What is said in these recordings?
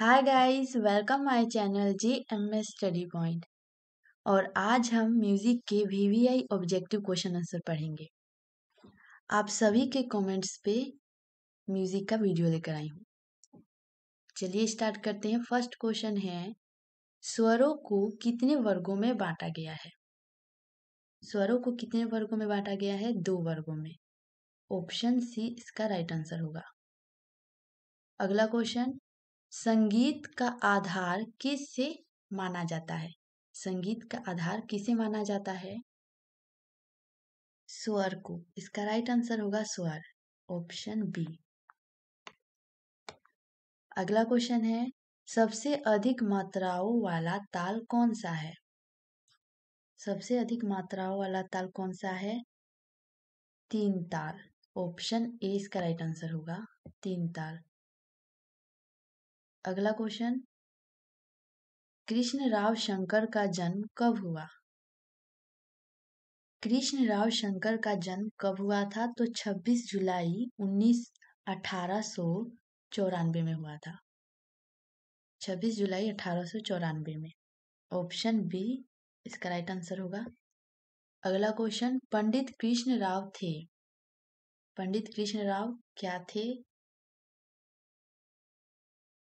hi guys welcome my channel J M S study point और आज हम music के V V I objective question answer पढ़ेंगे आप सभी के कमेंट्स पे म्यूजिक का वीडियो लेकर आई हूँ चलिए स्टार्ट करते हैं फर्स्ट क्वेश्चन है स्वरों को कितने वर्गों में बांटा गया है स्वरों को कितने वर्गों में बांटा गया है दो वर्गों में ऑप्शन सी इसका राइट आंसर होगा अगला क्वेश्चन संगीत का आधार से माना जाता है संगीत का आधार किसे माना जाता है स्वर को इसका राइट आंसर होगा स्वर ऑप्शन बी अगला क्वेश्चन है सबसे अधिक मात्राओं वाला ताल कौन सा है सबसे अधिक मात्राओं वाला ताल कौन सा है तीन ताल ऑप्शन ए इसका राइट आंसर होगा तीन ताल अगला क्वेश्चन कृष्ण राव शंकर का जन्म कब हुआ कृष्ण राव शंकर का जन्म कब हुआ था तो 26 जुलाई उन्नीस अठारह चौरानवे में हुआ था 26 जुलाई अठारह में ऑप्शन बी इसका राइट आंसर होगा अगला क्वेश्चन पंडित कृष्ण राव थे पंडित कृष्ण राव क्या थे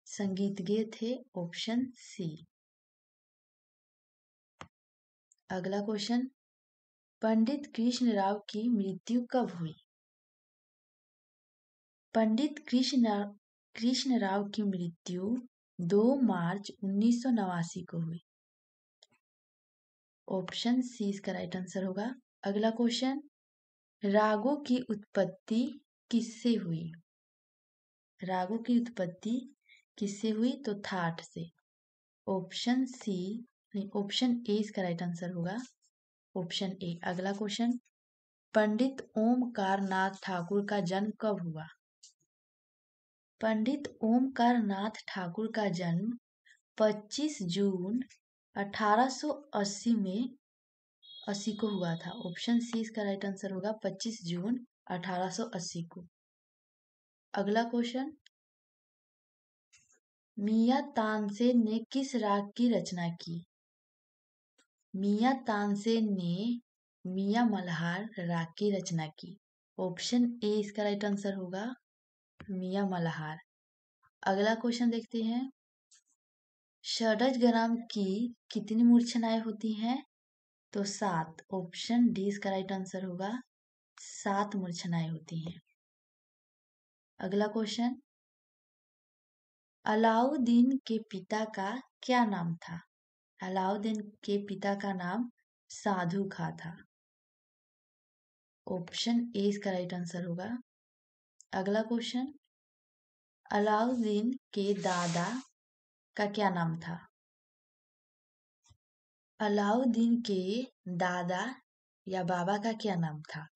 संगीतज्ञ थे ऑप्शन सी अगला क्वेश्चन पंडित कृष्ण राव की मृत्यु कब हुई पंडित कृष्ण कृष्ण राव की मृत्यु 2 मार्च उन्नीस को हुई ऑप्शन सी इसका राइट आंसर होगा अगला क्वेश्चन रागों की उत्पत्ति किससे हुई रागों की उत्पत्ति किससे हुई तो थाट से ऑप्शन सी नहीं ऑप्शन ए इसका राइट आंसर होगा ऑप्शन ए अगला क्वेश्चन पंडित ओमकार नाथ ठाकुर का जन्म कब हुआ पंडित ओमकार नाथ ठाकुर का जन्म 25 जून 1880 में 80 को हुआ था ऑप्शन सी इसका राइट आंसर होगा 25 जून 1880 को अगला क्वेश्चन मियाँ तानसेन ने किस राग की रचना की मियाँ तानसेन ने मियाँ मल्हार राग की रचना की ऑप्शन ए इसका राइट आंसर होगा मियाँ मल्हार अगला क्वेश्चन देखते हैं षडज ग्राम की कितनी मूर्छनाएं होती हैं तो सात ऑप्शन डी इसका राइट आंसर होगा सात मूर्छनाएं होती हैं अगला क्वेश्चन अलाउद्दीन के पिता का क्या नाम था अलाउद्दीन के पिता का नाम साधु खा था ऑप्शन ए इसका राइट आंसर होगा अगला क्वेश्चन अलाउद्दीन के दादा का क्या नाम था अलाउद्दीन के दादा या बाबा का क्या नाम था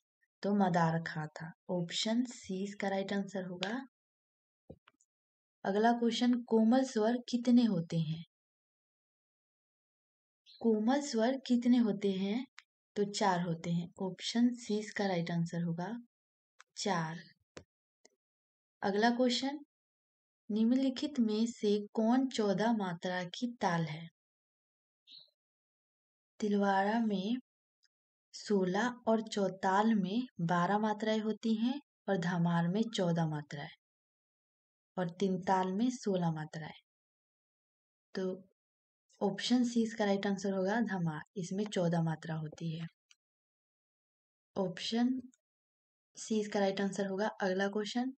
तो मदार खां था ऑप्शन सी इसका राइट आंसर होगा अगला क्वेश्चन कोमल स्वर कितने होते हैं कोमल स्वर कितने होते हैं तो चार होते हैं ऑप्शन सी इसका राइट आंसर होगा चार अगला क्वेश्चन निम्नलिखित में से कौन चौदह मात्रा की ताल है तिलवाड़ा में सोलह और चौताल में बारह मात्राएं होती हैं और धमार में चौदह मात्राएं और तीन ताल में सोलह मात्राएं तो ऑप्शन सी इसका राइट आंसर होगा धमा इसमें चौदह मात्रा होती है ऑप्शन सी इसका राइट आंसर होगा अगला क्वेश्चन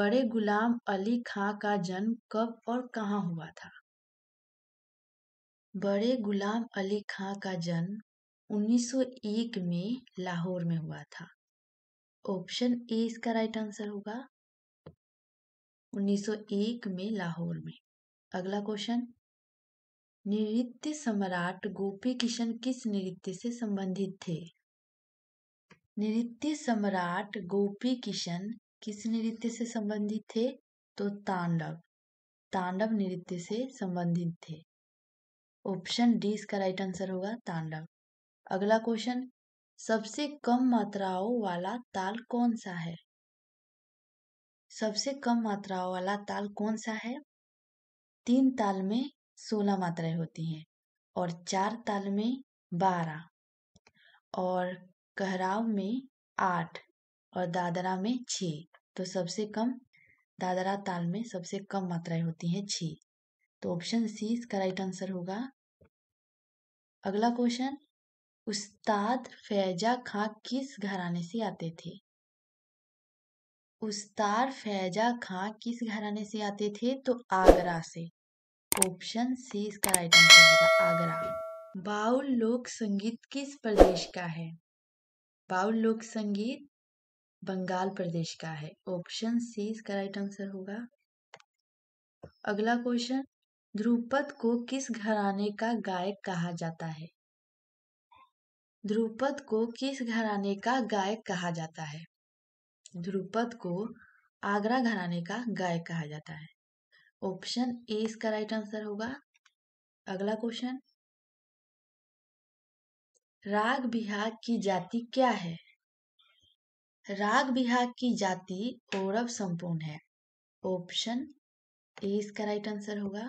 बड़े गुलाम अली खां का जन्म कब और कहां हुआ था बड़े गुलाम अली खां का जन्म 1901 में लाहौर में हुआ था ऑप्शन ए इसका राइट आंसर होगा 1901 में लाहौर में अगला क्वेश्चन नृत्य सम्राट गोपी किशन किस नृत्य से संबंधित थे नृत्य सम्राट गोपी किशन किस नृत्य से संबंधित थे तो तांडव तांडव नृत्य से संबंधित थे ऑप्शन डी इसका राइट आंसर होगा तांडव अगला क्वेश्चन सबसे कम मात्राओं वाला ताल कौन सा है सबसे कम मात्रा वाला ताल कौन सा है तीन ताल में सोलह मात्राएं होती हैं और चार ताल में बारह और कहराव में आठ और दादरा में छ तो सबसे कम दादरा ताल में सबसे कम मात्राएं होती हैं छ तो ऑप्शन सी इसका राइट आंसर होगा अगला क्वेश्चन उस्ताद फैजा खां किस घराने से आते थे उस्तार फैजा खां किस घराने से आते थे तो आगरा से ऑप्शन सी इसका राइट आंसर होगा आगरा बाउल लोक संगीत किस प्रदेश का है बाउल लोक संगीत बंगाल प्रदेश का है ऑप्शन सी इसका राइट आंसर होगा अगला क्वेश्चन ध्रुपद को किस घराने का गायक कहा जाता है ध्रुपद को किस घराने का गायक कहा जाता है ध्रुपद को आगरा घराने का गायक कहा जाता है ऑप्शन ए इसका राइट आंसर होगा अगला क्वेश्चन राग बिहाग की जाति क्या है राग बिहाग की जाति औरव संपूर्ण है ऑप्शन ए इसका राइट आंसर होगा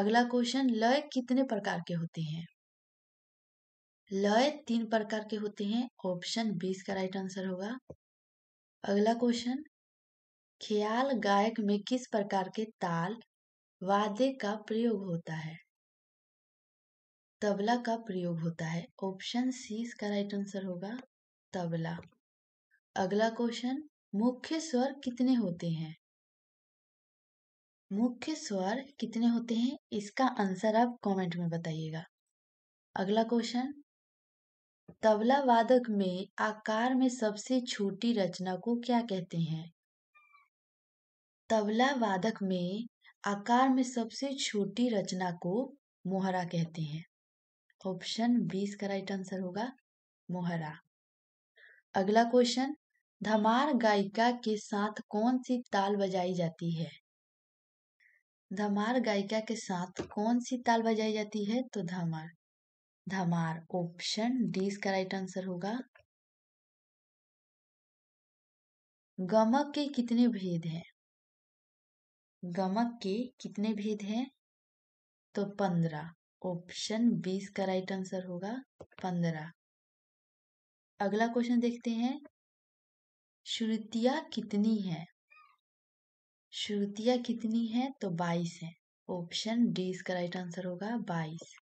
अगला क्वेश्चन लय कितने प्रकार के होते हैं लय तीन प्रकार के होते हैं ऑप्शन बी इसका राइट आंसर होगा अगला क्वेश्चन ख्याल गायक में किस प्रकार के ताल वाद्य का प्रयोग होता है तबला का प्रयोग होता है ऑप्शन सी इसका राइट आंसर होगा तबला अगला क्वेश्चन मुख्य स्वर कितने होते हैं मुख्य स्वर कितने होते हैं इसका आंसर आप कमेंट में बताइएगा अगला क्वेश्चन तबला वादक में आकार में सबसे छोटी रचना को क्या कहते हैं तबला वादक में आकार में सबसे छोटी रचना को मोहरा कहते हैं ऑप्शन बीस का राइट आंसर होगा मोहरा अगला क्वेश्चन धमार गायिका के साथ कौन सी ताल बजाई जाती है धमार गायिका के साथ कौन सी ताल बजाई जाती है तो धमार धमार ऑप्शन डी इसका राइट आंसर होगा गमक के कितने भेद हैं गमक के कितने भेद हैं तो पंद्रह ऑप्शन बीस का राइट आंसर होगा पंद्रह अगला क्वेश्चन देखते हैं श्रुतिया कितनी है श्रुतिया कितनी है तो बाईस है ऑप्शन डी इसका राइट आंसर होगा बाईस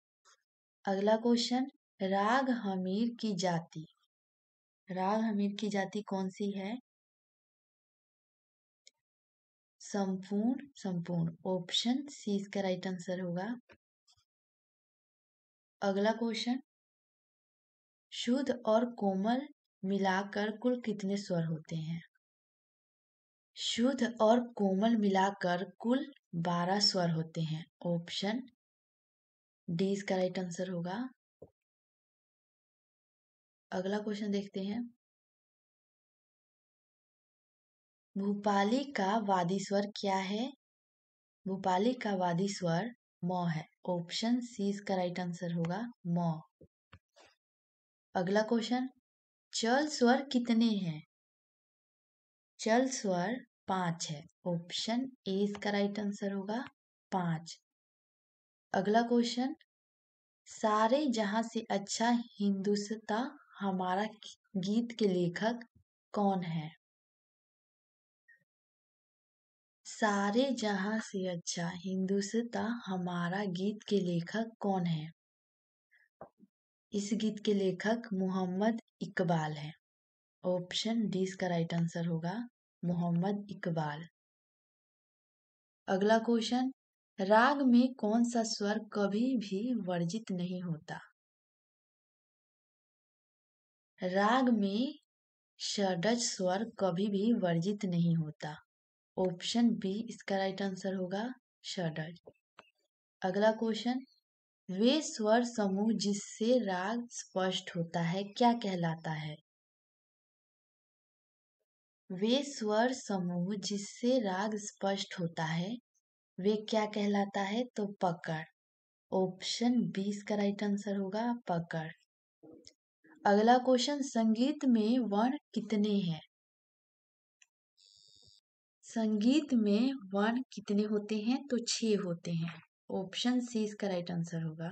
अगला क्वेश्चन राग हमीर की जाति राग हमीर की जाति कौन सी है संपूर्ण संपूर्ण ऑप्शन सी इसका राइट आंसर होगा अगला क्वेश्चन शुद्ध और कोमल मिलाकर कुल कितने स्वर होते हैं शुद्ध और कोमल मिलाकर कुल बारह स्वर होते हैं ऑप्शन डी इसका राइट आंसर होगा अगला क्वेश्चन देखते हैं भूपाली का वादी स्वर क्या है भूपाली का वादी स्वर म है ऑप्शन सी इसका राइट आंसर होगा म अगला क्वेश्चन चल स्वर कितने हैं चल स्वर पांच है ऑप्शन ए इसका राइट आंसर होगा पांच अगला क्वेश्चन सारे जहां से अच्छा हिंदुस्ता हमारा गीत के लेखक कौन है सारे जहां से अच्छा हिंदुस्ता हमारा गीत के लेखक कौन है इस गीत के लेखक मोहम्मद इकबाल है ऑप्शन डी इसका राइट आंसर होगा मोहम्मद इकबाल अगला क्वेश्चन राग में कौन सा स्वर कभी भी वर्जित नहीं होता राग में षडज स्वर कभी भी वर्जित नहीं होता ऑप्शन बी इसका राइट आंसर होगा षडज अगला क्वेश्चन वे स्वर समूह जिससे राग स्पष्ट होता है क्या कहलाता है वे स्वर समूह जिससे राग स्पष्ट होता है वे क्या कहलाता है तो पकड़ ऑप्शन बीस का राइट आंसर होगा पकड़ अगला क्वेश्चन संगीत में वर्ण कितने हैं संगीत में वर्ण कितने होते हैं तो छह होते हैं ऑप्शन सी इसका राइट आंसर होगा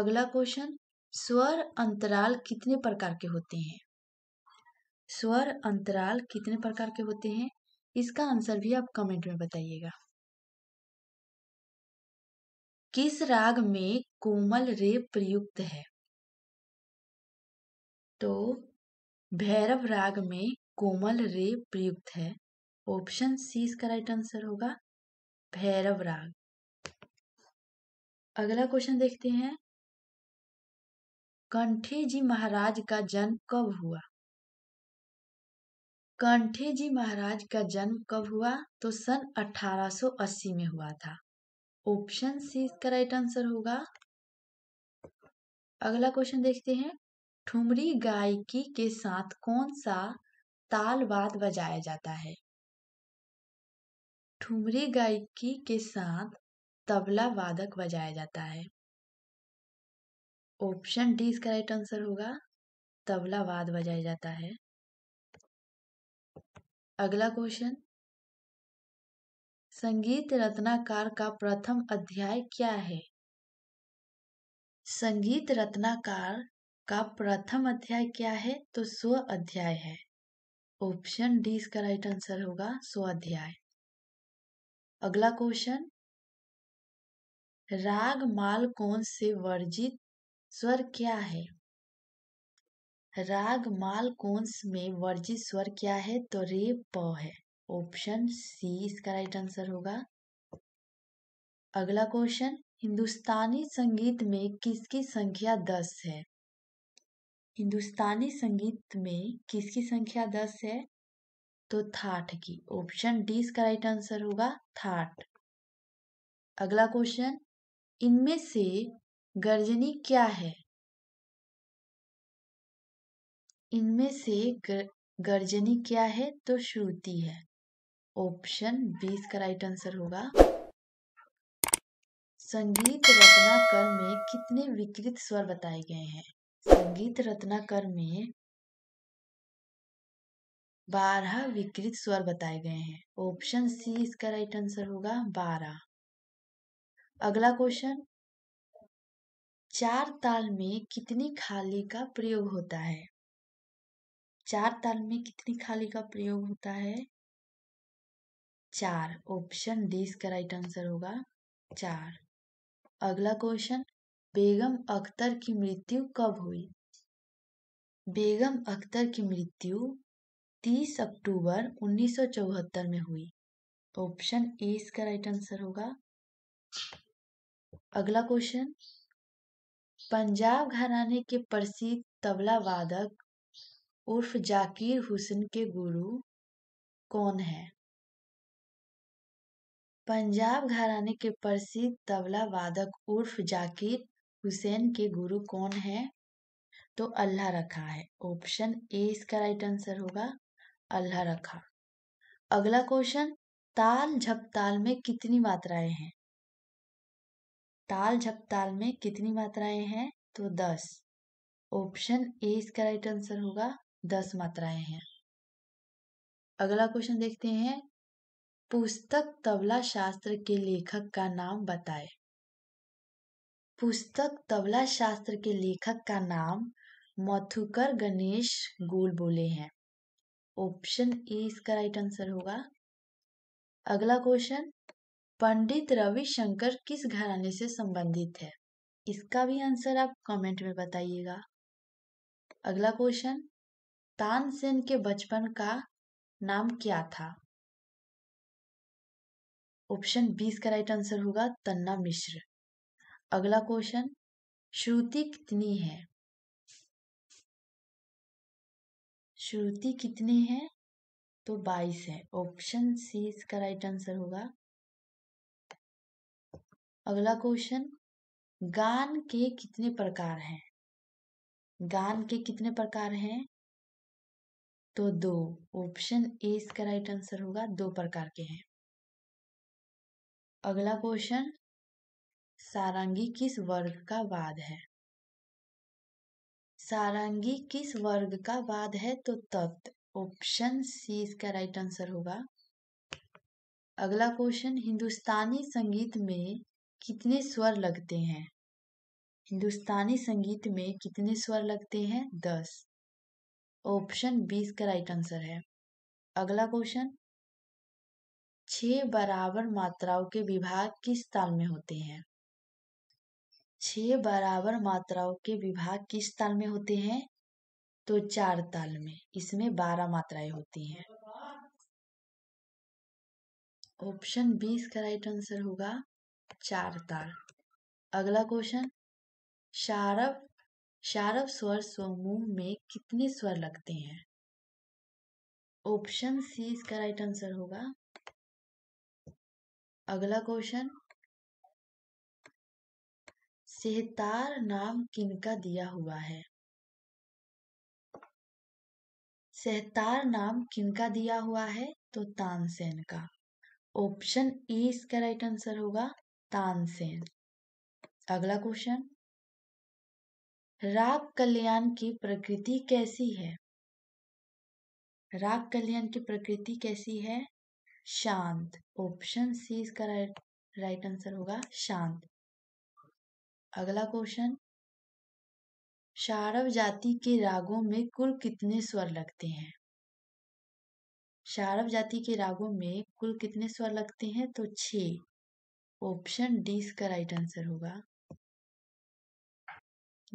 अगला क्वेश्चन स्वर अंतराल कितने प्रकार के होते हैं स्वर अंतराल कितने प्रकार के होते हैं इसका आंसर भी आप कमेंट में बताइएगा किस राग में कोमल रे प्रयुक्त है तो भैरव राग में कोमल रे प्रयुक्त है ऑप्शन सी इसका राइट आंसर होगा भैरव राग अगला क्वेश्चन देखते हैं कंठे जी महाराज का जन्म कब हुआ कंठे जी महाराज का जन्म कब हुआ तो सन 1880 में हुआ था ऑप्शन सी इसका राइट आंसर होगा अगला क्वेश्चन देखते हैं ठुमरी गायकी के साथ कौन सा तालवाद बजाया जाता है ठुमरी गायकी के साथ तबला वादक बजाया जाता है ऑप्शन डी इसका राइट आंसर होगा तबला वाद बजाया जाता है अगला क्वेश्चन संगीत रत्नाकार का प्रथम अध्याय क्या है संगीत रत्नाकार का प्रथम अध्याय क्या है तो स्व अध्याय है ऑप्शन डी इसका राइट आंसर होगा स्व अध्याय अगला क्वेश्चन राग माल कौन से वर्जित स्वर क्या है राग कोंस में वर्जित स्वर क्या है तो रे प है ऑप्शन सी इसका राइट आंसर होगा अगला क्वेश्चन हिंदुस्तानी संगीत में किसकी संख्या दस है हिंदुस्तानी संगीत में किसकी संख्या दस है तो थाट की ऑप्शन डी इसका राइट आंसर होगा थाट अगला क्वेश्चन इनमें से गर्जनी क्या है इनमें से गर्जनी क्या है तो श्रुति है ऑप्शन बीस का राइट आंसर होगा संगीत रत्नाकर में कितने विकृत स्वर बताए गए हैं संगीत रत्नाकर में बारह विकृत स्वर बताए गए हैं ऑप्शन सी इसका राइट आंसर होगा बारह अगला क्वेश्चन चार ताल में कितनी खाली का प्रयोग होता है चार ताल में कितनी खाली का प्रयोग होता है चार ऑप्शन डी इसका राइट आंसर होगा चार अगला क्वेश्चन बेगम अख्तर की मृत्यु कब हुई बेगम अख्तर की मृत्यु 30 अक्टूबर चौहत्तर में हुई ऑप्शन ए इसका राइट आंसर होगा अगला क्वेश्चन पंजाब घराने के प्रसिद्ध तबला वादक उर्फ जाकिर हुसैन के गुरु कौन है पंजाब घराने के प्रसिद्ध तबला वादक उर्फ जाकिर हुसैन के गुरु कौन है तो अल्लाह रखा है ऑप्शन ए इसका राइट आंसर होगा अल्लाह रखा अगला क्वेश्चन ताल झप ताल में कितनी मात्राएं हैं ताल झप ताल में कितनी मात्राएं हैं तो दस ऑप्शन ए इसका राइट आंसर होगा दस मात्राएं हैं अगला क्वेश्चन देखते हैं पुस्तक तबला शास्त्र के लेखक का नाम बताए पुस्तक तबला शास्त्र के लेखक का नाम मथुकर गणेश गोल बोले हैं ऑप्शन ए इसका राइट आंसर होगा अगला क्वेश्चन पंडित रविशंकर किस घराने से संबंधित है इसका भी आंसर आप कमेंट में बताइएगा अगला क्वेश्चन तानसेन के बचपन का नाम क्या था ऑप्शन बीस का राइट आंसर होगा तन्ना मिश्र अगला क्वेश्चन श्रुति कितनी है श्रुति कितनी है तो बाईस है ऑप्शन सी इसका राइट आंसर होगा अगला क्वेश्चन गान के कितने प्रकार हैं गान के कितने प्रकार हैं तो दो ऑप्शन ए इसका राइट आंसर होगा दो प्रकार के हैं अगला क्वेश्चन सारंगी किस वर्ग का वाद है सारंगी किस वर्ग का वाद है तो तत्व ऑप्शन सी इसका राइट आंसर होगा अगला क्वेश्चन हिंदुस्तानी संगीत में कितने स्वर लगते हैं हिंदुस्तानी संगीत में कितने स्वर लगते हैं दस ऑप्शन बीस का राइट आंसर है अगला क्वेश्चन छह बराबर मात्राओं के विभाग किस ताल में होते हैं छह बराबर मात्राओं के विभाग किस ताल में होते हैं तो चार ताल में इसमें बारह मात्राएं होती हैं ऑप्शन बीस का राइट आंसर होगा चार ताल अगला क्वेश्चन शारव शारव स्वर समूह में कितने स्वर लगते हैं ऑप्शन सी इसका राइट आंसर होगा अगला क्वेश्चन सेहतार नाम किनका दिया हुआ है सेहतार नाम किनका दिया हुआ है तो तानसेन का ऑप्शन ई e इसका राइट आंसर होगा तानसेन अगला क्वेश्चन राग कल्याण की प्रकृति कैसी है राग कल्याण की प्रकृति कैसी है शांत ऑप्शन सी इसका राइट राइट आंसर होगा शांत अगला क्वेश्चन शारव जाति के रागों में कुल कितने स्वर लगते हैं शारव जाति के रागों में कुल कितने स्वर लगते हैं तो छ ऑप्शन डी इसका राइट आंसर होगा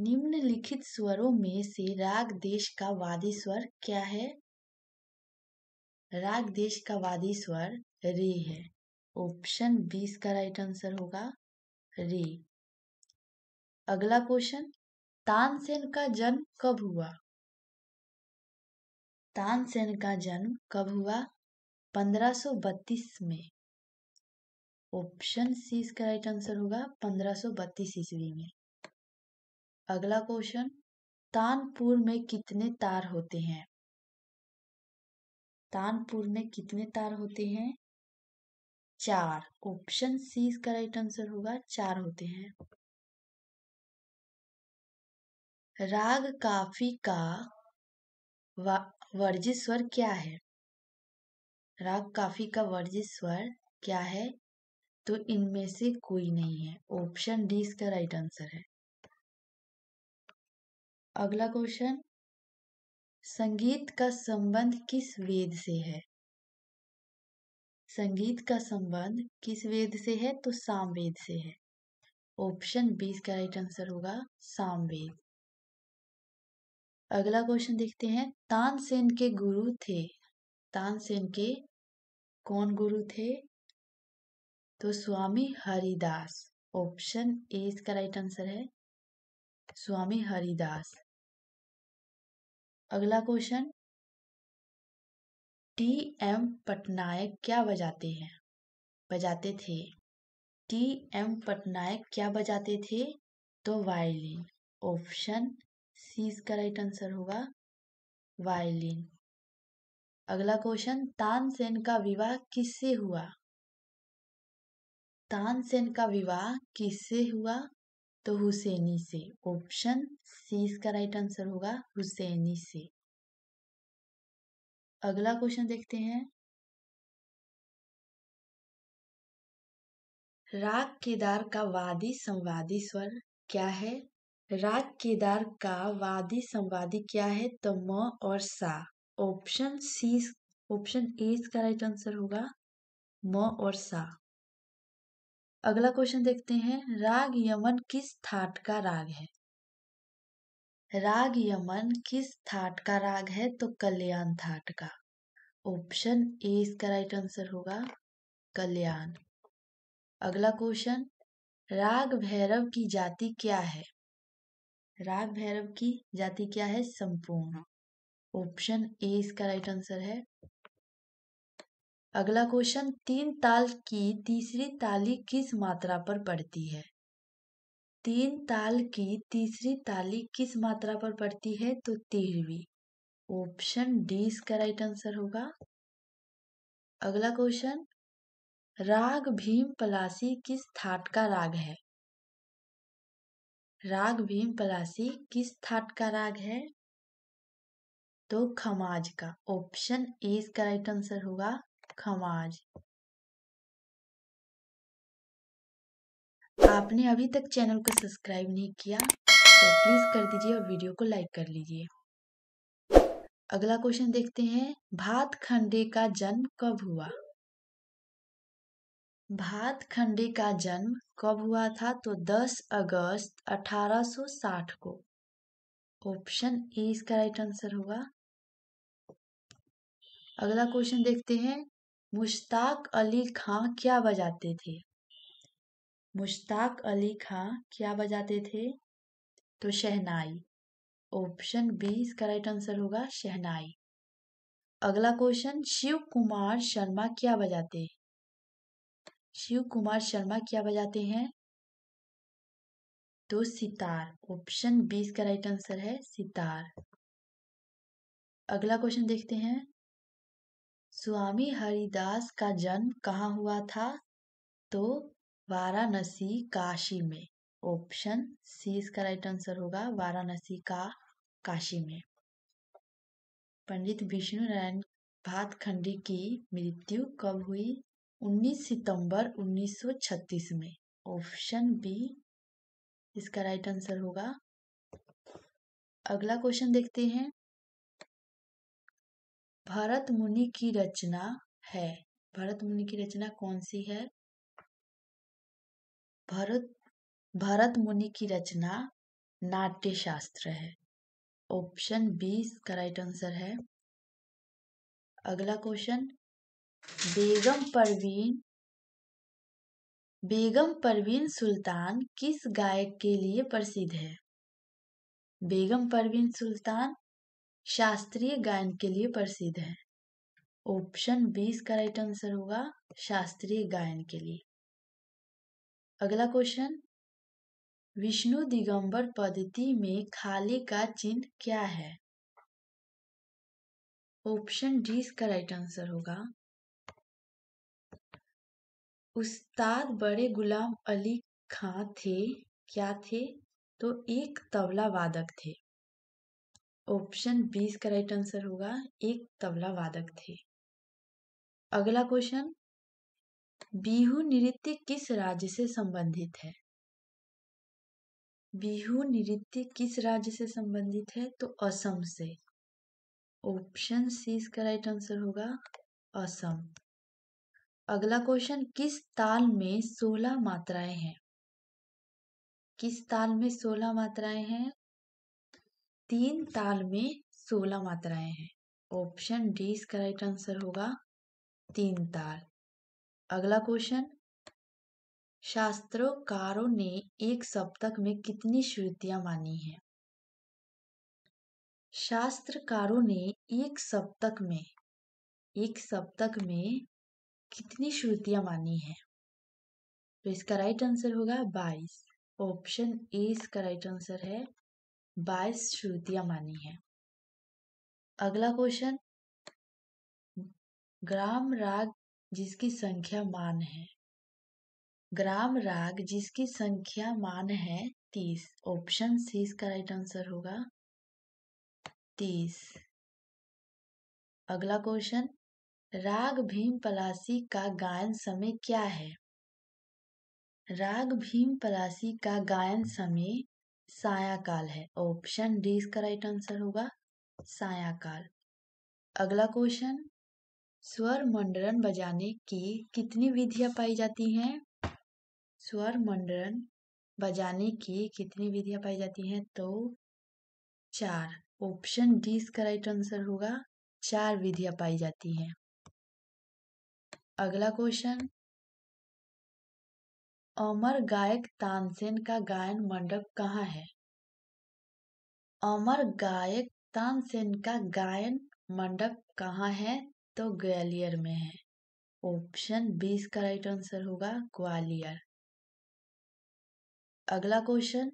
निम्नलिखित स्वरों में से राग देश का वादी स्वर क्या है राग देश का वादी स्वर रे है ऑप्शन बीस का राइट आंसर होगा रे अगला क्वेश्चन तानसेन का जन्म कब हुआ तानसेन का जन्म कब हुआ 1532 में ऑप्शन सी इसका राइट आंसर होगा 1532 ईस्वी में अगला क्वेश्चन तानपुर में कितने तार होते हैं तानपुर में कितने तार होते हैं चार ऑप्शन सी इसका राइट आंसर होगा चार होते हैं राग काफी का वर्जित स्वर क्या है राग काफी का वर्जित स्वर क्या है तो इनमें से कोई नहीं है ऑप्शन डी इसका राइट आंसर है अगला क्वेश्चन संगीत का संबंध किस वेद से है संगीत का संबंध किस वेद से है तो सामवेद से है ऑप्शन बीस का राइट आंसर होगा सामवेद अगला क्वेश्चन देखते हैं तानसेन के गुरु थे तानसेन के कौन गुरु थे तो स्वामी हरिदास ऑप्शन ए इसका राइट आंसर है स्वामी हरिदास अगला क्वेश्चन टी एम पटनायक क्या बजाते हैं बजाते थे टी एम पटनायक क्या बजाते थे तो वायलिन ऑप्शन सी इसका राइट आंसर होगा वायलिन अगला क्वेश्चन तानसेन का विवाह किससे हुआ तानसेन का विवाह किससे हुआ तो हुसैनी से ऑप्शन सी इसका राइट आंसर होगा हुसैनी से अगला क्वेश्चन देखते हैं राग केदार का वादी संवादी स्वर क्या है राग केदार का वादी संवादी क्या है तो म और सा ऑप्शन सी ऑप्शन ए इसका राइट आंसर होगा म और सा अगला क्वेश्चन देखते हैं राग यमन किस थाट का राग है राग यमन किस थाट का राग है तो कल्याण थाट का ऑप्शन ए इसका राइट आंसर होगा कल्याण अगला क्वेश्चन राग भैरव की जाति क्या है राग भैरव की जाति क्या है संपूर्ण ऑप्शन ए इसका राइट आंसर है अगला क्वेश्चन तीन ताल की तीसरी ताली किस मात्रा पर पड़ती है तीन ताल की तीसरी ताली किस मात्रा पर पड़ती है तो तीरवी ऑप्शन डी इसका राइट आंसर होगा अगला क्वेश्चन राग भीम पलासी किस थाट का राग है राग भीम पलासी किस थाट का राग है तो खमाज का ऑप्शन ए इसका राइट आंसर होगा खमाज आपने अभी तक चैनल को सब्सक्राइब नहीं किया तो प्लीज़ कर दीजिए और वीडियो को लाइक कर लीजिए अगला क्वेश्चन देखते हैं भात खंडे का जन्म कब हुआ भात खंडे का जन्म कब हुआ था तो 10 अगस्त 1860 को ऑप्शन ए इसका राइट आंसर होगा अगला क्वेश्चन देखते हैं मुश्ताक अली खां क्या बजाते थे मुश्ताक अली खां क्या बजाते थे तो शहनाई ऑप्शन बी इसका राइट आंसर होगा शहनाई अगला क्वेश्चन शिव कुमार शर्मा क्या बजाते शिव कुमार शर्मा क्या बजाते हैं तो सितार ऑप्शन बी इसका राइट आंसर है सितार अगला क्वेश्चन देखते हैं स्वामी हरिदास का जन्म कहाँ हुआ था तो वाराणसी काशी में ऑप्शन सी इसका राइट आंसर होगा वाराणसी का काशी में पंडित विष्णु नारायण भातखंडी की मृत्यु कब हुई 19 सितंबर 1936 में ऑप्शन बी इसका राइट आंसर होगा अगला क्वेश्चन देखते हैं भरत मुनि की रचना है भरत मुनि की रचना कौन सी है भरत भरत मुनि की रचना नाट्य शास्त्र है ऑप्शन बी इसका राइट आंसर है अगला क्वेश्चन बेगम परवीन बेगम परवीन सुल्तान किस गायक के लिए प्रसिद्ध है बेगम परवीन सुल्तान शास्त्रीय गायन के लिए प्रसिद्ध है ऑप्शन बीस का राइट आंसर होगा शास्त्रीय गायन के लिए अगला क्वेश्चन विष्णु दिगंबर पद्धति में खाली का चिन्ह क्या है ऑप्शन डी इसका राइट आंसर होगा उस्ताद बड़े गुलाम अली खां थे क्या थे तो एक तबला वादक थे ऑप्शन बी इसका राइट आंसर होगा एक तबला वादक थे अगला क्वेश्चन बिहू नृत्य किस राज्य से संबंधित है बिहू नृत्य किस राज्य से संबंधित है तो असम से ऑप्शन सी इसका राइट आंसर होगा असम अगला क्वेश्चन किस ताल में सोलह मात्राएं हैं किस ताल में सोलह मात्राएं हैं तीन ताल में सोलह मात्राएं हैं ऑप्शन डी इसका राइट आंसर होगा तीन ताल अगला क्वेश्चन शास्त्रोकारों ने एक सप्तक में कितनी श्रुतियां मानी हैं शास्त्रकारों ने एक सप्तक में एक सप्तक में कितनी श्रुतियां मानी हैं तो इसका राइट आंसर होगा बाईस ऑप्शन ए इसका राइट आंसर है बाईस श्रुतियां मानी है अगला क्वेश्चन ग्राम राग जिसकी संख्या मान है ग्राम राग जिसकी संख्या मान है तीस ऑप्शन सी इसका राइट आंसर होगा तीस अगला क्वेश्चन राग भीम पलासी का गायन समय क्या है राग भीम पलासी का गायन समय सायाकाल है ऑप्शन डी इसका राइट आंसर होगा सायाकाल अगला क्वेश्चन स्वर मंडरन बजाने की कितनी विधियां पाई जाती हैं स्वर मंडरन बजाने की कितनी विधियां पाई जाती हैं तो चार ऑप्शन डी इसका राइट आंसर होगा चार विधियां पाई जाती हैं अगला क्वेश्चन अमर गायक तानसेन का गायन मंडप कहाँ है अमर गायक तानसेन का गायन मंडप कहाँ है तो ग्वालियर में है ऑप्शन बीस का राइट आंसर होगा ग्वालियर अगला क्वेश्चन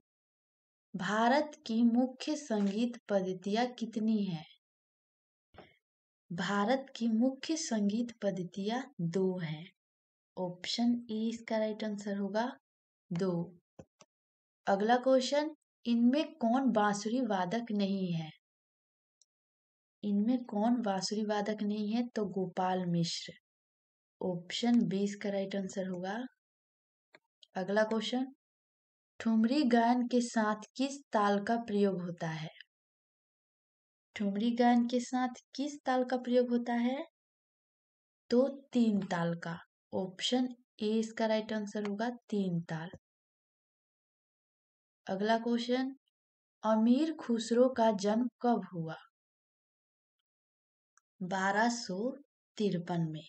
भारत की मुख्य संगीत पद्धतियां कितनी है भारत की मुख्य संगीत पद्धतियां दो हैं ऑप्शन ए इसका राइट आंसर होगा दो अगला क्वेश्चन इनमें कौन बांसुरी वादक नहीं है इनमें कौन बांसुरी वादक नहीं है तो गोपाल मिश्र ऑप्शन बी इसका राइट आंसर होगा अगला क्वेश्चन ठुमरी गायन के साथ किस ताल का प्रयोग होता है ठुमरी गायन के साथ किस ताल का प्रयोग होता है तो तीन ताल का ऑप्शन ए इसका राइट आंसर होगा तीन ताल अगला क्वेश्चन अमीर खुसरो का जन्म कब हुआ बारह सो तिरपन में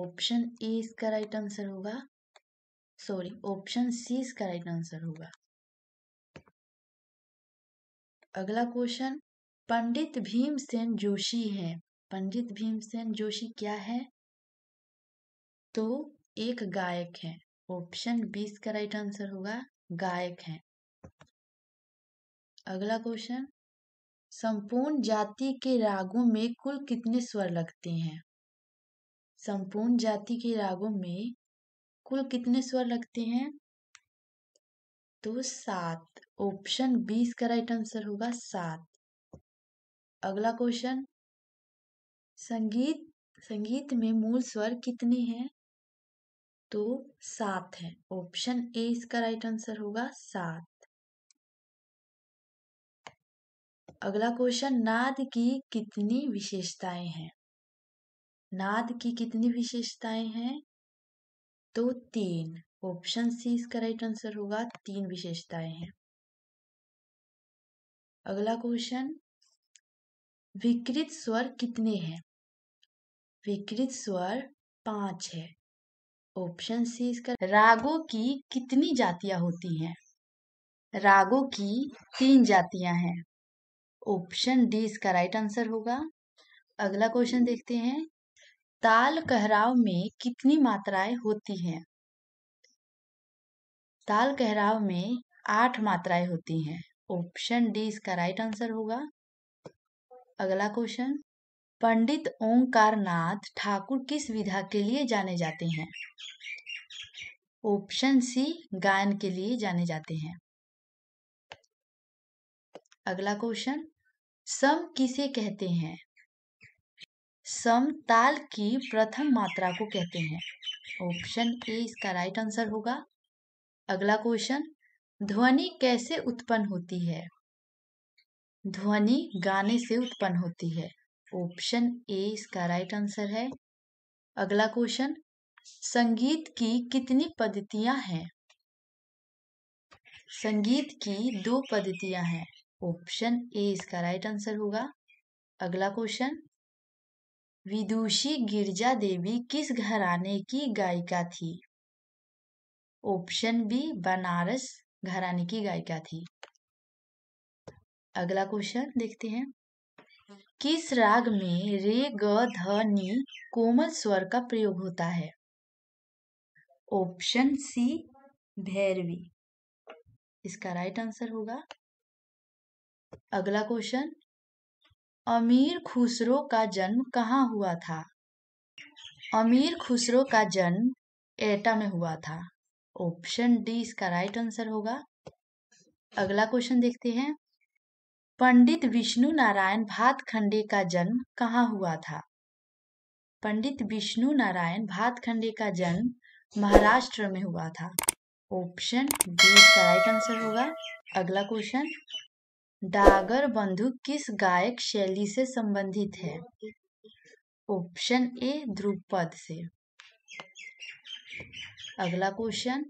ऑप्शन ए इसका राइट आंसर होगा सॉरी ऑप्शन सी इसका राइट आंसर होगा अगला क्वेश्चन पंडित भीमसेन जोशी है पंडित भीमसेन जोशी क्या है तो एक गायक है ऑप्शन बीस का राइट आंसर होगा गायक है अगला क्वेश्चन संपूर्ण जाति के रागों में कुल कितने स्वर लगते हैं संपूर्ण जाति के रागों में कुल कितने स्वर लगते हैं तो सात ऑप्शन बीस का राइट आंसर होगा सात अगला क्वेश्चन संगीत संगीत में मूल स्वर कितने हैं तो सात है ऑप्शन ए इसका राइट आंसर होगा सात अगला क्वेश्चन नाद की कितनी विशेषताएं हैं नाद की कितनी विशेषताएं हैं तो तीन ऑप्शन सी इसका राइट आंसर होगा तीन विशेषताएं हैं अगला क्वेश्चन विकृत स्वर कितने हैं विकृत स्वर पांच है ऑप्शन सी इसका रागों की कितनी जातियां होती हैं रागों की तीन जातियां हैं ऑप्शन डी इसका राइट आंसर होगा अगला क्वेश्चन देखते हैं ताल कहराव में कितनी मात्राएं होती हैं ताल कहराव में आठ मात्राएं होती हैं ऑप्शन डी इसका राइट आंसर होगा अगला क्वेश्चन पंडित ओंकारनाथ ठाकुर किस विधा के लिए जाने जाते हैं ऑप्शन सी गायन के लिए जाने जाते हैं अगला क्वेश्चन सम किसे कहते हैं सम ताल की प्रथम मात्रा को कहते हैं ऑप्शन ए इसका राइट आंसर होगा अगला क्वेश्चन ध्वनि कैसे उत्पन्न होती है ध्वनि गाने से उत्पन्न होती है ऑप्शन ए इसका राइट आंसर है अगला क्वेश्चन संगीत की कितनी पद्धतियां हैं संगीत की दो पद्धतियां हैं ऑप्शन ए इसका राइट आंसर होगा अगला क्वेश्चन विदुषी गिरजा देवी किस घराने की गायिका थी ऑप्शन बी बनारस घराने की गायिका थी अगला क्वेश्चन देखते हैं किस राग में रे ग ध नि कोमल स्वर का प्रयोग होता है ऑप्शन सी भैरवी इसका राइट आंसर होगा अगला क्वेश्चन अमीर खुसरो का जन्म कहाँ हुआ था अमीर खुसरो का जन्म एटा में हुआ था ऑप्शन डी इसका राइट आंसर होगा अगला क्वेश्चन देखते हैं पंडित विष्णु नारायण भातखंडे का जन्म कहाँ हुआ था पंडित विष्णु नारायण भातखंडे का जन्म महाराष्ट्र में हुआ था ऑप्शन बी इसका राइट आंसर होगा अगला क्वेश्चन डागर बंधु किस गायक शैली से संबंधित है ऑप्शन ए ध्रुपद से अगला क्वेश्चन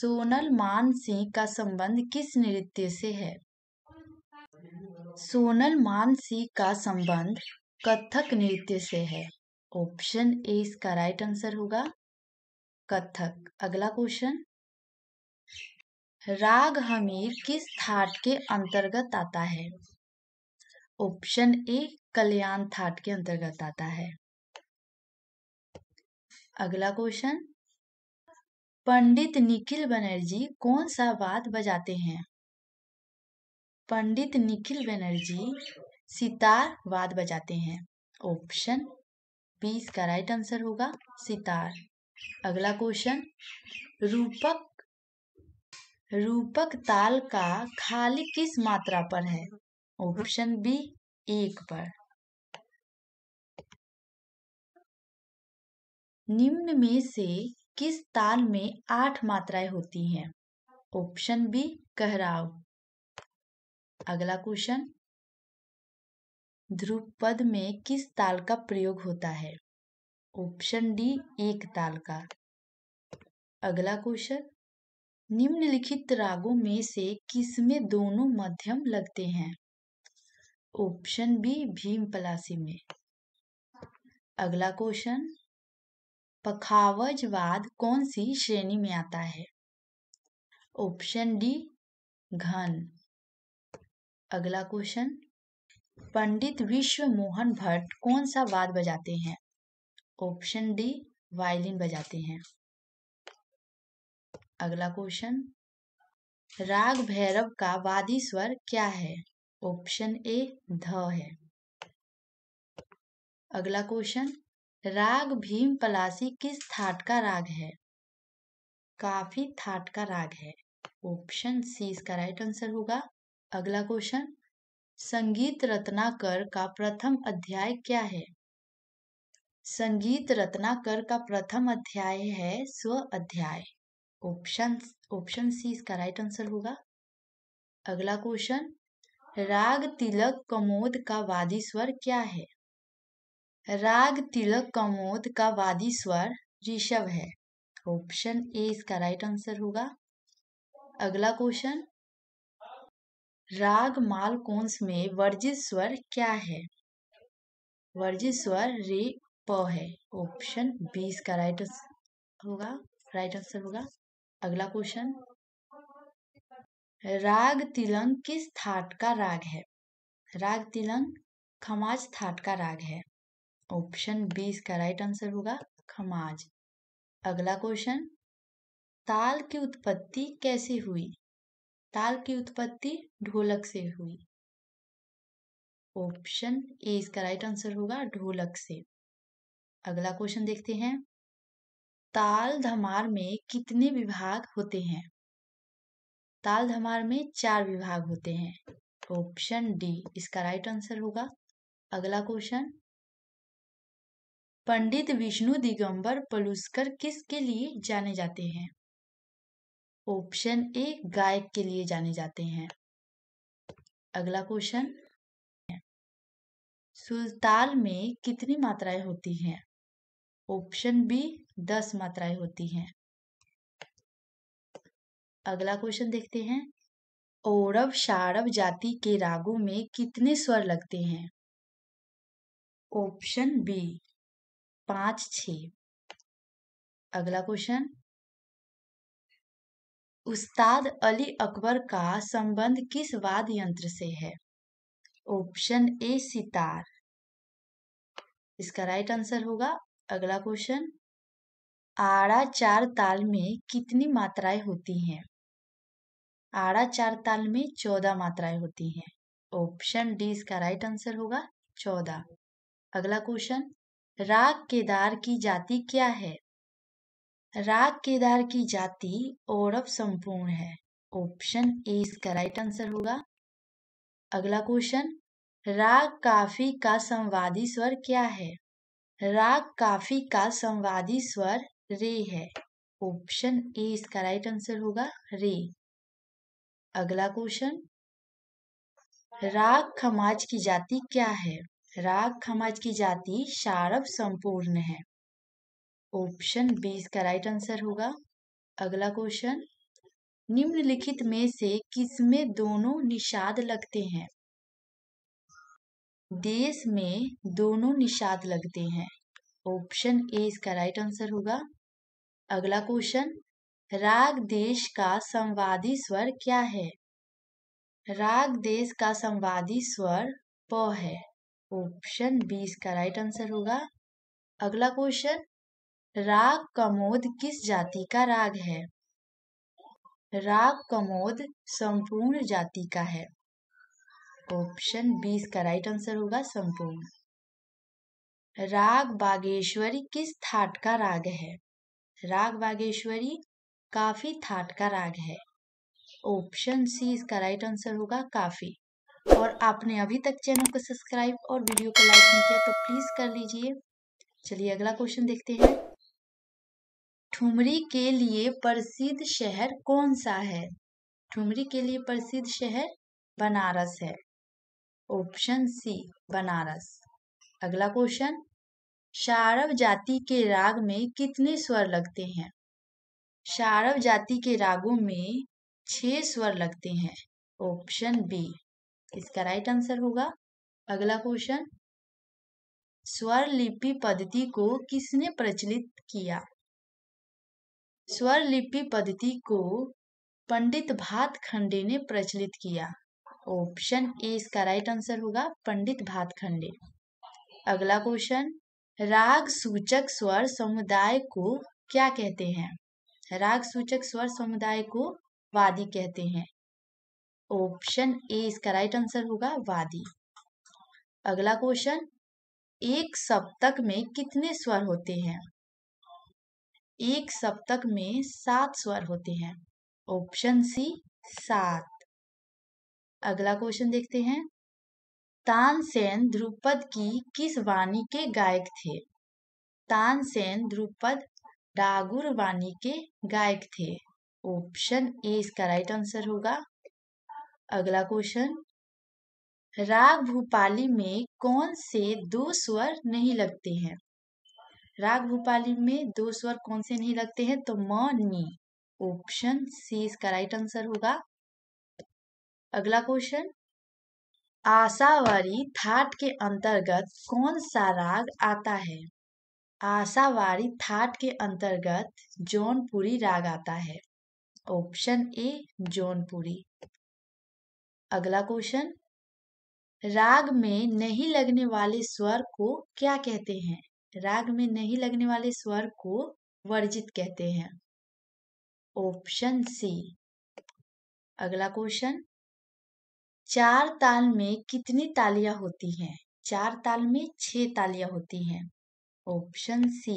सोनल मान सिंह का संबंध किस नृत्य से है सोनल मानसी का संबंध कथक नृत्य से है ऑप्शन ए इसका राइट आंसर होगा कथक अगला क्वेश्चन राग हमीर किस थाट के अंतर्गत आता है ऑप्शन ए कल्याण थाट के अंतर्गत आता है अगला क्वेश्चन पंडित निखिल बनर्जी कौन सा वाद बजाते हैं पंडित निखिल बनर्जी सितार वाद बजाते हैं ऑप्शन बी इसका राइट आंसर होगा सितार अगला क्वेश्चन रूपक रूपक ताल का खाली किस मात्रा पर है ऑप्शन बी एक पर निम्न में से किस ताल में आठ मात्राएं होती हैं ऑप्शन बी कहराव अगला क्वेश्चन ध्रुपद में किस ताल का प्रयोग होता है ऑप्शन डी एक ताल का अगला क्वेश्चन निम्नलिखित रागों में से किसमें दोनों मध्यम लगते हैं ऑप्शन बी भीम पलासी में अगला क्वेश्चन पखावजवाद कौन सी श्रेणी में आता है ऑप्शन डी घन अगला क्वेश्चन पंडित विश्व मोहन भट्ट कौन सा वाद बजाते हैं ऑप्शन डी वायलिन बजाते हैं अगला क्वेश्चन राग भैरव का वादी स्वर क्या है ऑप्शन ए ध है अगला क्वेश्चन राग भीम पलासी किस थाट का राग है काफी थाट का राग है ऑप्शन सी इसका राइट आंसर होगा अगला क्वेश्चन संगीत रत्नाकर का प्रथम अध्याय क्या है संगीत रत्नाकर का प्रथम अध्याय है स्व अध्याय ऑप्शन ऑप्शन सी इसका राइट आंसर होगा अगला क्वेश्चन राग तिलक कमोद का वादी स्वर क्या है राग तिलक कमोद का वादी स्वर ऋषभ है ऑप्शन ए इसका राइट आंसर होगा अगला क्वेश्चन राग कोंस में वर्जित स्वर क्या है वर्जित स्वर रे प है ऑप्शन बी इसका राइट आंसर होगा राइट आंसर होगा अगला क्वेश्चन राग तिलंग किस थाट का राग है राग तिलंग खमाज थाट का राग है ऑप्शन बी इसका राइट आंसर होगा खमाज अगला क्वेश्चन ताल की उत्पत्ति कैसे हुई ताल की उत्पत्ति ढोलक से हुई ऑप्शन ए इसका राइट आंसर होगा ढोलक से अगला क्वेश्चन देखते हैं ताल धमार में कितने विभाग होते हैं ताल धमार में चार विभाग होते हैं ऑप्शन डी इसका राइट आंसर होगा अगला क्वेश्चन पंडित विष्णु दिगंबर पलुस्कर किसके लिए जाने जाते हैं ऑप्शन ए गायक के लिए जाने जाते हैं अगला क्वेश्चन सुलताल में कितनी मात्राएं होती हैं ऑप्शन बी दस मात्राएं होती हैं अगला क्वेश्चन देखते हैं औरब शारव जाति के रागों में कितने स्वर लगते हैं ऑप्शन बी पांच छ अगला क्वेश्चन उस्ताद अली अकबर का संबंध किस वाद यंत्र से है ऑप्शन ए सितार इसका राइट आंसर होगा अगला क्वेश्चन आड़ा चार ताल में कितनी मात्राएं होती हैं आड़ा चार ताल में चौदह मात्राएं होती हैं ऑप्शन डी इसका राइट आंसर होगा चौदह अगला क्वेश्चन राग केदार की जाति क्या है राग केदार की जाति ओरव संपूर्ण है ऑप्शन ए इसका राइट आंसर होगा अगला क्वेश्चन राग काफी का संवादी स्वर क्या है राग काफी का संवादी स्वर रे है ऑप्शन ए इसका राइट आंसर होगा रे अगला क्वेश्चन राग खमाज की जाति क्या है राग खमाज की जाति शारव संपूर्ण है ऑप्शन बी इसका राइट आंसर होगा अगला क्वेश्चन निम्नलिखित में से किसमें दोनों निषाद लगते हैं देश में दोनों निषाद लगते हैं ऑप्शन ए इसका राइट आंसर होगा अगला क्वेश्चन राग देश का संवादी स्वर क्या है राग देश का संवादी स्वर प है ऑप्शन बी इसका राइट आंसर होगा अगला क्वेश्चन राग कमोद किस जाति का राग है राग कमोद संपूर्ण जाति का है ऑप्शन बी इसका राइट आंसर होगा संपूर्ण राग बागेश्वरी किस थाट का राग है राग बागेश्वरी काफी थाट का राग है ऑप्शन सी इसका राइट आंसर होगा काफी और आपने अभी तक चैनल को सब्सक्राइब और वीडियो को लाइक नहीं किया तो प्लीज कर लीजिए चलिए अगला क्वेश्चन देखते हैं ठुमरी के लिए प्रसिद्ध शहर कौन सा है ठुमरी के लिए प्रसिद्ध शहर बनारस है ऑप्शन सी बनारस अगला क्वेश्चन शारव जाति के राग में कितने स्वर लगते हैं शारव जाति के रागों में छह स्वर लगते हैं ऑप्शन बी इसका राइट आंसर होगा अगला क्वेश्चन स्वर लिपि पद्धति को किसने प्रचलित किया स्वर लिपि पद्धति को पंडित भातखंडे ने प्रचलित किया ऑप्शन ए इसका राइट आंसर होगा पंडित भातखंडे अगला क्वेश्चन राग सूचक स्वर समुदाय को क्या कहते हैं राग सूचक स्वर समुदाय को वादी कहते हैं ऑप्शन ए इसका राइट आंसर होगा वादी अगला क्वेश्चन एक सप्तक में कितने स्वर होते हैं एक सप्तक में सात स्वर होते हैं ऑप्शन सी सात अगला क्वेश्चन देखते हैं तानसेन ध्रुपद की किस वाणी के गायक थे तानसेन ध्रुपद डागुर वाणी के गायक थे ऑप्शन ए इसका राइट आंसर होगा अगला क्वेश्चन राग भूपाली में कौन से दो स्वर नहीं लगते हैं राग भूपाली में दो स्वर कौन से नहीं लगते हैं तो म नी ऑप्शन सी इसका राइट आंसर होगा अगला क्वेश्चन आशावारी थाट के अंतर्गत कौन सा राग आता है आशावारी थाट के अंतर्गत जौनपुरी राग आता है ऑप्शन ए जौनपुरी अगला क्वेश्चन राग में नहीं लगने वाले स्वर को क्या कहते हैं राग में नहीं लगने वाले स्वर को वर्जित कहते हैं ऑप्शन सी अगला क्वेश्चन चार ताल में कितनी तालियां होती हैं चार ताल में छह तालियां होती हैं ऑप्शन सी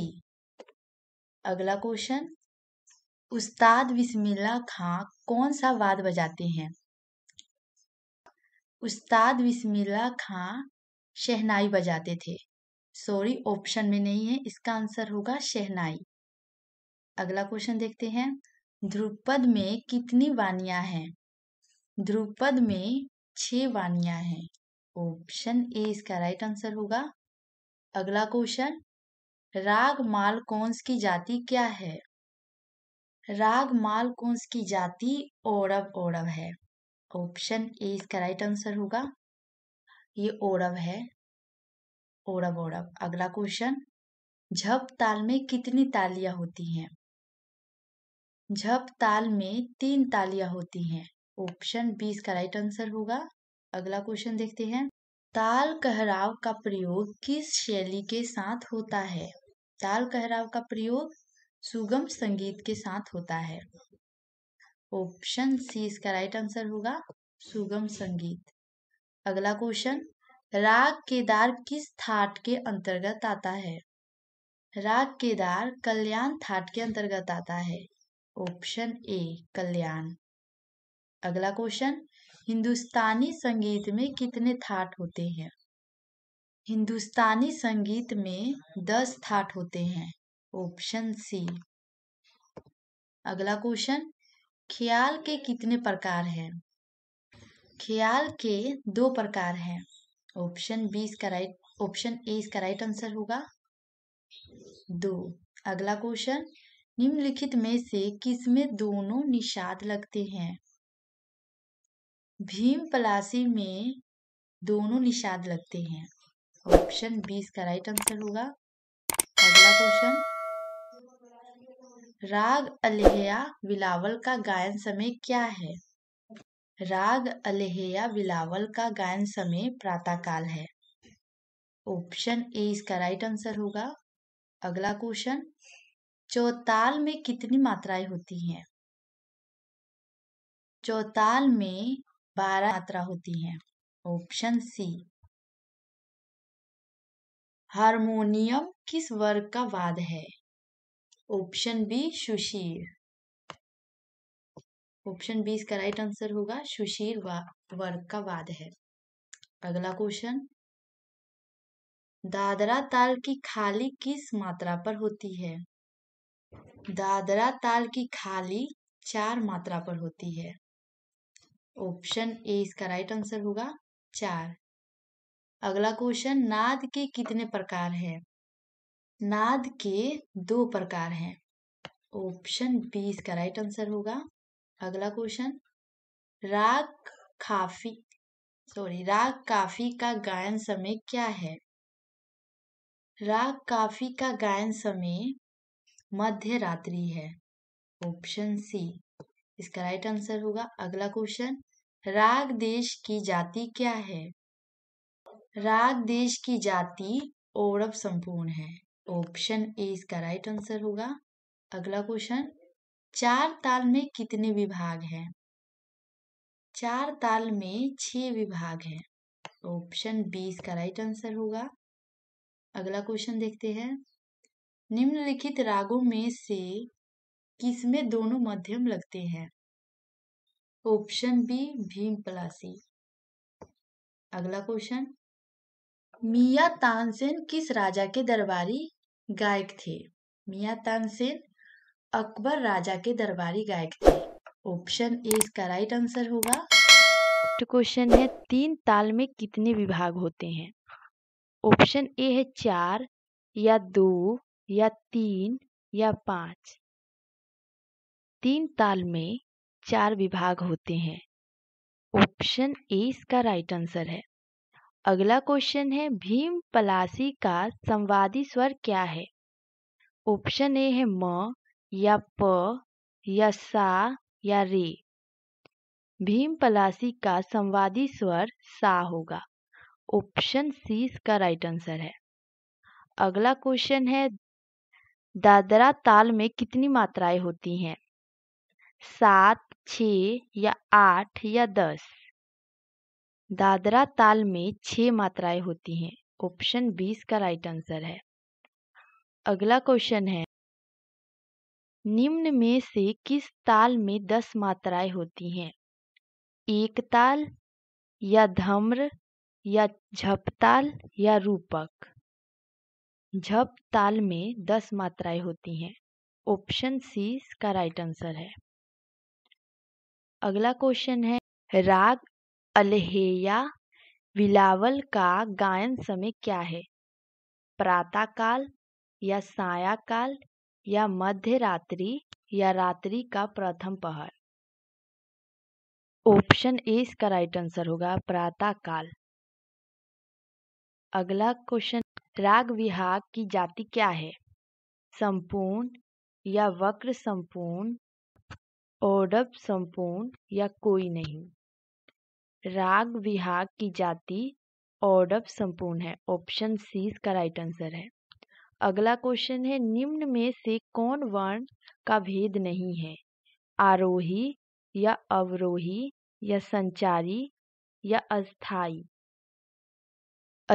अगला क्वेश्चन उस्ताद बिस्मिल्ला खां कौन सा वाद बजाते हैं उस्ताद बिस्मिल्ला खां शहनाई बजाते थे सॉरी ऑप्शन में नहीं है इसका आंसर होगा शहनाई अगला क्वेश्चन देखते हैं ध्रुपद में कितनी वानियां हैं ध्रुपद में छह वानियां हैं ऑप्शन ए इसका राइट आंसर होगा अगला क्वेश्चन राग माल कौनस की जाति क्या है राग माल कौनस की जाति ओरब ओरब है ऑप्शन ए इसका राइट आंसर होगा ये ओरब है ओरब ओरब अगला क्वेश्चन झप ताल में कितनी तालियां होती हैं झप ताल में तीन तालियां होती हैं ऑप्शन बी इसका राइट आंसर होगा अगला क्वेश्चन देखते हैं ताल कहराव का प्रयोग किस शैली के साथ होता है ताल कहराव का प्रयोग सुगम संगीत के साथ होता है ऑप्शन सी इसका राइट आंसर होगा सुगम संगीत अगला क्वेश्चन राग केदार किस थाट के अंतर्गत आता है राग केदार कल्याण थाट के अंतर्गत आता है ऑप्शन ए कल्याण अगला क्वेश्चन हिंदुस्तानी संगीत में कितने थाट होते हैं हिंदुस्तानी संगीत में दस थाट होते हैं ऑप्शन सी अगला क्वेश्चन ख्याल के कितने प्रकार हैं ख्याल के दो प्रकार हैं ऑप्शन बी इसका राइट ऑप्शन ए इसका राइट आंसर होगा दो अगला क्वेश्चन निम्नलिखित में से किसमें दोनों निषाद लगते हैं भीम पलासी में दोनों निषाद लगते हैं ऑप्शन बी इसका राइट आंसर होगा अगला क्वेश्चन राग अलहया बिलावल का गायन समय क्या है राग अलहेया बिलावल का गायन समय प्रातःकाल है ऑप्शन ए इसका राइट आंसर होगा अगला क्वेश्चन चौताल में कितनी मात्राएं होती हैं चौताल में बारह मात्रा होती हैं ऑप्शन सी हारमोनियम किस वर्ग का वाद है ऑप्शन बी सुशीर ऑप्शन बी इसका राइट आंसर होगा सुशील वर्ग का वाद है अगला क्वेश्चन दादरा ताल की खाली किस मात्रा पर होती है दादरा ताल की खाली चार मात्रा पर होती है ऑप्शन ए इसका राइट आंसर होगा चार अगला क्वेश्चन नाद के कितने प्रकार हैं नाद के दो प्रकार हैं ऑप्शन बी इसका राइट आंसर होगा अगला क्वेश्चन राग काफी सॉरी राग काफी का गायन समय क्या है राग काफी का गायन समय मध्य रात्रि है ऑप्शन सी इसका राइट आंसर होगा अगला क्वेश्चन राग देश की जाति क्या है राग देश की जाति औरब संपूर्ण है ऑप्शन ए इसका राइट आंसर होगा अगला क्वेश्चन चार ताल में कितने विभाग हैं चार ताल में छह विभाग हैं ऑप्शन बी इसका राइट आंसर होगा अगला क्वेश्चन देखते हैं निम्नलिखित रागों में से किसमें दोनों मध्यम लगते हैं ऑप्शन बी भीम पलासी अगला क्वेश्चन मिया तानसेन किस राजा के दरबारी गायक थे मिया तानसेन अकबर राजा के दरबारी गायक थे ऑप्शन ए इसका राइट आंसर होगा क्वेश्चन है तीन ताल में कितने विभाग होते हैं ऑप्शन ए है चार या दो या तीन या पांच तीन ताल में चार विभाग होते हैं ऑप्शन ए इसका राइट आंसर है अगला क्वेश्चन है भीम पलासी का संवादी स्वर क्या है ऑप्शन ए है म या प या सा या रे भीम पलासी का संवादी स्वर सा होगा ऑप्शन सी इसका राइट आंसर है अगला क्वेश्चन है दादरा ताल में कितनी मात्राएं होती हैं सात छ या आठ या दस दादरा ताल में छ मात्राएं होती हैं ऑप्शन बीस का राइट आंसर है अगला क्वेश्चन है निम्न में से किस ताल में दस मात्राएं होती हैं एक ताल या धम्र या झप ताल या रूपक झप ताल में दस मात्राएं होती हैं ऑप्शन सी इसका राइट आंसर है अगला क्वेश्चन है राग अलहेया विलावल का गायन समय क्या है प्रातः काल या साया काल या मध्य रात्रि या रात्रि का प्रथम पहर ऑप्शन ए इसका राइट आंसर होगा प्रातः काल अगला क्वेश्चन राग विहाग की जाति क्या है संपूर्ण या वक्र संपूर्ण ओडब संपूर्ण या कोई नहीं राग विहाग की जाति ओडप संपूर्ण है ऑप्शन सी इसका राइट आंसर है अगला क्वेश्चन है निम्न में से कौन वर्ण का भेद नहीं है आरोही या अवरोही या संचारी या अस्थाई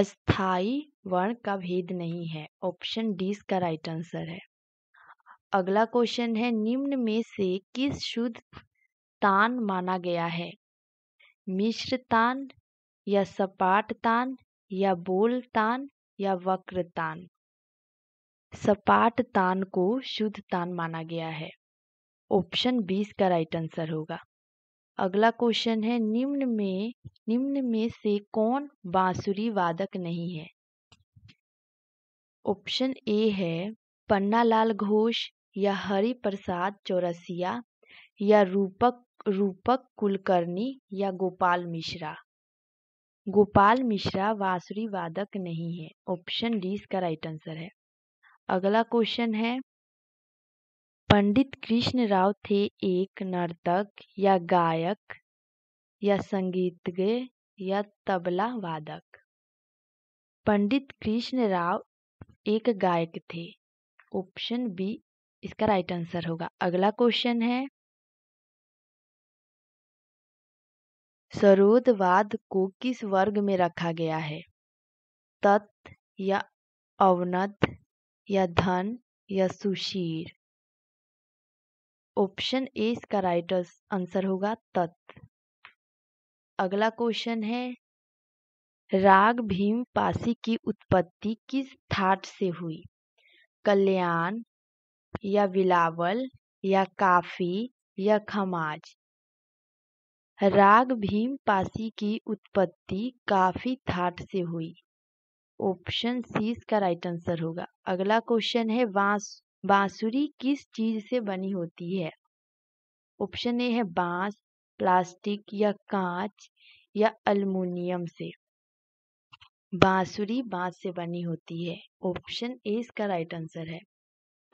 अस्थाई वर्ण का भेद नहीं है ऑप्शन डी इसका राइट आंसर है अगला क्वेश्चन है निम्न में से किस शुद्ध तान माना गया है मिश्र तान या सपाट तान या बोल तान या वक्र तान सपाट तान को शुद्ध तान माना गया है ऑप्शन बीस का राइट आंसर होगा अगला क्वेश्चन है निम्न में निम्न में से कौन बांसुरी वादक नहीं है ऑप्शन ए है पन्नालाल घोष या हरि प्रसाद चौरसिया या रूपक रूपक कुलकर्णी या गोपाल मिश्रा गोपाल मिश्रा बांसुरी वादक नहीं है ऑप्शन डी इसका राइट आंसर है अगला क्वेश्चन है पंडित कृष्ण राव थे एक नर्तक या गायक या संगीतज्ञ या तबला वादक पंडित कृष्ण राव एक गायक थे ऑप्शन बी इसका राइट आंसर होगा अगला क्वेश्चन है सरोदवाद को किस वर्ग में रखा गया है तत् या अवनत या धन या सुशीर ऑप्शन ए इसका राइट आंसर होगा तत् अगला क्वेश्चन है राग भीम पासी की उत्पत्ति किस ठाट से हुई कल्याण या बिलावल या काफी या खमाज राग भीम पासी की उत्पत्ति काफी थाट से हुई ऑप्शन सी इसका राइट आंसर होगा अगला क्वेश्चन है बांस बांसुरी किस चीज से बनी होती है ऑप्शन ए है बांस प्लास्टिक या कांच या अल्मोनियम से बांसुरी बांस से बनी होती है ऑप्शन ए इसका राइट आंसर है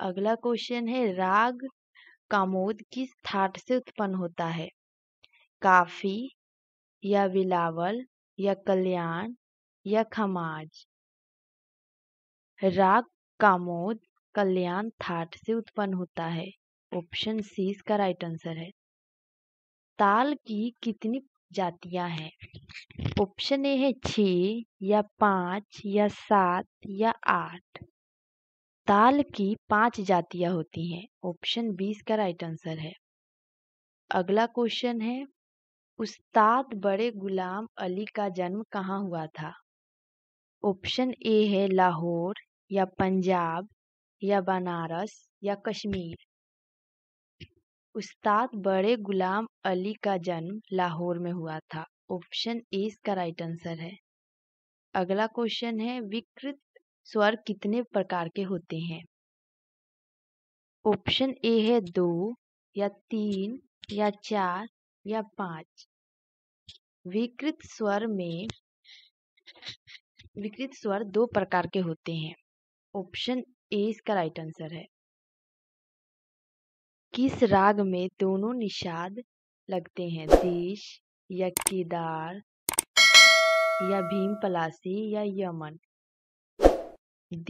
अगला क्वेश्चन है राग कामोद किस थाट से उत्पन्न होता है काफी या विलावल या कल्याण या खमाज राग कामोद कल्याण थाट से उत्पन्न होता है ऑप्शन सी इसका राइट आंसर है ताल की कितनी जातियां हैं ऑप्शन ए है छ या पाँच या सात या आठ ताल की पांच जातियां होती हैं ऑप्शन बी इसका राइट आंसर है अगला क्वेश्चन है उस्ताद बड़े गुलाम अली का जन्म कहाँ हुआ था ऑप्शन ए है लाहौर या पंजाब या बनारस या कश्मीर उस्ताद बड़े गुलाम अली का जन्म लाहौर में हुआ था ऑप्शन ए इसका राइट आंसर है अगला क्वेश्चन है विकृत स्वर कितने प्रकार के होते हैं ऑप्शन ए है दो या तीन या चार या पांच विकृत स्वर में विकृत स्वर दो प्रकार के होते हैं ऑप्शन ए इसका राइट आंसर है किस राग में दोनों निषाद लगते हैं देश या केदार या भीम पलासी या यमन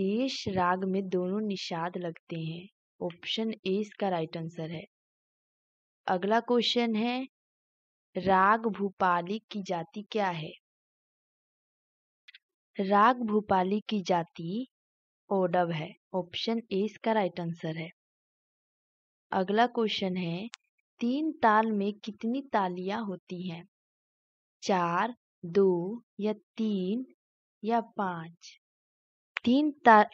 देश राग में दोनों निषाद लगते हैं ऑप्शन ए इसका राइट आंसर है अगला क्वेश्चन है राग भूपाली की जाति क्या है राग भूपाली की जाति ओडव है ऑप्शन ए इसका राइट आंसर है अगला क्वेश्चन है तीन ताल में कितनी तालियां होती हैं चार दो या तीन या पांच तीन ताल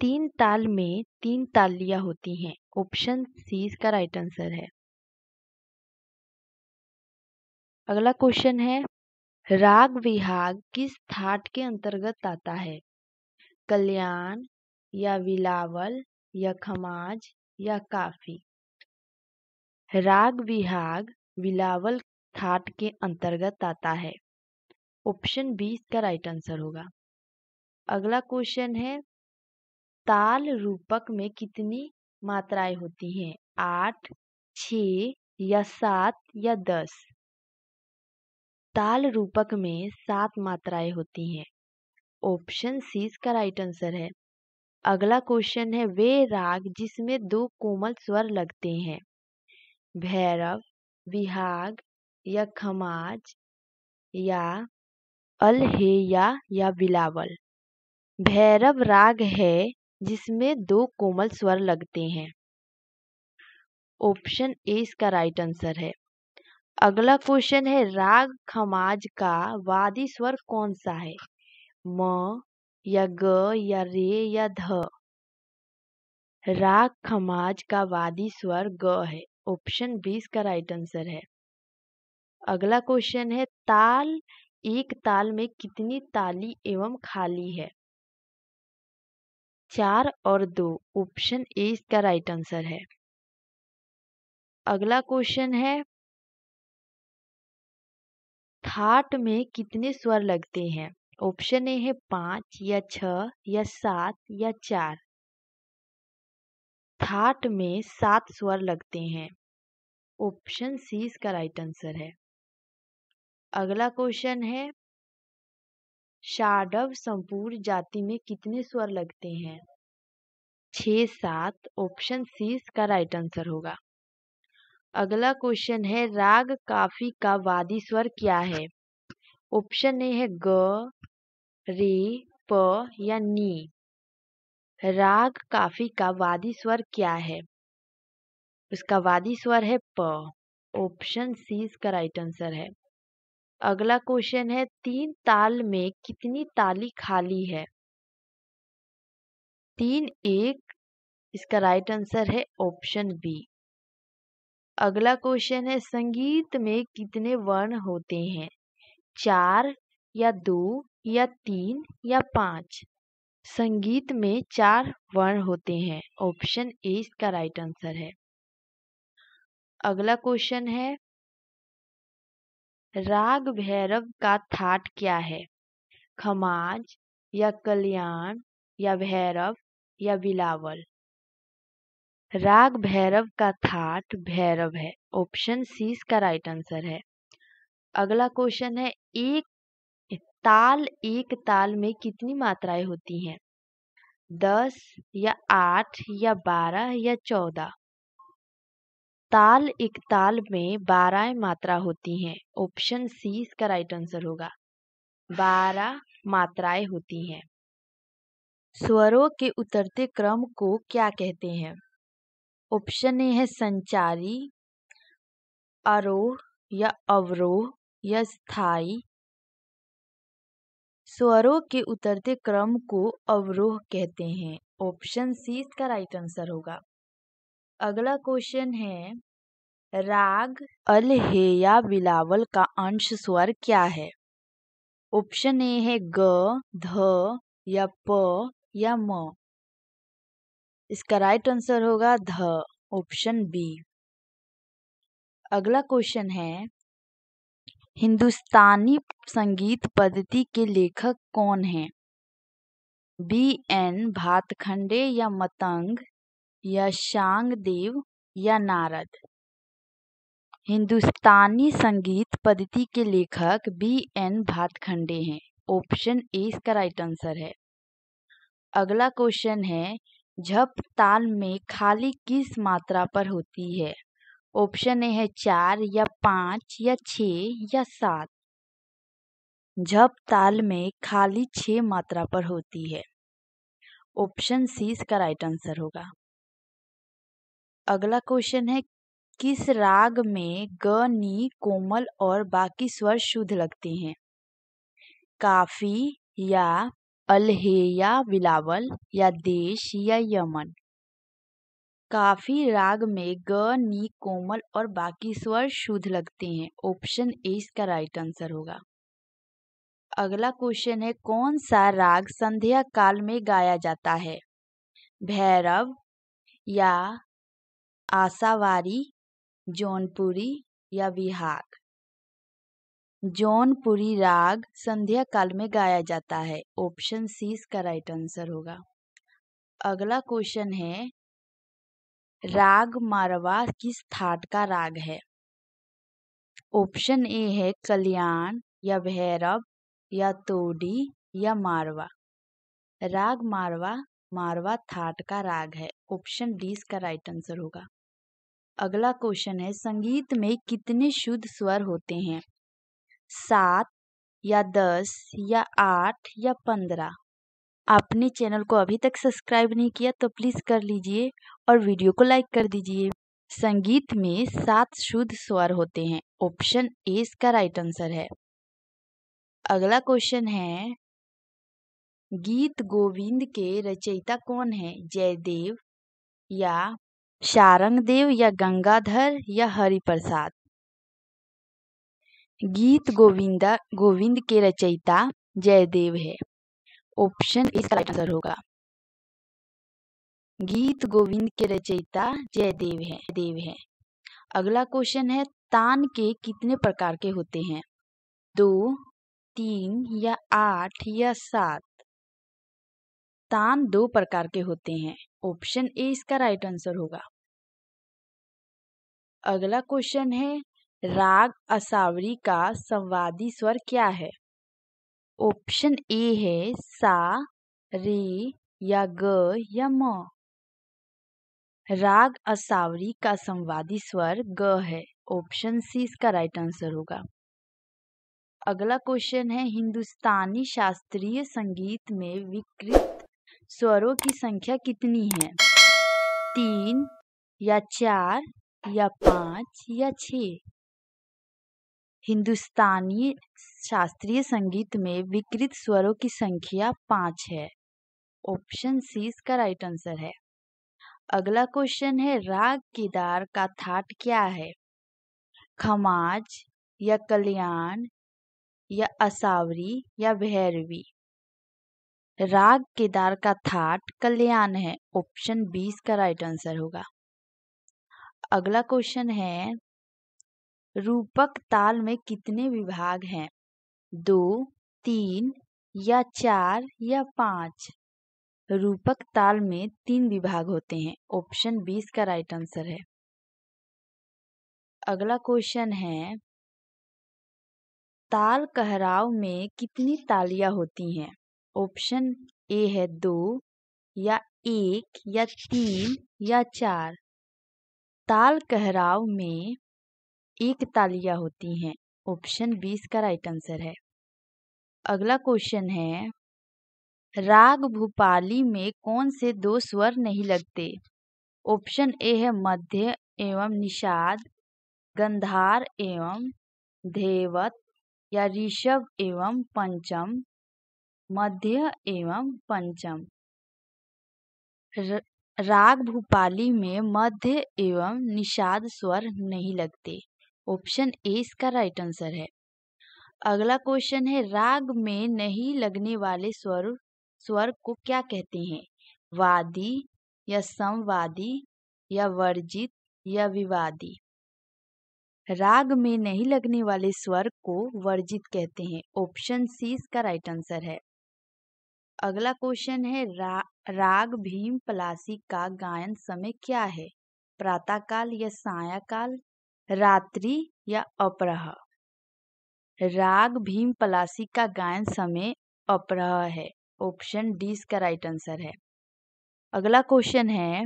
तीन ताल में तीन तालियां होती हैं ऑप्शन सी इसका राइट आंसर है अगला क्वेश्चन है राग विहाग किस थाट के अंतर्गत आता है कल्याण या विलावल या खमाज या काफ़ी राग विहाग बिलावल थाट के अंतर्गत आता है ऑप्शन बी इसका राइट आंसर होगा अगला क्वेश्चन है ताल रूपक में कितनी मात्राएं होती हैं आठ छ या सात या दस ताल रूपक में सात मात्राएं होती हैं ऑप्शन सी इसका राइट आंसर है अगला क्वेश्चन है वे राग जिसमें दो कोमल स्वर लगते हैं भैरव विहाग या खमाज या अलहेया या बिलावल भैरव राग है जिसमें दो कोमल स्वर लगते हैं ऑप्शन ए इसका राइट आंसर है अगला क्वेश्चन है राग खमाज का वादी स्वर कौन सा है म या ग या रे या ध राग खमाज का वादी स्वर ग है ऑप्शन बी इसका राइट आंसर है अगला क्वेश्चन है ताल एक ताल में कितनी ताली एवं खाली है चार और दो ऑप्शन ए इसका राइट आंसर है अगला क्वेश्चन है थाट में कितने स्वर लगते हैं ऑप्शन ए है पांच या छ या सात या चार थाट में सात स्वर लगते हैं ऑप्शन सी इसका राइट आंसर है अगला क्वेश्चन है शाडव संपूर्ण जाति में कितने स्वर लगते हैं छ सात ऑप्शन सी इसका राइट आंसर होगा अगला क्वेश्चन है राग काफी का वादी स्वर क्या है ऑप्शन ए है ग री प या नी राग काफी का वादी स्वर क्या है उसका वादी स्वर है प ऑप्शन सी इसका राइट आंसर है अगला क्वेश्चन है तीन ताल में कितनी ताली खाली है तीन एक इसका राइट आंसर है ऑप्शन बी अगला क्वेश्चन है संगीत में कितने वर्ण होते हैं चार या दो या तीन या पाँच संगीत में चार वर्ण होते हैं ऑप्शन ए इसका राइट आंसर है अगला क्वेश्चन है राग भैरव का थाट क्या है खमाज या कल्याण या भैरव या बिलावल राग भैरव का थाट भैरव है ऑप्शन सी इसका राइट आंसर है अगला क्वेश्चन है एक ताल एक ताल में कितनी मात्राएं होती हैं दस या आठ या बारह या चौदह ताल एक ताल में बारह मात्रा होती हैं ऑप्शन सी इसका राइट आंसर होगा बारह मात्राएं होती हैं स्वरों के उतरते क्रम को क्या कहते हैं ऑप्शन ए है संचारी अरोह या अवरोह स्थाई स्वरों के उतरते क्रम को अवरोह कहते हैं ऑप्शन सी इसका राइट आंसर होगा अगला क्वेश्चन है राग अल हे या बिलावल का अंश स्वर क्या है ऑप्शन ए है ग ध या प या म इसका राइट आंसर होगा ध ऑप्शन बी अगला क्वेश्चन है हिंदुस्तानी संगीत पद्धति के लेखक कौन हैं बी एन भातखंडे या मतंग या शांगदेव या नारद हिंदुस्तानी संगीत पद्धति के लेखक बी एन भातखंडे हैं ऑप्शन ए इसका राइट आंसर है अगला क्वेश्चन है झप ताल में खाली किस मात्रा पर होती है ऑप्शन ए है चार या पाँच या छ या सात जब ताल में खाली छ मात्रा पर होती है ऑप्शन सी इसका राइट आंसर होगा अगला क्वेश्चन है किस राग में ग नी कोमल और बाकी स्वर शुद्ध लगते हैं काफी या अलहे या बिलावल या देश या यमन काफी राग में ग नी कोमल और बाकी स्वर शुद्ध लगते हैं ऑप्शन ए इसका राइट आंसर होगा अगला क्वेश्चन है कौन सा राग संध्या काल में गाया जाता है भैरव या आशावारी जौनपुरी या विहाग जौनपुरी राग संध्या काल में गाया जाता है ऑप्शन सी इसका राइट आंसर होगा अगला क्वेश्चन है राग मारवा किस थाट का राग है ऑप्शन ए है कल्याण या भैरव या तोडी या मारवा राग मारवा मारवा थाट का राग है ऑप्शन डी इसका राइट आंसर होगा अगला क्वेश्चन है संगीत में कितने शुद्ध स्वर होते हैं सात या दस या आठ या पंद्रह आपने चैनल को अभी तक सब्सक्राइब नहीं किया तो प्लीज़ कर लीजिए और वीडियो को लाइक कर दीजिए संगीत में सात शुद्ध स्वर होते हैं ऑप्शन ए इसका राइट आंसर है अगला क्वेश्चन है गीत गोविंद के रचयिता कौन है जयदेव या शारंगदेव या गंगाधर या हरिप्रसाद गीत गोविंदा गोविंद के रचयिता जयदेव है ऑप्शन इसका राइट आंसर होगा गीत गोविंद के रचयिता जयदेव है देव है अगला क्वेश्चन है तान के कितने प्रकार के होते हैं दो तीन या आठ या सात तान दो प्रकार के होते हैं ऑप्शन ए इसका राइट आंसर होगा अगला क्वेश्चन है राग असावरी का संवादी स्वर क्या है ऑप्शन ए है सा रे या ग या म राग असावरी का संवादी स्वर ग है ऑप्शन सी इसका राइट आंसर होगा अगला क्वेश्चन है हिंदुस्तानी शास्त्रीय संगीत में विकृत स्वरों की संख्या कितनी है तीन या चार या पाँच या छ हिंदुस्तानी शास्त्रीय संगीत में विकृत स्वरों की संख्या पाँच है ऑप्शन सी इसका राइट आंसर है अगला क्वेश्चन है राग किदार का थाट क्या है खमाज या कल्याण या असावरी या भैरवी राग केदार का थाट कल्याण है ऑप्शन बी इसका राइट आंसर होगा अगला क्वेश्चन है रूपक ताल में कितने विभाग हैं दो तीन या चार या पाँच रूपक ताल में तीन विभाग होते हैं ऑप्शन बीस का राइट आंसर है अगला क्वेश्चन है ताल कहराव में कितनी तालियां होती हैं ऑप्शन ए है दो या एक या तीन या चार ताल कहराव में एक तालियां होती हैं ऑप्शन बीस का राइट आंसर है अगला क्वेश्चन है राग भूपाली में कौन से दो स्वर नहीं लगते ऑप्शन ए है मध्य एवं निषाद गंधार एवं धेवत या ऋषभ एवं पंचम मध्य एवं पंचम राग भूपाली में मध्य एवं निषाद स्वर नहीं लगते ऑप्शन ए इसका राइट आंसर है अगला क्वेश्चन है राग में नहीं लगने वाले स्वर स्वर को क्या कहते हैं वादी या संवादी या वर्जित या विवादी राग में नहीं लगने वाले स्वर को वर्जित कहते हैं ऑप्शन सी इसका राइट आंसर है अगला क्वेश्चन है रा, राग भीम पलासी का गायन समय क्या है प्रातःकाल या सायाकाल रात्रि या अपराह राग भीम पलासी का गायन समय अपराह है ऑप्शन डी इसका राइट आंसर है अगला क्वेश्चन है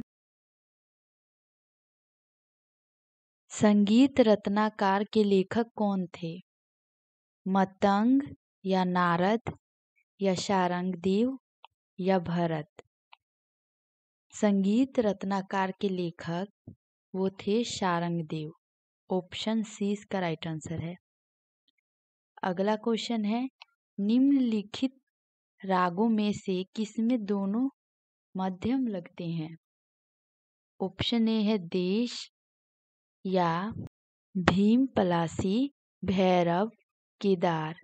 संगीत रत्नाकार के लेखक कौन थे मतंग या नारद या शारंगदेव या भरत संगीत रत्नाकार के लेखक वो थे शारंगदेव ऑप्शन सी इसका राइट आंसर है अगला क्वेश्चन है निम्नलिखित रागों में से किसमें दोनों मध्यम लगते हैं ऑप्शन ए है देश या भीम पलासी भैरव केदार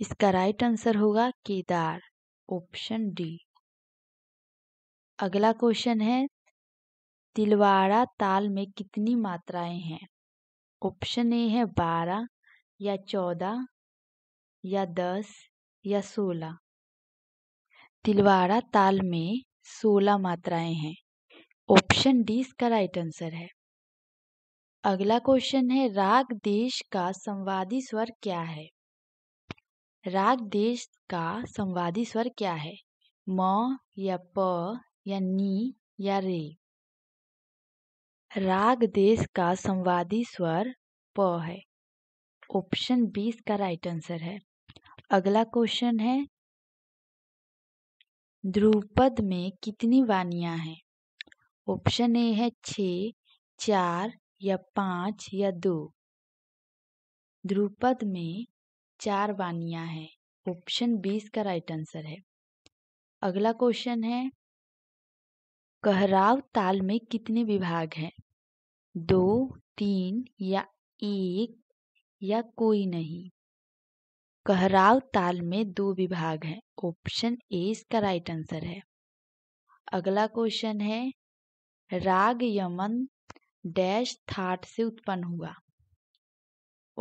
इसका राइट आंसर होगा केदार ऑप्शन डी अगला क्वेश्चन है तिलवाड़ा ताल में कितनी मात्राएं हैं ऑप्शन ए है बारह या चौदह या दस या सोलह तिलवाड़ा ताल में सोलह मात्राएं हैं ऑप्शन डी इसका राइट आंसर है अगला क्वेश्चन है राग देश का संवादी स्वर क्या है राग देश का संवादी स्वर क्या है म या प या नी या रे राग देश का संवादी स्वर प है ऑप्शन बीस का राइट आंसर है अगला क्वेश्चन है ध्रुपद में कितनी वानियां हैं ऑप्शन ए है छ चार या पाँच या दो ध्रुपद में चार वानियां हैं ऑप्शन बीस का राइट आंसर है अगला क्वेश्चन है कहराव ताल में कितने विभाग हैं दो तीन या एक या कोई नहीं कहराव ताल में दो विभाग हैं ऑप्शन ए इसका राइट आंसर है अगला क्वेश्चन है राग यमन डैश थाट से उत्पन्न हुआ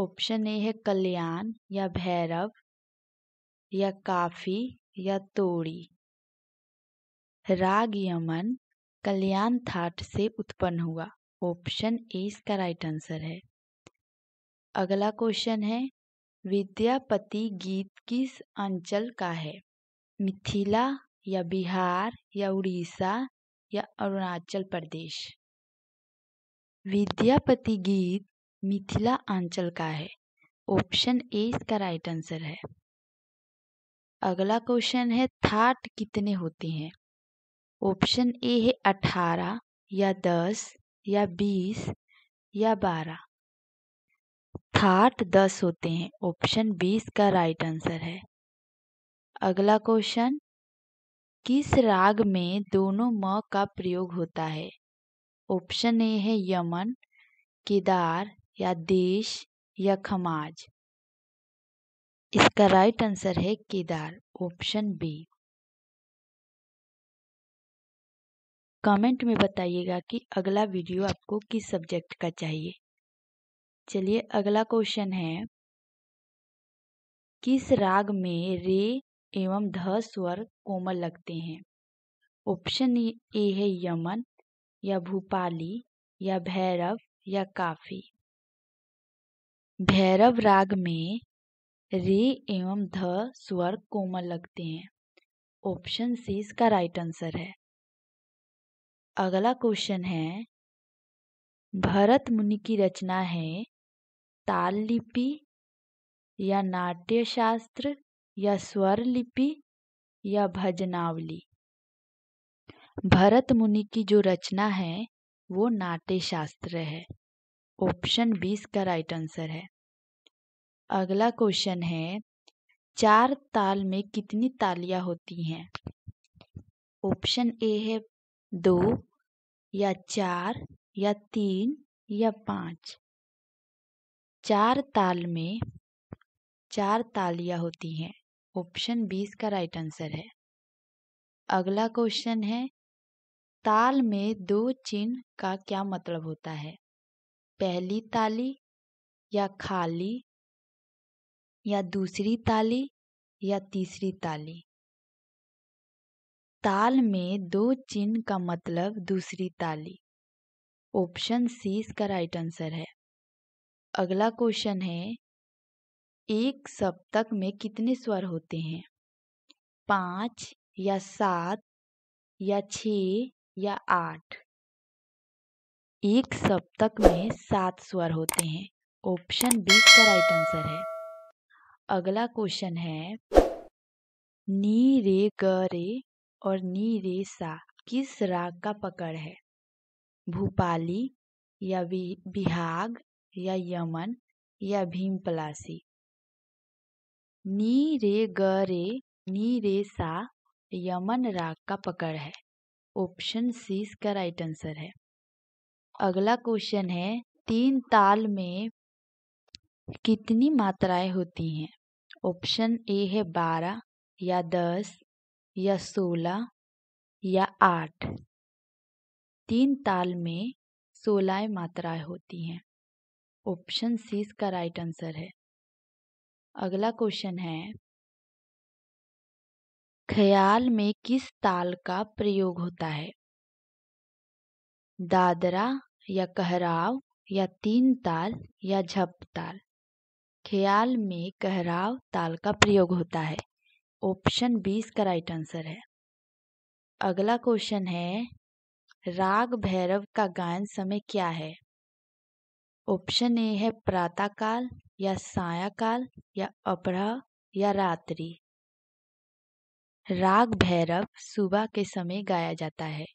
ऑप्शन ए है कल्याण या भैरव या काफी या तोड़ी राग यमन कल्याण थाट से उत्पन्न हुआ ऑप्शन ए इसका राइट आंसर है अगला क्वेश्चन है विद्यापति गीत किस अंचल का है मिथिला या बिहार या उड़ीसा या अरुणाचल प्रदेश विद्यापति गीत मिथिला अंचल का है ऑप्शन ए इसका राइट आंसर है अगला क्वेश्चन है थाट कितने होते हैं ऑप्शन ए है अठारह या दस या बीस या बारह थाट दस होते हैं ऑप्शन बीस का राइट आंसर है अगला क्वेश्चन किस राग में दोनों म का प्रयोग होता है ऑप्शन ए है यमन केदार या देश या खमाज इसका राइट आंसर है केदार ऑप्शन बी कमेंट में बताइएगा कि अगला वीडियो आपको किस सब्जेक्ट का चाहिए चलिए अगला क्वेश्चन है किस राग में रे एवं ध स्वर कोमल लगते हैं ऑप्शन ए है यमन या भूपाली या भैरव या काफी भैरव राग में रे एवं ध स्वर कोमल लगते हैं ऑप्शन सी इसका राइट आंसर है अगला क्वेश्चन है भरत मुनि की रचना है ताल लिपि या नाट्य शास्त्र या स्वर लिपि या भजनावली भरत मुनि की जो रचना है वो नाट्य शास्त्र है ऑप्शन बीस का राइट आंसर है अगला क्वेश्चन है चार ताल में कितनी तालियां होती हैं ऑप्शन ए है दो या चार या तीन या पाँच चार ताल में चार तालियां होती हैं ऑप्शन बीस का राइट आंसर है अगला क्वेश्चन है ताल में दो चिन्ह का क्या मतलब होता है पहली ताली या खाली या दूसरी ताली या तीसरी ताली ताल में दो चिन्ह का मतलब दूसरी ताली ऑप्शन सी इसका राइट आंसर है अगला क्वेश्चन है एक सप्तक में कितने स्वर होते हैं पाँच या सात या छ या आठ एक सप्तक में सात स्वर होते हैं ऑप्शन बी का राइट आंसर है अगला क्वेश्चन है नी रे ग रे और नी रे सा किस राग का पकड़ है भूपाली या बिहाग या यमन या भीम पलासी नी रे ग रे नी रे सा यमन राग का पकड़ है ऑप्शन सी इसका राइट आंसर है अगला क्वेश्चन है तीन ताल में कितनी मात्राएं होती हैं ऑप्शन ए है बारह या दस या सोलह या आठ तीन ताल में सोलह मात्राएं होती हैं ऑप्शन सी इसका राइट आंसर है अगला क्वेश्चन है ख्याल में किस ताल का प्रयोग होता है दादरा या कहराव या तीन ताल या झप ताल ख्याल में कहराव ताल का प्रयोग होता है ऑप्शन बी इसका राइट आंसर है अगला क्वेश्चन है राग भैरव का गायन समय क्या है ऑप्शन ए है प्रातःकाल या सायाकाल या अपराह या रात्रि राग भैरव सुबह के समय गाया जाता है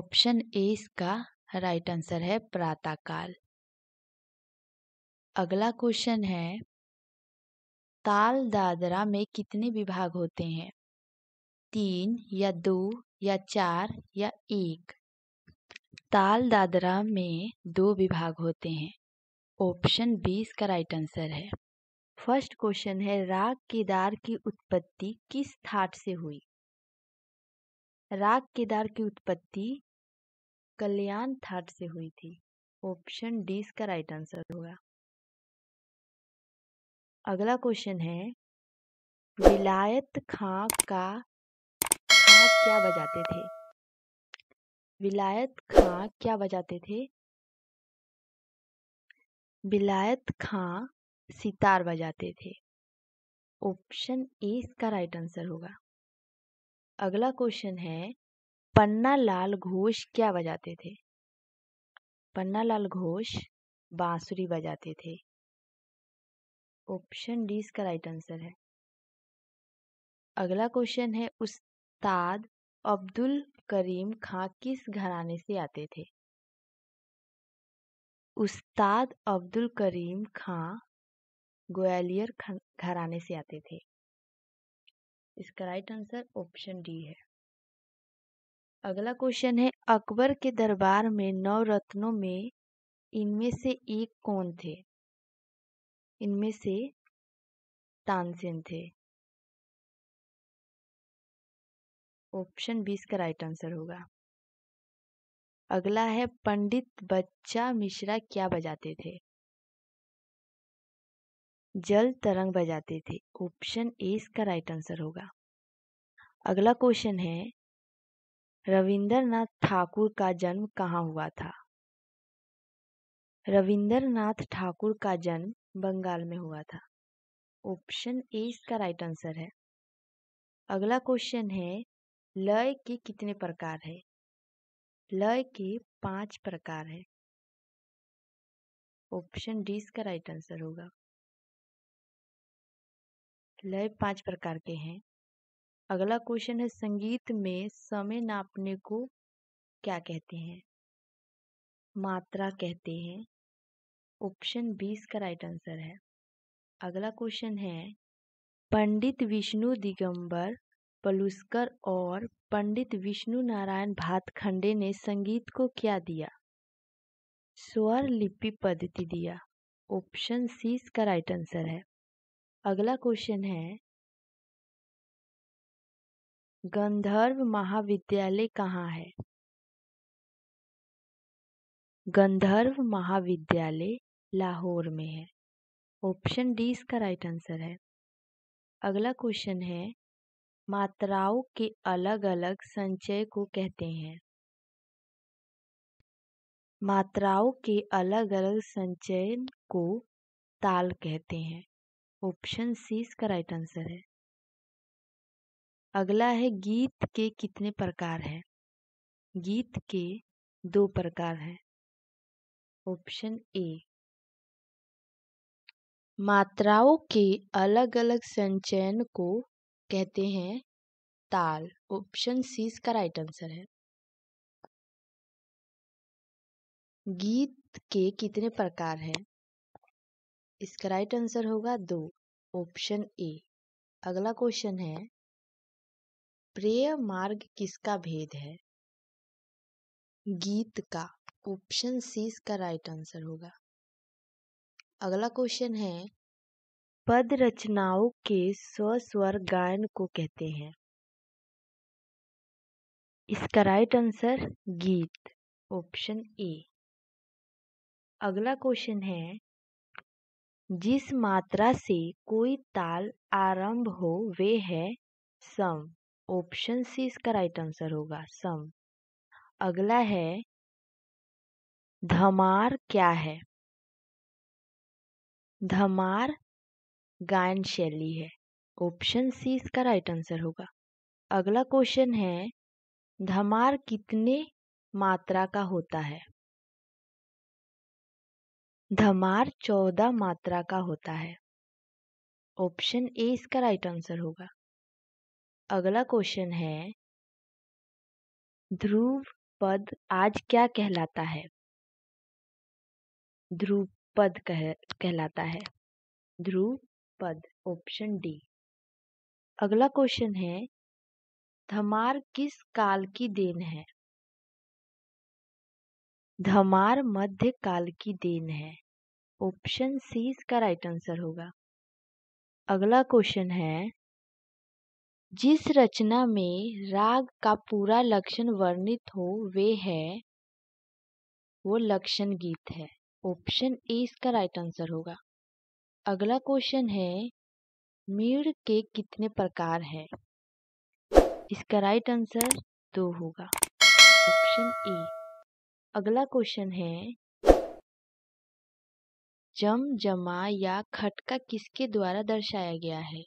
ऑप्शन ए इसका राइट आंसर है प्रातःकाल अगला क्वेश्चन है ताल दादरा में कितने विभाग होते हैं तीन या दो या चार या एक ताल दादरा में दो विभाग होते हैं ऑप्शन बी इसका राइट आंसर है फर्स्ट क्वेश्चन है राग केदार की उत्पत्ति किस थाट से हुई राग केदार की उत्पत्ति कल्याण थाट से हुई थी ऑप्शन डी इसका राइट आंसर होगा अगला क्वेश्चन है विलायत खां का खां क्या बजाते थे विलायत खां क्या बजाते थे विलायत खां सितार बजाते थे ऑप्शन ए इसका राइट आंसर होगा अगला क्वेश्चन है पन्ना लाल घोष क्या बजाते थे पन्ना लाल घोष बांसुरी बजाते थे ऑप्शन डी इसका राइट आंसर है अगला क्वेश्चन है उस्ताद अब्दुल करीम खां किस घराने से आते थे उस्ताद अब्दुल करीम खां ग्वालियर घराने से आते थे इसका राइट आंसर ऑप्शन डी है अगला क्वेश्चन है अकबर के दरबार में नौ रत्नों में इनमें से एक कौन थे इनमें से तानसेन थे ऑप्शन बीस का राइट आंसर होगा अगला है पंडित बच्चा मिश्रा क्या बजाते थे जल तरंग बजाते थे ऑप्शन ए इसका राइट आंसर होगा अगला क्वेश्चन है रविंद्रनाथ ठाकुर का जन्म कहाँ हुआ था रविंद्रनाथ ठाकुर का जन्म बंगाल में हुआ था ऑप्शन ए इसका राइट आंसर है अगला क्वेश्चन है लय के कितने प्रकार है लय के पांच प्रकार है ऑप्शन डी इसका राइट आंसर होगा लय पांच प्रकार के हैं अगला क्वेश्चन है संगीत में समय नापने को क्या कहते हैं मात्रा कहते हैं ऑप्शन बीस का राइट आंसर है अगला क्वेश्चन है पंडित विष्णु दिगंबर पलुस्कर और पंडित विष्णु नारायण भातखंडे ने संगीत को क्या दिया स्वर लिपि पद्धति दिया ऑप्शन सी इसका राइट आंसर है अगला क्वेश्चन है गंधर्व महाविद्यालय कहाँ है गंधर्व महाविद्यालय लाहौर में है ऑप्शन डी इसका राइट आंसर है अगला क्वेश्चन है मात्राओं के अलग अलग संचय को कहते हैं मात्राओं के अलग अलग संचय को ताल कहते हैं ऑप्शन सी इसका राइट आंसर है अगला है गीत के कितने प्रकार हैं गीत के दो प्रकार हैं ऑप्शन ए मात्राओं के अलग अलग संचयन को कहते हैं ताल ऑप्शन सी इसका राइट आंसर है गीत के कितने प्रकार हैं इसका राइट आंसर होगा दो ऑप्शन ए अगला क्वेश्चन है प्रेय मार्ग किसका भेद है गीत का ऑप्शन सी इसका राइट आंसर होगा अगला क्वेश्चन है पद रचनाओं के स्वस्वर गायन को कहते हैं इसका राइट आंसर गीत ऑप्शन ए अगला क्वेश्चन है जिस मात्रा से कोई ताल आरंभ हो वे है सम ऑप्शन सी इसका राइट आंसर होगा सम अगला है धमार क्या है धमार गायन शैली है ऑप्शन सी इसका राइट आंसर होगा अगला क्वेश्चन है धमार कितने मात्रा का होता है धमार चौदह मात्रा का होता है ऑप्शन ए इसका राइट आंसर होगा अगला क्वेश्चन है ध्रुव पद आज क्या कहलाता है ध्रुव पद कह कहलाता है ध्रुव पद ऑप्शन डी अगला क्वेश्चन है धमार किस काल की देन है धमार मध्य काल की देन है ऑप्शन सी इसका राइट आंसर होगा अगला क्वेश्चन है जिस रचना में राग का पूरा लक्षण वर्णित हो वे है वो लक्षण गीत है ऑप्शन ए इसका राइट आंसर होगा अगला क्वेश्चन है मीड के कितने प्रकार हैं इसका राइट आंसर दो होगा ऑप्शन ए अगला क्वेश्चन है जम जमा या खटका किसके द्वारा दर्शाया गया है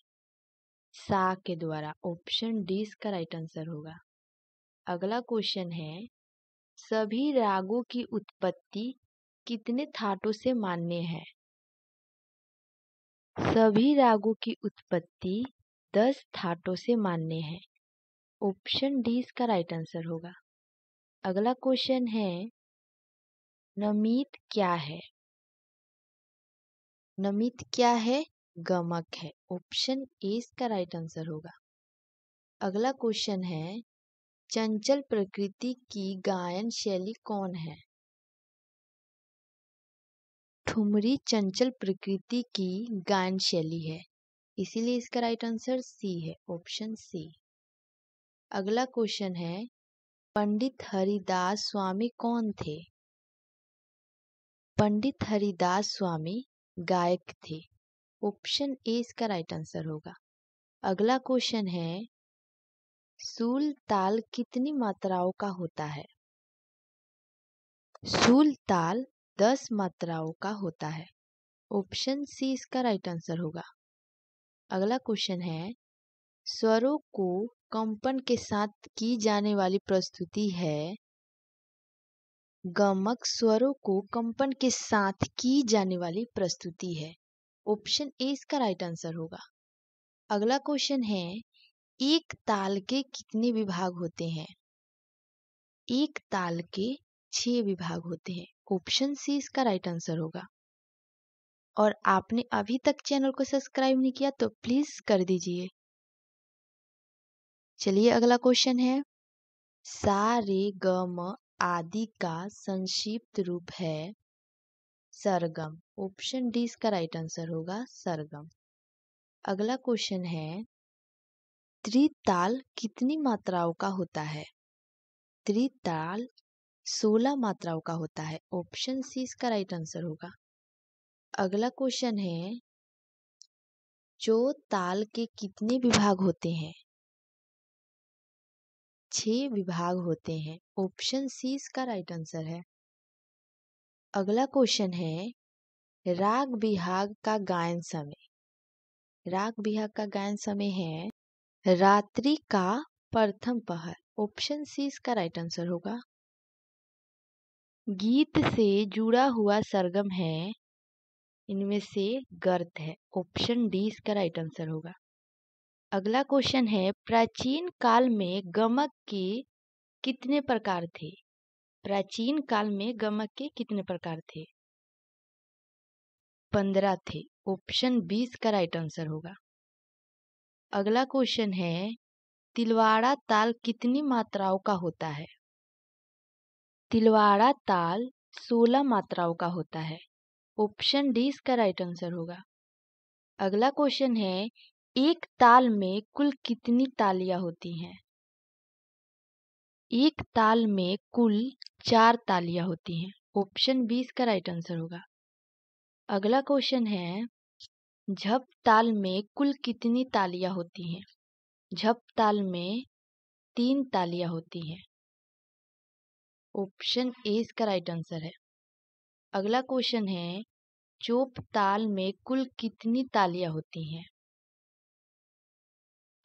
सा के द्वारा ऑप्शन डी इसका राइट आंसर होगा अगला क्वेश्चन है सभी रागों की उत्पत्ति कितने थाटों से मान्य है सभी रागों की उत्पत्ति दस थाटों से मान्य है ऑप्शन डी इसका राइट आंसर होगा अगला क्वेश्चन है नमित क्या है नमित क्या है गमक है ऑप्शन ए इसका राइट आंसर होगा अगला क्वेश्चन है चंचल प्रकृति की गायन शैली कौन है ठुमरी चंचल प्रकृति की गायन शैली है इसीलिए इसका राइट आंसर सी है ऑप्शन सी अगला क्वेश्चन है पंडित हरिदास स्वामी कौन थे पंडित हरिदास स्वामी गायक थे ऑप्शन ए इसका राइट आंसर होगा अगला क्वेश्चन है सूल ताल कितनी मात्राओं का होता है सूल ताल दस मात्राओं का होता है ऑप्शन सी इसका राइट आंसर होगा अगला क्वेश्चन है स्वरों को कंपन के साथ की जाने वाली प्रस्तुति है गमक स्वरों को कंपन के साथ की जाने वाली प्रस्तुति है ऑप्शन ए इसका राइट आंसर होगा अगला क्वेश्चन है एक ताल के कितने विभाग होते हैं एक ताल के छह विभाग होते हैं ऑप्शन सी इसका राइट आंसर होगा और आपने अभी तक चैनल को सब्सक्राइब नहीं किया तो प्लीज कर दीजिए चलिए अगला क्वेश्चन है सा रे ग म आदि का संक्षिप्त रूप है सरगम ऑप्शन डी इसका राइट आंसर होगा सरगम अगला क्वेश्चन है त्रिताल कितनी मात्राओं का होता है त्रिताल सोलह मात्राओं का होता है ऑप्शन सी इसका राइट आंसर होगा अगला क्वेश्चन है जो ताल के कितने विभाग होते हैं छह विभाग होते हैं ऑप्शन सी इसका राइट आंसर है अगला क्वेश्चन है राग विहाग का गायन समय राग विहाग का गायन समय है रात्रि का प्रथम पहर ऑप्शन सी इसका राइट आंसर होगा गीत से जुड़ा हुआ सरगम है इनमें से गर्त है ऑप्शन डी इसका राइट आंसर होगा अगला क्वेश्चन है प्राचीन काल में गमक के कितने प्रकार थे प्राचीन काल में गमक के कितने प्रकार थे पंद्रह थे ऑप्शन बीस का राइट आंसर होगा अगला क्वेश्चन है तिलवाड़ा ताल कितनी मात्राओं का होता है तिलवाड़ा ताल सोलह मात्राओं का होता है ऑप्शन डी इसका राइट आंसर होगा अगला क्वेश्चन है एक ताल में कुल कितनी तालियां होती हैं एक ताल में कुल चार तालियां होती हैं ऑप्शन बी इसका राइट आंसर होगा अगला क्वेश्चन है झप ताल में कुल कितनी तालियां होती हैं झप ताल में तीन तालियां होती हैं ऑप्शन ए इसका राइट आंसर है अगला क्वेश्चन है चोप ताल में कुल कितनी तालियां होती हैं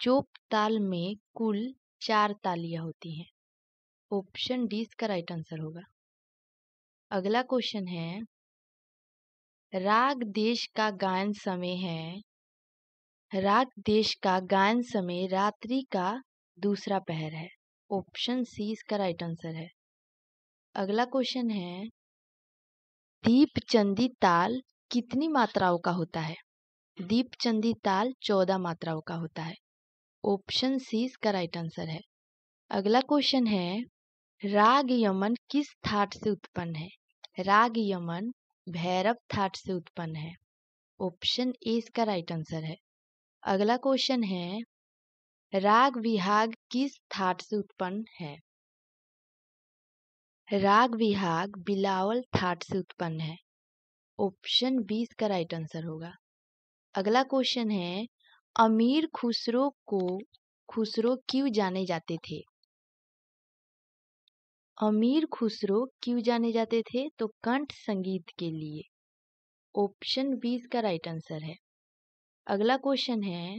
चोप ताल में कुल चार तालियां होती हैं ऑप्शन डी इसका राइट आंसर होगा अगला क्वेश्चन है राग देश का गायन समय है राग देश का गायन समय रात्रि का दूसरा पहर है ऑप्शन सी इसका राइट आंसर है अगला क्वेश्चन है दीप चंदी ताल कितनी मात्राओं का होता है दीप चंदी ताल चौदह मात्राओं का होता है ऑप्शन सी इसका राइट आंसर है अगला क्वेश्चन है राग यमन किस थाट से उत्पन्न है राग यमन भैरव थाट से उत्पन्न है ऑप्शन ए इसका राइट आंसर है अगला क्वेश्चन है राग विहाग किस थाट से उत्पन्न है राग विहाग बिलावल थाट से उत्पन्न है ऑप्शन बीस का राइट आंसर होगा अगला क्वेश्चन है अमीर खुसरो को खुसरो क्यों जाने जाते थे अमीर खुसरो क्यों जाने जाते थे तो कंठ संगीत के लिए ऑप्शन बीस का राइट आंसर है अगला क्वेश्चन है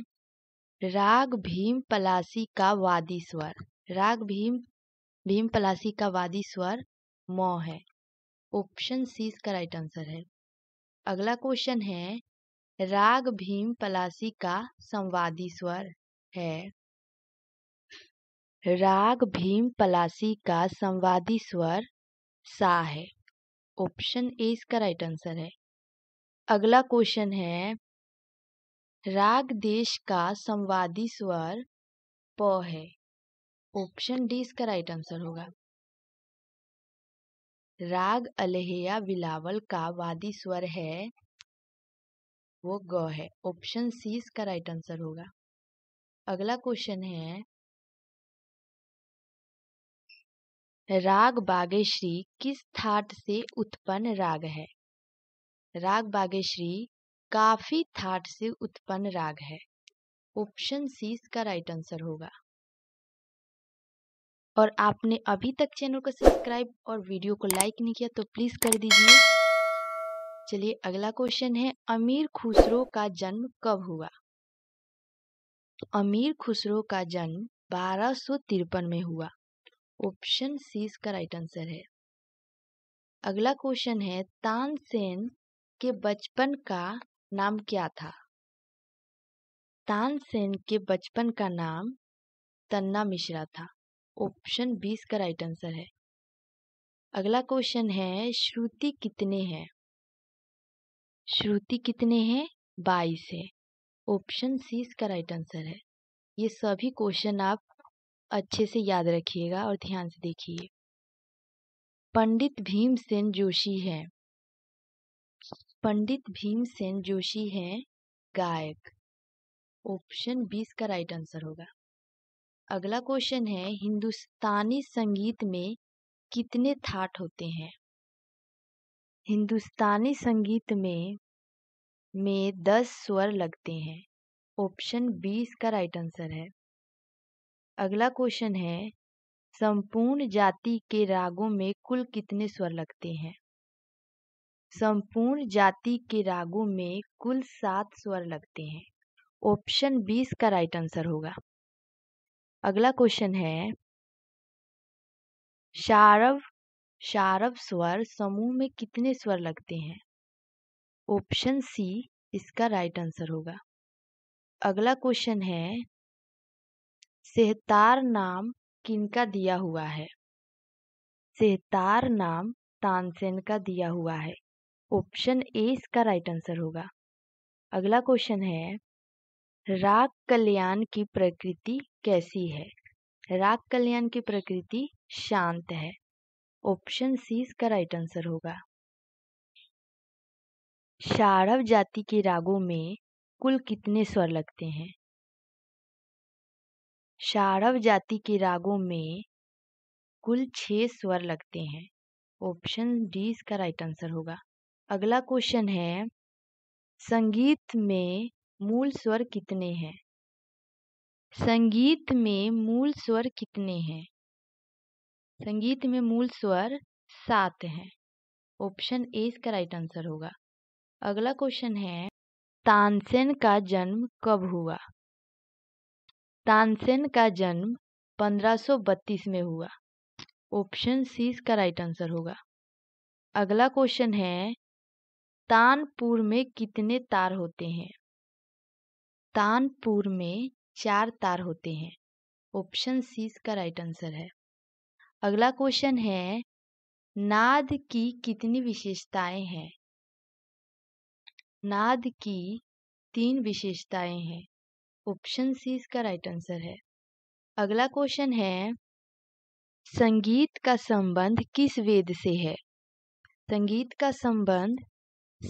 राग भीम पलासी का वादी स्वर राग भीम भीम पलासी का वादी स्वर मौ है ऑप्शन सी इसका राइट आंसर है अगला क्वेश्चन है राग भीम पलासी का संवादी स्वर है राग भीम पलासी का संवादी स्वर सा है ऑप्शन ए इसका राइट आंसर है अगला क्वेश्चन है राग देश का संवादी स्वर प है ऑप्शन डी इसका राइट आंसर होगा राग अलहेया बिलावल का वादी स्वर है वो ग है ऑप्शन सी इसका राइट आंसर होगा अगला क्वेश्चन है राग बागेश्री किस थाट से उत्पन्न राग है राग बागेश्री काफी थाट से उत्पन्न राग है ऑप्शन सी इसका राइट आंसर होगा और आपने अभी तक चैनल को सब्सक्राइब और वीडियो को लाइक नहीं किया तो प्लीज़ कर दीजिए चलिए अगला क्वेश्चन है अमीर खुसरो का जन्म कब हुआ तो अमीर खुसरो का जन्म बारह में हुआ ऑप्शन सी इसका राइट आंसर है अगला क्वेश्चन है तानसेन के बचपन का नाम क्या था तानसेन के बचपन का नाम तन्ना मिश्रा था ऑप्शन बीस का राइट आंसर है अगला क्वेश्चन है श्रुति कितने हैं श्रुति कितने हैं बाईस है ऑप्शन सी इसका राइट आंसर है ये सभी क्वेश्चन आप अच्छे से याद रखिएगा और ध्यान से देखिए पंडित भीमसेन जोशी हैं पंडित भीमसेन जोशी हैं गायक ऑप्शन बीस का राइट आंसर होगा अगला क्वेश्चन है हिंदुस्तानी संगीत में कितने थाट होते हैं हिंदुस्तानी संगीत में में दस स्वर लगते हैं ऑप्शन बी इसका राइट आंसर है अगला क्वेश्चन है संपूर्ण जाति के रागों में कुल कितने स्वर लगते हैं संपूर्ण जाति के रागों में कुल सात स्वर लगते हैं ऑप्शन बी इसका राइट आंसर होगा अगला क्वेश्चन है शारव शारव स्वर समूह में कितने स्वर लगते हैं ऑप्शन सी इसका राइट आंसर होगा अगला क्वेश्चन है सेहतार नाम किनका दिया हुआ है सेहतार नाम तानसेन का दिया हुआ है ऑप्शन ए इसका राइट आंसर होगा अगला क्वेश्चन है राग कल्याण की प्रकृति कैसी है राग कल्याण की प्रकृति शांत है ऑप्शन सी इसका राइट आंसर होगा शारव जाति के रागों में कुल कितने स्वर लगते हैं शारव जाति के रागों में कुल छह स्वर लगते हैं ऑप्शन डी इसका राइट आंसर होगा अगला क्वेश्चन है संगीत में मूल स्वर कितने हैं संगीत में मूल स्वर कितने हैं संगीत में मूल स्वर सात हैं ऑप्शन ए इसका राइट आंसर होगा अगला क्वेश्चन है तानसेन का जन्म कब हुआ तानसेन का जन्म 1532 में हुआ ऑप्शन सी इसका राइट आंसर होगा अगला क्वेश्चन है तानपुर में कितने तार होते हैं तानपुर में चार तार होते हैं ऑप्शन सी इसका राइट आंसर है अगला क्वेश्चन है नाद की कितनी विशेषताएं हैं नाद की तीन विशेषताएं हैं ऑप्शन सी इसका राइट आंसर है अगला क्वेश्चन है संगीत का संबंध किस वेद से है संगीत का संबंध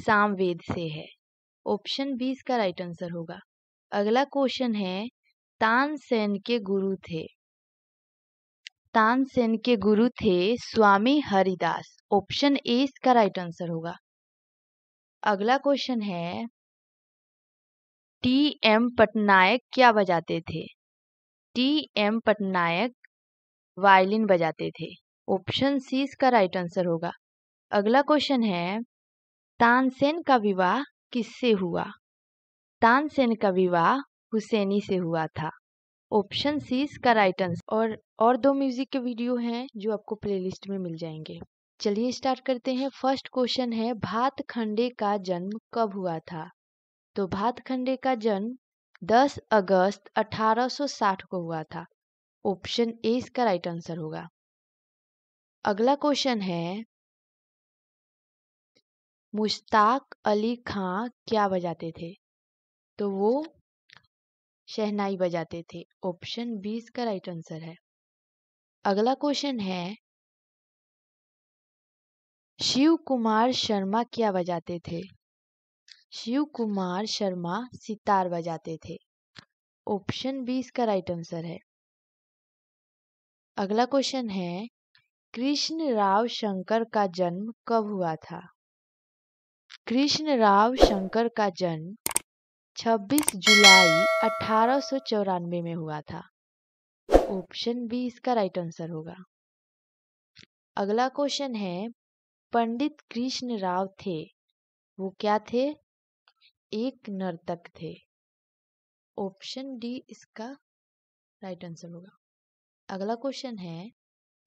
सामवेद से है ऑप्शन बी इसका राइट आंसर होगा अगला क्वेश्चन है तानसेन के गुरु थे तानसेन के गुरु थे स्वामी हरिदास ऑप्शन ए इसका राइट आंसर होगा अगला क्वेश्चन है टी एम पटनायक क्या बजाते थे टी एम पटनायक वायलिन बजाते थे ऑप्शन सी इसका राइट आंसर होगा अगला क्वेश्चन है तानसेन का विवाह किससे हुआ तानसेन का विवाह हुसैनी से हुआ था ऑप्शन सी इसका राइट आंसर और और दो म्यूजिक के वीडियो हैं जो आपको प्लेलिस्ट में मिल जाएंगे चलिए स्टार्ट करते हैं फर्स्ट क्वेश्चन है भात खंडे का जन्म कब हुआ था तो भात खंडे का जन्म 10 अगस्त 1860 को हुआ था ऑप्शन ए इसका राइट आंसर होगा अगला क्वेश्चन है मुश्ताक अली खां क्या बजाते थे तो वो शहनाई बजाते थे ऑप्शन बी इसका राइट आंसर है अगला क्वेश्चन है शिव कुमार शर्मा क्या बजाते थे शिव कुमार शर्मा सितार बजाते थे ऑप्शन बी इसका राइट आंसर है अगला क्वेश्चन है कृष्ण राव शंकर का जन्म कब हुआ था कृष्ण राव शंकर का जन्म 26 जुलाई अठारह में हुआ था ऑप्शन बी इसका राइट आंसर होगा अगला क्वेश्चन है पंडित कृष्ण राव थे वो क्या थे एक नर्तक थे ऑप्शन डी इसका राइट आंसर होगा अगला क्वेश्चन है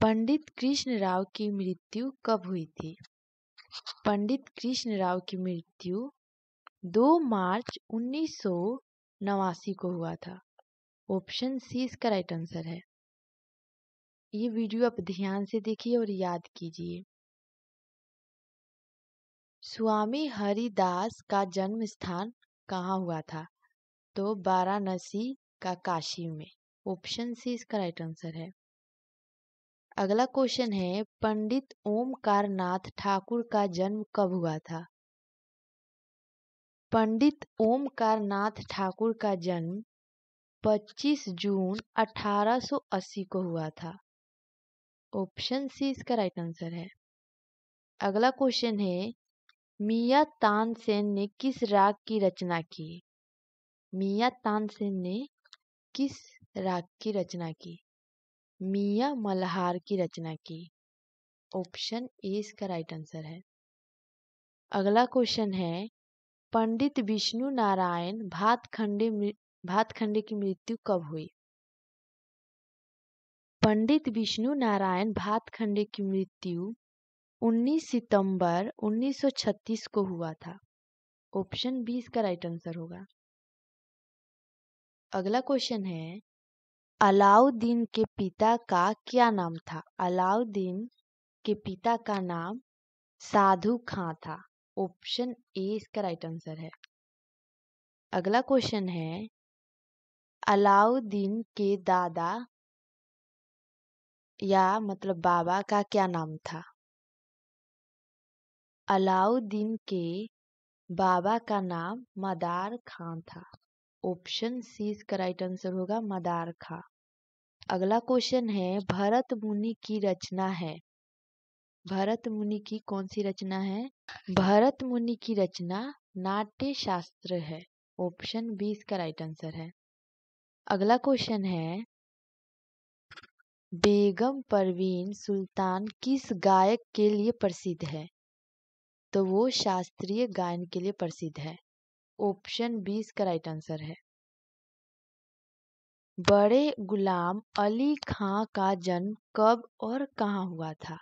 पंडित कृष्ण राव की मृत्यु कब हुई थी पंडित कृष्ण राव की मृत्यु दो मार्च उन्नीस सौ नवासी को हुआ था ऑप्शन सी इसका राइट आंसर है ये वीडियो आप ध्यान से देखिए और याद कीजिए स्वामी हरिदास का जन्म स्थान कहाँ हुआ था तो वाराणसी का काशी में ऑप्शन सी इसका राइट आंसर है अगला क्वेश्चन है पंडित ओमकार नाथ ठाकुर का जन्म कब हुआ था पंडित ओमकार नाथ ठाकुर का जन्म 25 जून 1880 को हुआ था ऑप्शन सी इसका राइट आंसर है अगला क्वेश्चन है मियाँ तानसेन ने किस राग की रचना की मियाँ तानसेन ने किस राग की रचना की मियाँ मल्हार की रचना की ऑप्शन ए इसका राइट आंसर है अगला क्वेश्चन है पंडित विष्णु नारायण भातखंडे भातखंडे की मृत्यु कब हुई पंडित विष्णु नारायण भातखंडे की मृत्यु 19 सितंबर 1936 को हुआ था ऑप्शन बी इसका राइट आंसर होगा अगला क्वेश्चन है अलाउद्दीन के पिता का क्या नाम था अलाउद्दीन के पिता का नाम साधु खां था ऑप्शन ए इसका राइट आंसर है अगला क्वेश्चन है अलाउद्दीन के दादा या मतलब बाबा का क्या नाम था अलाउद्दीन के बाबा का नाम मदार खान था ऑप्शन सी इसका राइट आंसर होगा मदार खां अगला क्वेश्चन है भरत मुनि की रचना है भरत मुनि की कौन सी रचना है भरत मुनि की रचना नाट्य शास्त्र है ऑप्शन बी इसका राइट आंसर है अगला क्वेश्चन है बेगम परवीन सुल्तान किस गायक के लिए प्रसिद्ध है तो वो शास्त्रीय गायन के लिए प्रसिद्ध है ऑप्शन बी इसका राइट आंसर है बड़े गुलाम अली खां का जन्म कब और कहाँ हुआ था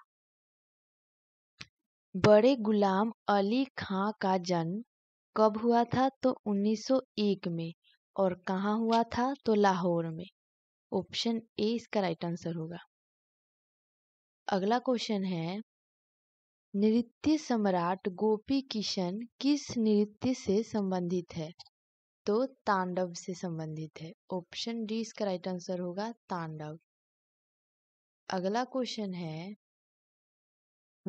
बड़े गुलाम अली खां का जन्म कब हुआ था तो 1901 में और कहाँ हुआ था तो लाहौर में ऑप्शन ए इसका राइट आंसर होगा अगला क्वेश्चन है नृत्य सम्राट गोपी किशन किस नृत्य से संबंधित है तो तांडव से संबंधित है ऑप्शन डी इसका राइट आंसर होगा तांडव अगला क्वेश्चन है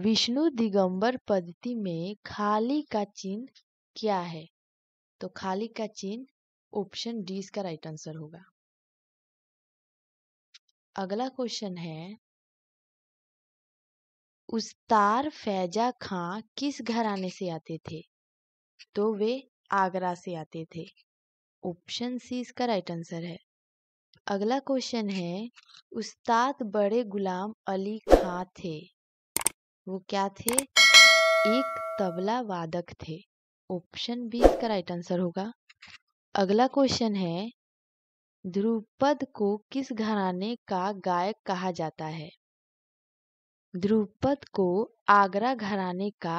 विष्णु दिगंबर पद्धति में खाली का चिन्ह क्या है तो खाली का चिन्ह ऑप्शन डी इसका राइट आंसर होगा अगला क्वेश्चन है उस्तार फैजा खां किस घराने से आते थे तो वे आगरा से आते थे ऑप्शन सी इसका राइट आंसर है अगला क्वेश्चन है उस्ताद बड़े गुलाम अली खां थे वो क्या थे एक तबला वादक थे ऑप्शन बी इसका राइट आंसर होगा अगला क्वेश्चन है ध्रुपद को किस घराने का गायक कहा जाता है ध्रुपद को आगरा घराने का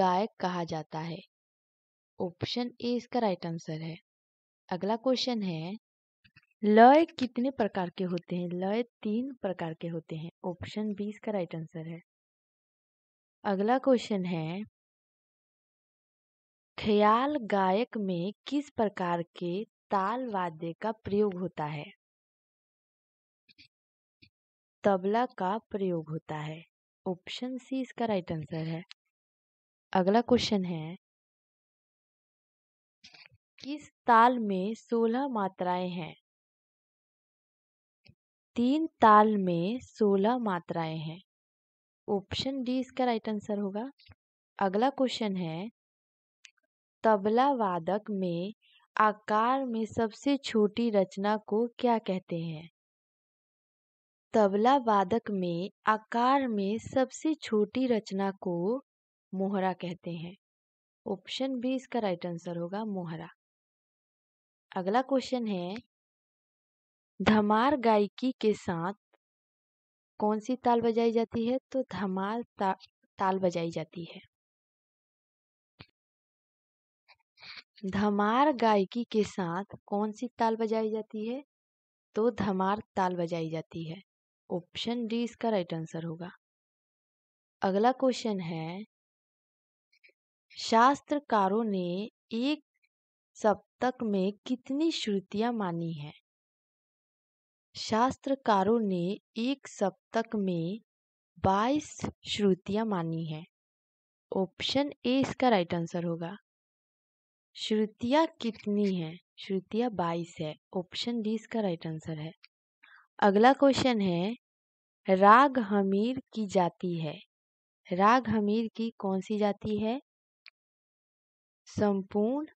गायक कहा जाता है ऑप्शन ए इसका राइट आंसर है अगला क्वेश्चन है लय कितने प्रकार के होते हैं लय तीन प्रकार के होते हैं ऑप्शन बी इसका राइट आंसर है अगला क्वेश्चन है ख्याल गायक में किस प्रकार के ताल वाद्य का प्रयोग होता है तबला का प्रयोग होता है ऑप्शन सी इसका राइट आंसर है अगला क्वेश्चन है किस ताल में सोलह मात्राएं हैं तीन ताल में सोलह मात्राएं हैं ऑप्शन डी इसका राइट आंसर होगा अगला क्वेश्चन है तबला वादक में आकार में सबसे छोटी रचना को क्या कहते हैं तबला वादक में आकार में सबसे छोटी रचना को मोहरा कहते हैं ऑप्शन बी इसका राइट आंसर होगा मोहरा अगला क्वेश्चन है धमार गायकी के साथ कौन सी ताल बजाई जाती है तो धमाल ता, ताल बजाई जाती है धमार गायकी के साथ कौन सी ताल बजाई जाती है तो धमार ताल बजाई जाती है ऑप्शन डी इसका राइट आंसर होगा अगला क्वेश्चन है शास्त्रकारों ने एक सप्तक में कितनी श्रुतियां मानी हैं शास्त्रकारों ने एक सप्तक में बाईस श्रुतियाँ मानी हैं ऑप्शन ए इसका राइट आंसर होगा श्रुतियाँ कितनी हैं श्रुतियाँ बाईस है ऑप्शन डी इसका राइट आंसर है अगला क्वेश्चन है राग हमीर की जाति है राग हमीर की कौन सी जाति है संपूर्ण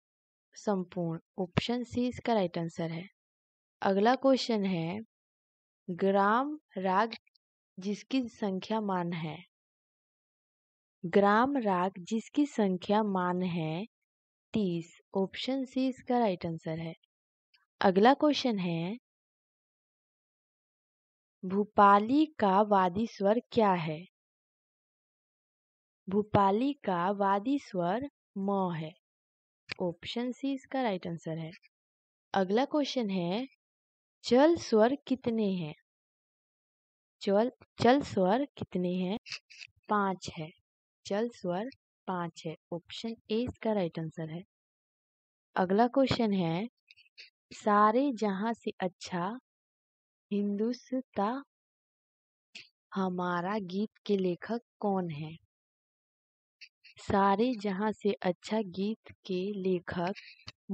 संपूर्ण ऑप्शन सी इसका राइट आंसर है अगला क्वेश्चन है ग्राम राग जिसकी संख्या मान है ग्राम राग जिसकी संख्या मान है तीस ऑप्शन सी इसका राइट आंसर है अगला क्वेश्चन है भूपाली का वादी स्वर क्या है भूपाली का वादी स्वर म है ऑप्शन सी इसका राइट आंसर है अगला क्वेश्चन है चल स्वर कितने हैं चल चल स्वर कितने हैं पांच है चल स्वर पांच है ऑप्शन ए इसका राइट आंसर है अगला क्वेश्चन है सारे जहां से अच्छा हिंदुस्ता हमारा गीत के लेखक कौन है सारे जहाँ से अच्छा गीत के लेखक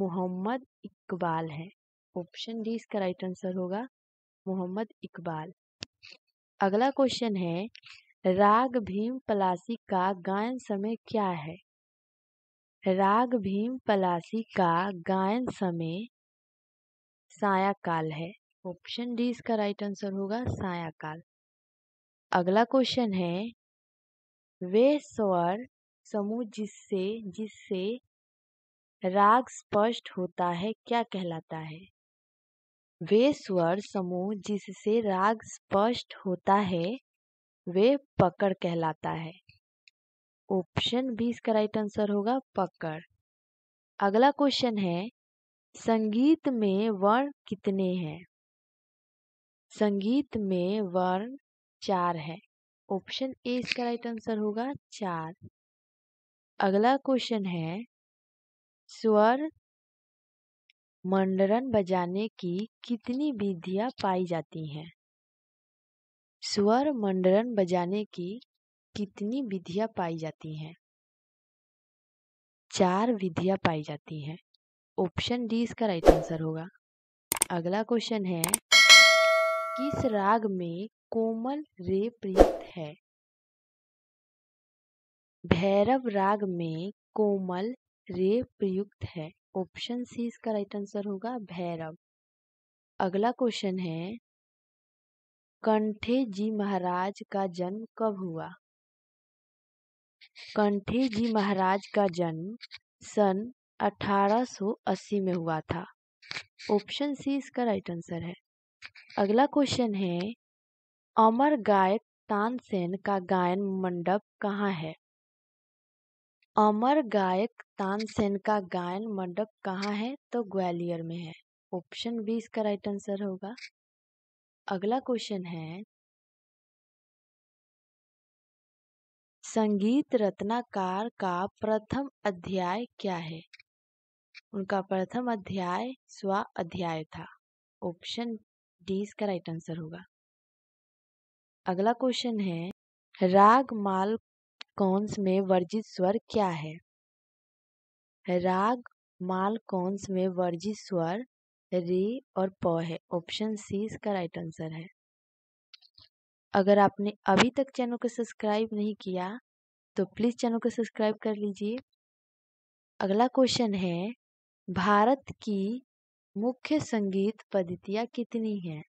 मोहम्मद इकबाल है ऑप्शन डी इसका राइट आंसर होगा मोहम्मद इकबाल अगला क्वेश्चन है राग भीम पलासी का गायन समय क्या है राग भीम पलासी का गायन समय सायाकाल है ऑप्शन डी इसका राइट आंसर होगा सायाकाल अगला क्वेश्चन है वे स्वर समूह जिससे जिससे राग स्पष्ट होता है क्या कहलाता है वे स्वर समूह जिससे राग स्पष्ट होता है वे पकड़ कहलाता है ऑप्शन बी इसका राइट आंसर होगा पकड़ अगला क्वेश्चन है संगीत में वर्ण कितने हैं संगीत में वर्ण चार है ऑप्शन ए इसका राइट आंसर होगा चार अगला क्वेश्चन है स्वर मंडरन बजाने की कितनी विधियां पाई जाती हैं स्वर मंडरन बजाने की कितनी विधियां पाई जाती हैं चार विधियां पाई जाती हैं ऑप्शन डी इसका राइट आंसर होगा अगला क्वेश्चन है किस राग में कोमल रे प्रयुक्त है भैरव राग में कोमल रे प्रयुक्त है ऑप्शन सी इसका राइट आंसर होगा भैरव अगला क्वेश्चन है कंठे जी महाराज का जन्म कब हुआ कंठे जी महाराज का जन्म सन 1880 में हुआ था ऑप्शन सी इसका राइट आंसर है अगला क्वेश्चन है अमर गायक तानसेन का गायन मंडप कहाँ है अमर गायक तानसेन का गायन मंडप कहाँ है तो ग्वालियर में है ऑप्शन बी इसका राइट आंसर होगा अगला क्वेश्चन है संगीत रत्नाकार का प्रथम अध्याय क्या है उनका प्रथम अध्याय स्व अध्याय था ऑप्शन डी इसका राइट आंसर होगा अगला क्वेश्चन है राग माल मालकौंस में वर्जित स्वर क्या है राग मालकौंस में वर्जित स्वर री और प है ऑप्शन सी इसका राइट आंसर है अगर आपने अभी तक चैनल को सब्सक्राइब नहीं किया तो प्लीज़ चैनल को सब्सक्राइब कर लीजिए अगला क्वेश्चन है भारत की मुख्य संगीत पद्धतियाँ कितनी हैं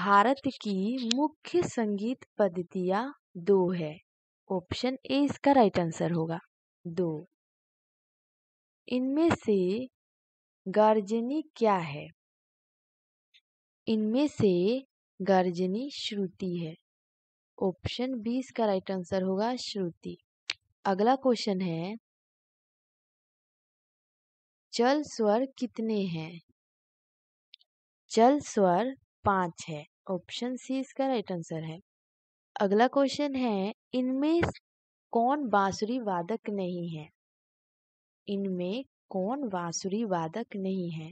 भारत की मुख्य संगीत पद्धतियाँ दो है ऑप्शन ए इसका राइट आंसर होगा दो इनमें से गर्जनी क्या है इनमें से गर्जनी श्रुति है ऑप्शन बी इसका राइट आंसर होगा श्रुति अगला क्वेश्चन है चल स्वर कितने हैं चल स्वर पांच है ऑप्शन सी इसका राइट आंसर है अगला क्वेश्चन है इनमें कौन बांसुरी वादक नहीं है इनमें कौन बांसुरी वादक नहीं है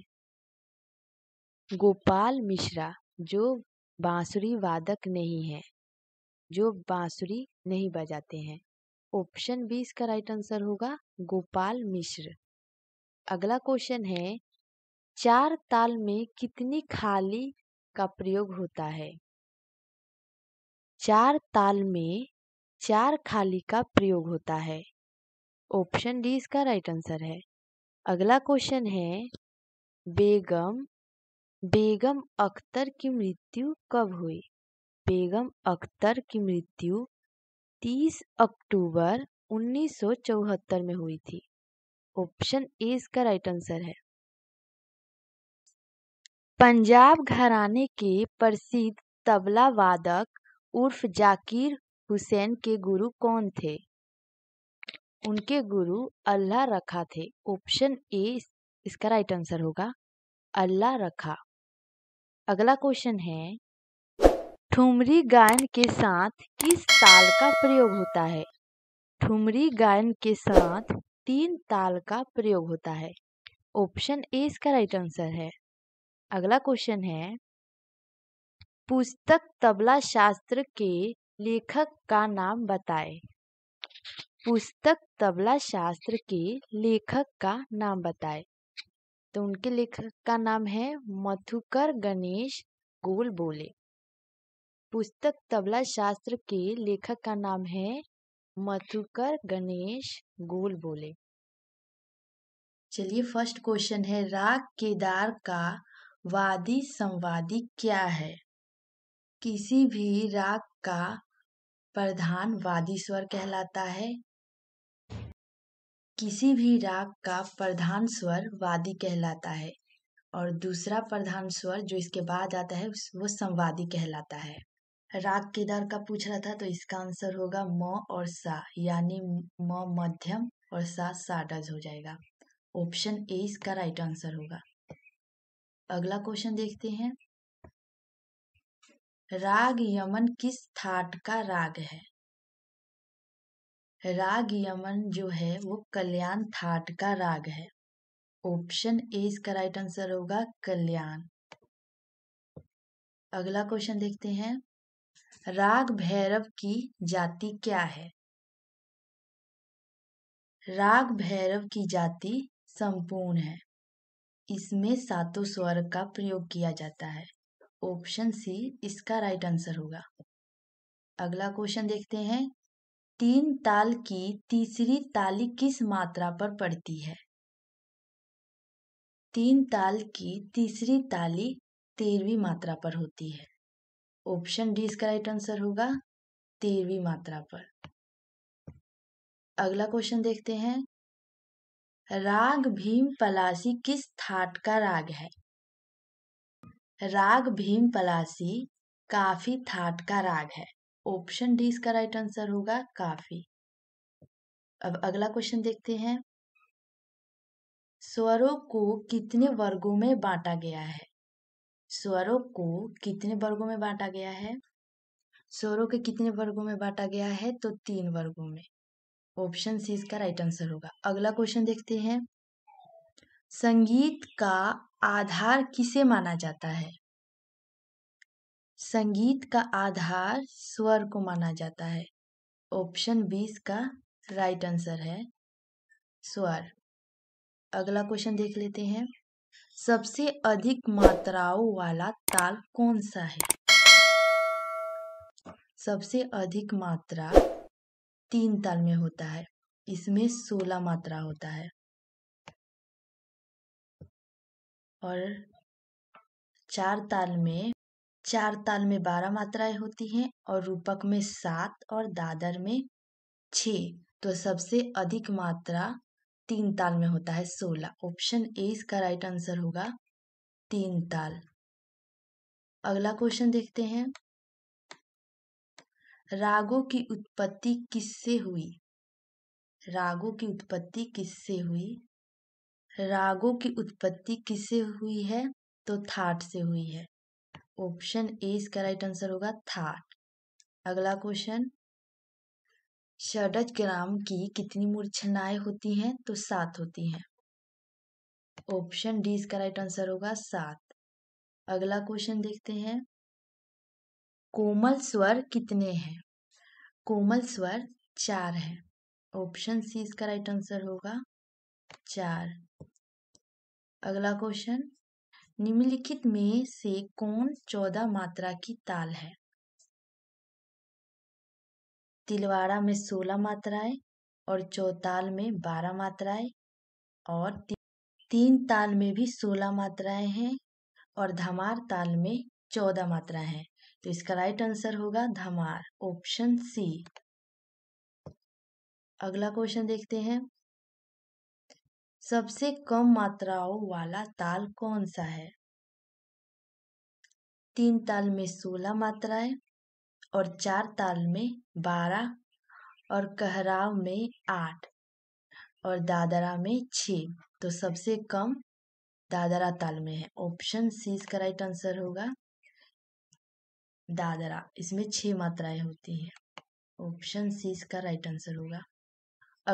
गोपाल मिश्रा जो बांसुरी वादक नहीं है जो बांसुरी नहीं बजाते हैं ऑप्शन बी इसका राइट आंसर होगा गोपाल मिश्र अगला क्वेश्चन है चार ताल में कितनी खाली का प्रयोग होता है चार ताल में चार खाली का प्रयोग होता है ऑप्शन डी इसका राइट आंसर है अगला क्वेश्चन है बेगम बेगम अख्तर की मृत्यु कब हुई बेगम अख्तर की मृत्यु 30 अक्टूबर 1974 में हुई थी ऑप्शन ए इसका राइट आंसर है पंजाब घराने के प्रसिद्ध तबला वादक उर्फ जाकिर हुसैन के गुरु कौन थे उनके गुरु अल्लाह रखा थे ऑप्शन ए इसका राइट आंसर होगा अल्लाह रखा अगला क्वेश्चन है ठुमरी गायन के साथ किस ताल का प्रयोग होता है ठुमरी गायन के साथ तीन ताल का प्रयोग होता है ऑप्शन ए इसका राइट आंसर है अगला क्वेश्चन है पुस्तक तबला शास्त्र के लेखक का नाम बताएं पुस्तक तबला शास्त्र के लेखक का नाम बताएं तो उनके लेखक का नाम है मथुकर गणेश गोल बोले पुस्तक तबला शास्त्र के लेखक का नाम है मथुकर गणेश गोल बोले चलिए फर्स्ट क्वेश्चन है राग केदार का वादी संवादी क्या है किसी भी राग का प्रधान वादी स्वर कहलाता है किसी भी राग का प्रधान स्वर वादी कहलाता है और दूसरा प्रधान स्वर जो इसके बाद आता है वो संवादी कहलाता है राग केदार का पूछ रहा था तो इसका आंसर होगा म और सा यानी म मध्यम और सा साडज हो जाएगा ऑप्शन ए इसका राइट आंसर होगा अगला क्वेश्चन देखते हैं राग यमन किस थाट का राग है राग यमन जो है वो कल्याण थाट का राग है ऑप्शन ए इसका राइट आंसर होगा कल्याण अगला क्वेश्चन देखते हैं राग भैरव की जाति क्या है राग भैरव की जाति संपूर्ण है इसमें सातों स्वर का प्रयोग किया जाता है ऑप्शन सी इसका राइट आंसर होगा अगला क्वेश्चन देखते हैं तीन ताल की तीसरी ताली किस मात्रा पर पड़ती है तीन ताल की तीसरी ताली तेरहवीं मात्रा पर होती है ऑप्शन डी इसका राइट आंसर होगा तेरहवीं मात्रा पर अगला क्वेश्चन देखते हैं राग भीम पलासी किस थाट का राग है राग भीम पलासी काफी थाट का राग है ऑप्शन डी इसका राइट आंसर होगा काफी अब अगला क्वेश्चन देखते हैं स्वरों को कितने वर्गों में बांटा गया है स्वरों को कितने वर्गों में बांटा गया है स्वरों के कितने वर्गों में बांटा गया है तो तीन वर्गों में ऑप्शन सी इसका राइट आंसर होगा अगला क्वेश्चन देखते हैं संगीत का आधार किसे माना जाता है संगीत का आधार स्वर को माना जाता है ऑप्शन बीस का राइट आंसर है स्वर अगला क्वेश्चन देख लेते हैं सबसे अधिक मात्राओं वाला ताल कौन सा है सबसे अधिक मात्रा तीन ताल में होता है इसमें सोलह मात्रा होता है और चार ताल में चार ताल में बारह मात्राएं होती हैं और रूपक में सात और दादर में छ तो सबसे अधिक मात्रा तीन ताल में होता है सोलह ऑप्शन ए इसका राइट आंसर होगा तीन ताल अगला क्वेश्चन देखते हैं रागों की उत्पत्ति किससे हुई रागों की उत्पत्ति किससे हुई रागों की उत्पत्ति किससे हुई है तो थाट से हुई है ऑप्शन ए इसका राइट आंसर होगा थाट अगला क्वेश्चन षडज ग्राम की कितनी मूर्छनाएं होती हैं तो सात होती हैं ऑप्शन डी इसका राइट आंसर होगा सात अगला क्वेश्चन देखते हैं कोमल स्वर कितने हैं कोमल स्वर चार है ऑप्शन सी इसका राइट आंसर होगा चार अगला क्वेश्चन निम्नलिखित में से कौन चौदह मात्रा की ताल है तिलवाड़ा में सोलह मात्राएं और चौताल में बारह मात्राएं और तीन ताल में भी सोलह मात्राएं हैं और धमार ताल में चौदह मात्राएं हैं तो इसका राइट आंसर होगा धमार ऑप्शन सी अगला क्वेश्चन देखते हैं सबसे कम मात्राओं वाला ताल कौन सा है तीन ताल में सोलह मात्राएं और चार ताल में बारह और कहराव में आठ और दादरा में छ तो सबसे कम दादरा ताल में है ऑप्शन सी इसका राइट आंसर होगा दादरा इसमें छह मात्राएं होती हैं ऑप्शन सी इसका राइट आंसर होगा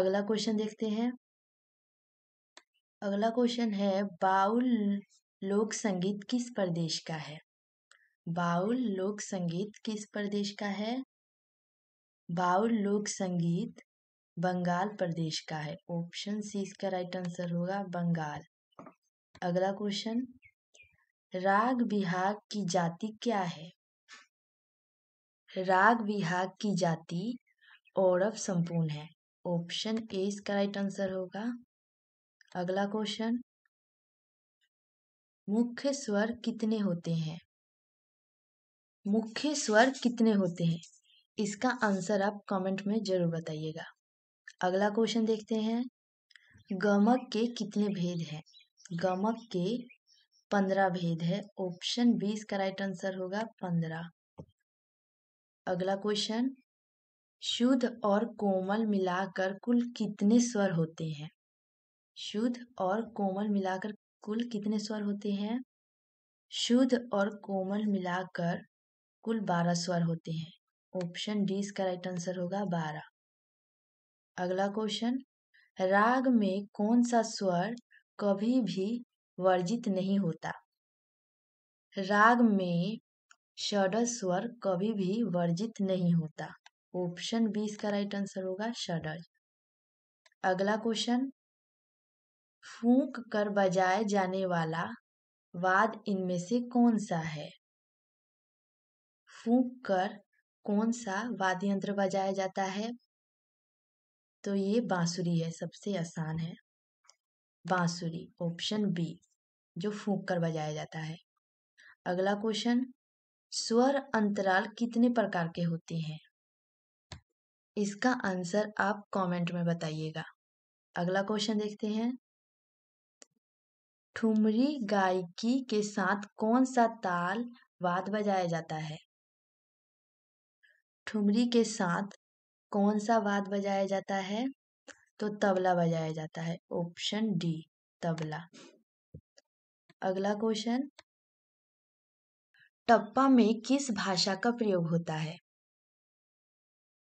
अगला क्वेश्चन देखते हैं अगला क्वेश्चन है बाउल लोक संगीत किस प्रदेश का है बाउल लोक संगीत किस प्रदेश का है बाउल लोक संगीत बंगाल प्रदेश का है ऑप्शन सी इसका राइट आंसर होगा बंगाल अगला क्वेश्चन राग विहाग की जाति क्या है राग विहाग की जाति औरव संपूर्ण है ऑप्शन ए इसका राइट आंसर होगा अगला क्वेश्चन मुख्य स्वर कितने होते हैं मुख्य स्वर कितने होते हैं इसका आंसर आप कमेंट में जरूर बताइएगा अगला क्वेश्चन देखते हैं गमक के कितने भेद हैं गमक के पंद्रह भेद है ऑप्शन बी इसका राइट आंसर होगा पंद्रह अगला क्वेश्चन शुद्ध और कोमल मिलाकर कुल कितने स्वर होते हैं शुद्ध और कोमल मिलाकर कुल कितने स्वर होते हैं शुद्ध और कोमल मिलाकर कुल बारह स्वर होते हैं ऑप्शन डी इसका राइट आंसर होगा बारह अगला क्वेश्चन राग में कौन सा स्वर कभी भी वर्जित नहीं होता राग में षडल स्वर कभी भी वर्जित नहीं होता ऑप्शन बी इसका राइट आंसर होगा षडज अगला क्वेश्चन फूंक कर बजाए जाने वाला वाद इनमें से कौन सा है फूंक कर कौन सा वाद्य यंत्र बजाया जाता है तो ये बांसुरी है सबसे आसान है बांसुरी ऑप्शन बी जो फूंक कर बजाया जाता है अगला क्वेश्चन स्वर अंतराल कितने प्रकार के होते हैं इसका आंसर आप कमेंट में बताइएगा अगला क्वेश्चन देखते हैं ठुमरी गायकी के साथ कौन सा ताल वाद बजाया जाता है ठुमरी के साथ कौन सा वाद बजाया जाता है तो तबला बजाया जाता है ऑप्शन डी तबला अगला क्वेश्चन टप्पा में किस भाषा का प्रयोग होता है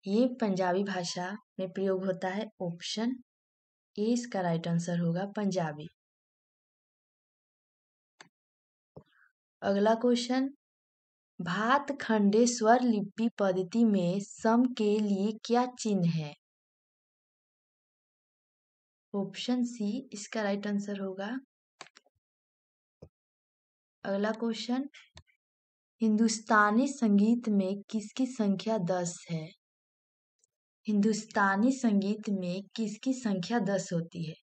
ये पंजाबी भाषा में प्रयोग होता है ऑप्शन ए इसका राइट आंसर होगा पंजाबी अगला क्वेश्चन भात खंडे स्वर लिपि पद्धति में सम के लिए क्या चिन्ह है ऑप्शन सी इसका राइट आंसर होगा अगला क्वेश्चन हिंदुस्तानी संगीत में किसकी संख्या दस है हिंदुस्तानी संगीत में किसकी संख्या दस होती है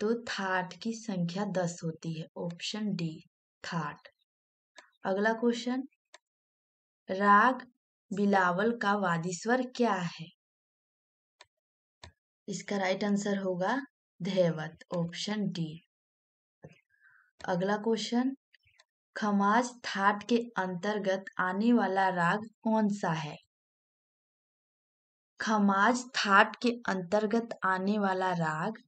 तो थाट की संख्या दस होती है ऑप्शन डी थाट अगला क्वेश्चन राग बिलावल का वादी स्वर क्या है इसका राइट आंसर होगा धैवत ऑप्शन डी अगला क्वेश्चन खमाज थाट के अंतर्गत आने वाला राग कौन सा है खमाज थाट के अंतर्गत आने वाला राग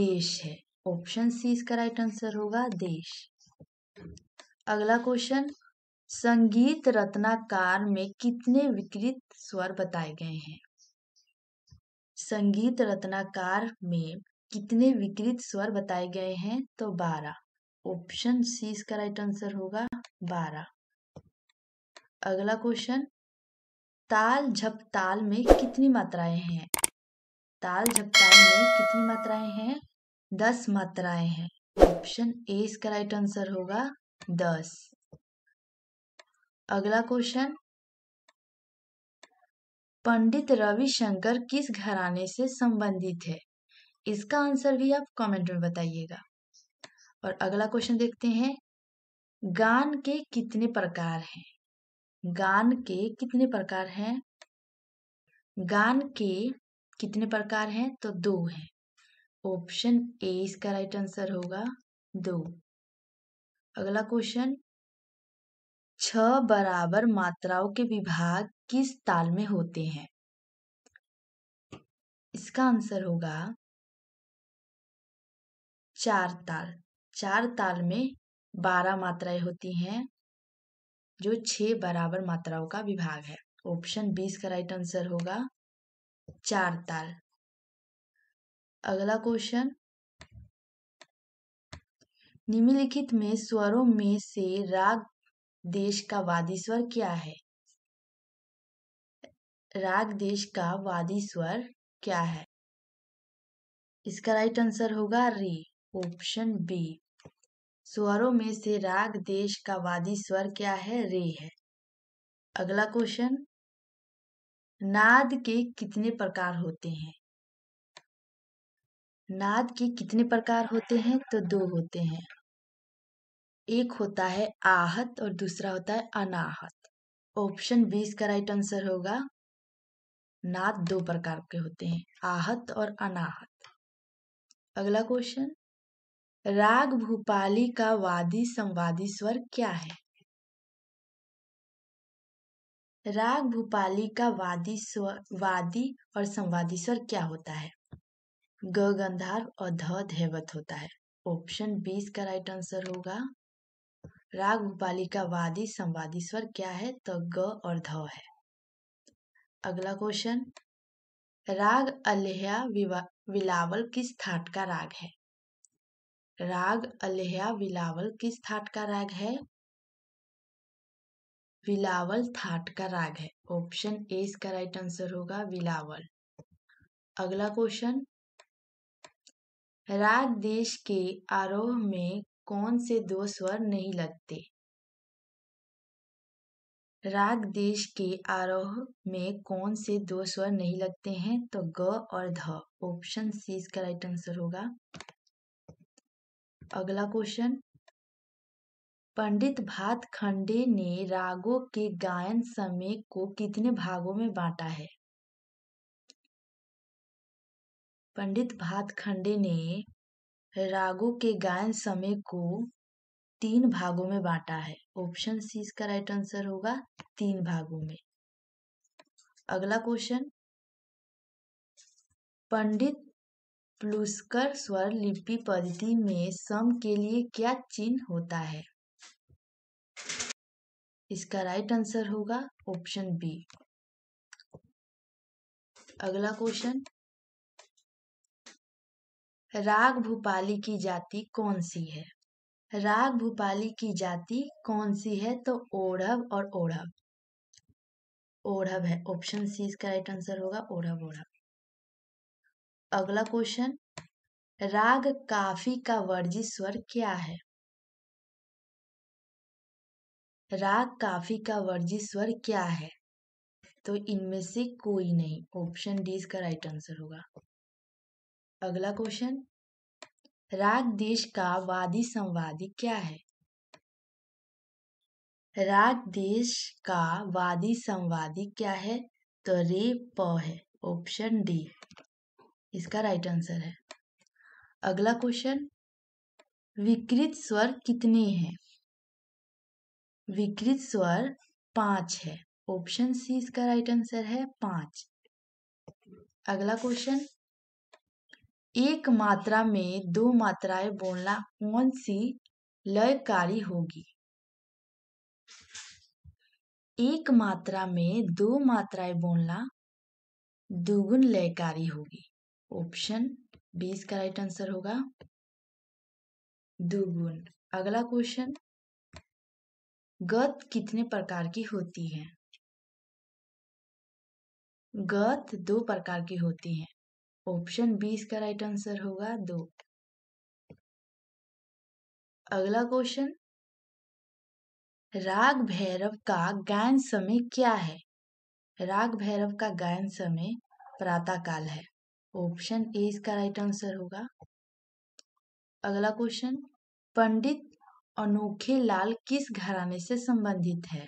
देश है ऑप्शन सी इसका राइट आंसर होगा देश अगला क्वेश्चन संगीत रत्नाकार में कितने विकृत स्वर बताए गए हैं संगीत रत्नाकार में कितने विकृत स्वर बताए गए हैं तो बारह ऑप्शन सी इसका राइट आंसर होगा बारह अगला क्वेश्चन ताल झपताल में कितनी मात्राएं हैं ताल झपताल में कितनी मात्राएं हैं दस मात्राएं हैं ऑप्शन ए इसका राइट आंसर होगा दस अगला क्वेश्चन पंडित रविशंकर किस घराने से संबंधित है इसका आंसर भी आप कमेंट में बताइएगा और अगला क्वेश्चन देखते हैं गान के कितने प्रकार हैं गान के कितने प्रकार हैं गान के कितने प्रकार हैं तो दो हैं ऑप्शन ए इसका राइट आंसर होगा दो अगला क्वेश्चन छ बराबर मात्राओं के विभाग किस ताल में होते हैं इसका आंसर होगा चार ताल चार ताल में बारह मात्राएं होती हैं जो छह बराबर मात्राओं का विभाग है ऑप्शन बीस का राइट आंसर होगा चार ताल अगला क्वेश्चन निम्नलिखित में स्वरों में से राग देश का वादी स्वर क्या है राग देश का वादी स्वर क्या है इसका राइट आंसर होगा री ऑप्शन बी स्वरों में से राग देश का वादी स्वर क्या है रे है अगला क्वेश्चन नाद के कितने प्रकार होते हैं नाद के कितने प्रकार होते हैं तो दो होते हैं एक होता है आहत और दूसरा होता है अनाहत ऑप्शन बीस का राइट आंसर होगा नाद दो प्रकार के होते हैं आहत और अनाहत अगला क्वेश्चन राग भूपाली का वादी संवादी स्वर क्या है राग भूपाली का वादी स्वर वादी और संवादी स्वर क्या होता है ग गंधार और ध धैवत होता है ऑप्शन बीस का राइट आंसर होगा राग भूपाली का वादी संवादी स्वर क्या है तो ग और ध है अगला क्वेश्चन राग अल्ह्या विलावल किस थाट का राग है राग अल्ह्या विलावल किस थाट का राग है विलावल थाट का राग है ऑप्शन ए इसका राइट आंसर होगा विलावल अगला क्वेश्चन राग देश के आरोह में कौन से दो स्वर नहीं लगते राग देश के आरोह में कौन से दो स्वर नहीं लगते हैं तो ग और ध ऑप्शन सी इसका राइट आंसर होगा अगला क्वेश्चन पंडित भात खंडे ने रागों के गायन समय को कितने भागों में बांटा है पंडित भातखंडे ने रागों के गायन समय को तीन भागों में बांटा है ऑप्शन सी इसका राइट आंसर होगा तीन भागों में अगला क्वेश्चन पंडित प्लुस्कर स्वर लिपि पद्धति में सम के लिए क्या चिन्ह होता है इसका राइट आंसर होगा ऑप्शन बी अगला क्वेश्चन राग भूपाली की जाति कौन सी है राग भूपाली की जाति कौन सी है तो ओढ़व और ओढ़व ओढ़व है ऑप्शन सी इसका राइट आंसर होगा ओढ़व ओढ़व अगला क्वेश्चन राग काफी का वर्जी स्वर क्या है राग काफी का वर्जी स्वर क्या है तो इनमें से कोई नहीं ऑप्शन डी इसका राइट आंसर होगा अगला क्वेश्चन राग देश का वादी संवादी क्या है राग देश का वादी संवादी क्या है तो रे प है ऑप्शन डी इसका राइट आंसर है अगला क्वेश्चन विकृत स्वर कितने हैं विकृत स्वर पांच है ऑप्शन सी इसका राइट आंसर है पांच अगला क्वेश्चन एक मात्रा में दो मात्राएं बोलना कौन सी लयकारी होगी एक मात्रा में दो मात्राएं बोलना दुगुन लयकारी होगी ऑप्शन बीस का राइट आंसर होगा दुगुन अगला क्वेश्चन गत कितने प्रकार की होती है गत दो प्रकार की होती है ऑप्शन बी इसका राइट आंसर होगा दो अगला क्वेश्चन राग भैरव का गायन समय क्या है राग भैरव का गायन समय प्रातः काल है ऑप्शन ए इसका राइट आंसर होगा अगला क्वेश्चन पंडित अनोखे लाल किस घराने से संबंधित है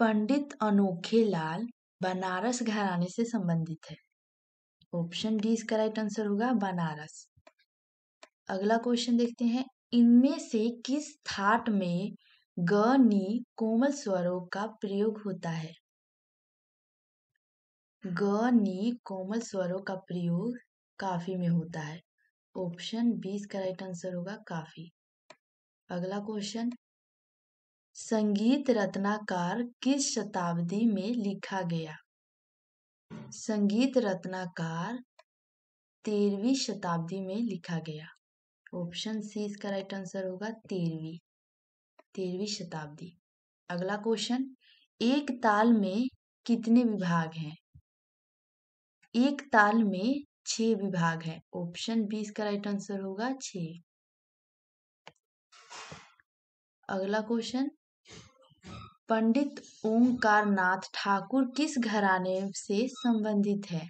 पंडित अनोखे लाल बनारस घराने से संबंधित है ऑप्शन डी इसका राइट आंसर होगा बनारस अगला क्वेश्चन देखते हैं इनमें से किस थाट में ग नी कोमल स्वरों का प्रयोग होता है ग नी कोमल स्वरों का प्रयोग काफी में होता है ऑप्शन बी इसका राइट आंसर होगा काफी अगला क्वेश्चन संगीत रत्नाकार किस शताब्दी में लिखा गया संगीत रत्नाकार तेरहवीं शताब्दी में लिखा गया ऑप्शन सी इसका राइट आंसर होगा तेरहवीं तेरहवीं शताब्दी अगला क्वेश्चन एक ताल में कितने विभाग हैं एक ताल में छ विभाग है ऑप्शन बी इसका राइट आंसर होगा छ अगला क्वेश्चन पंडित ओंकार नाथ ठाकुर किस घराने से संबंधित है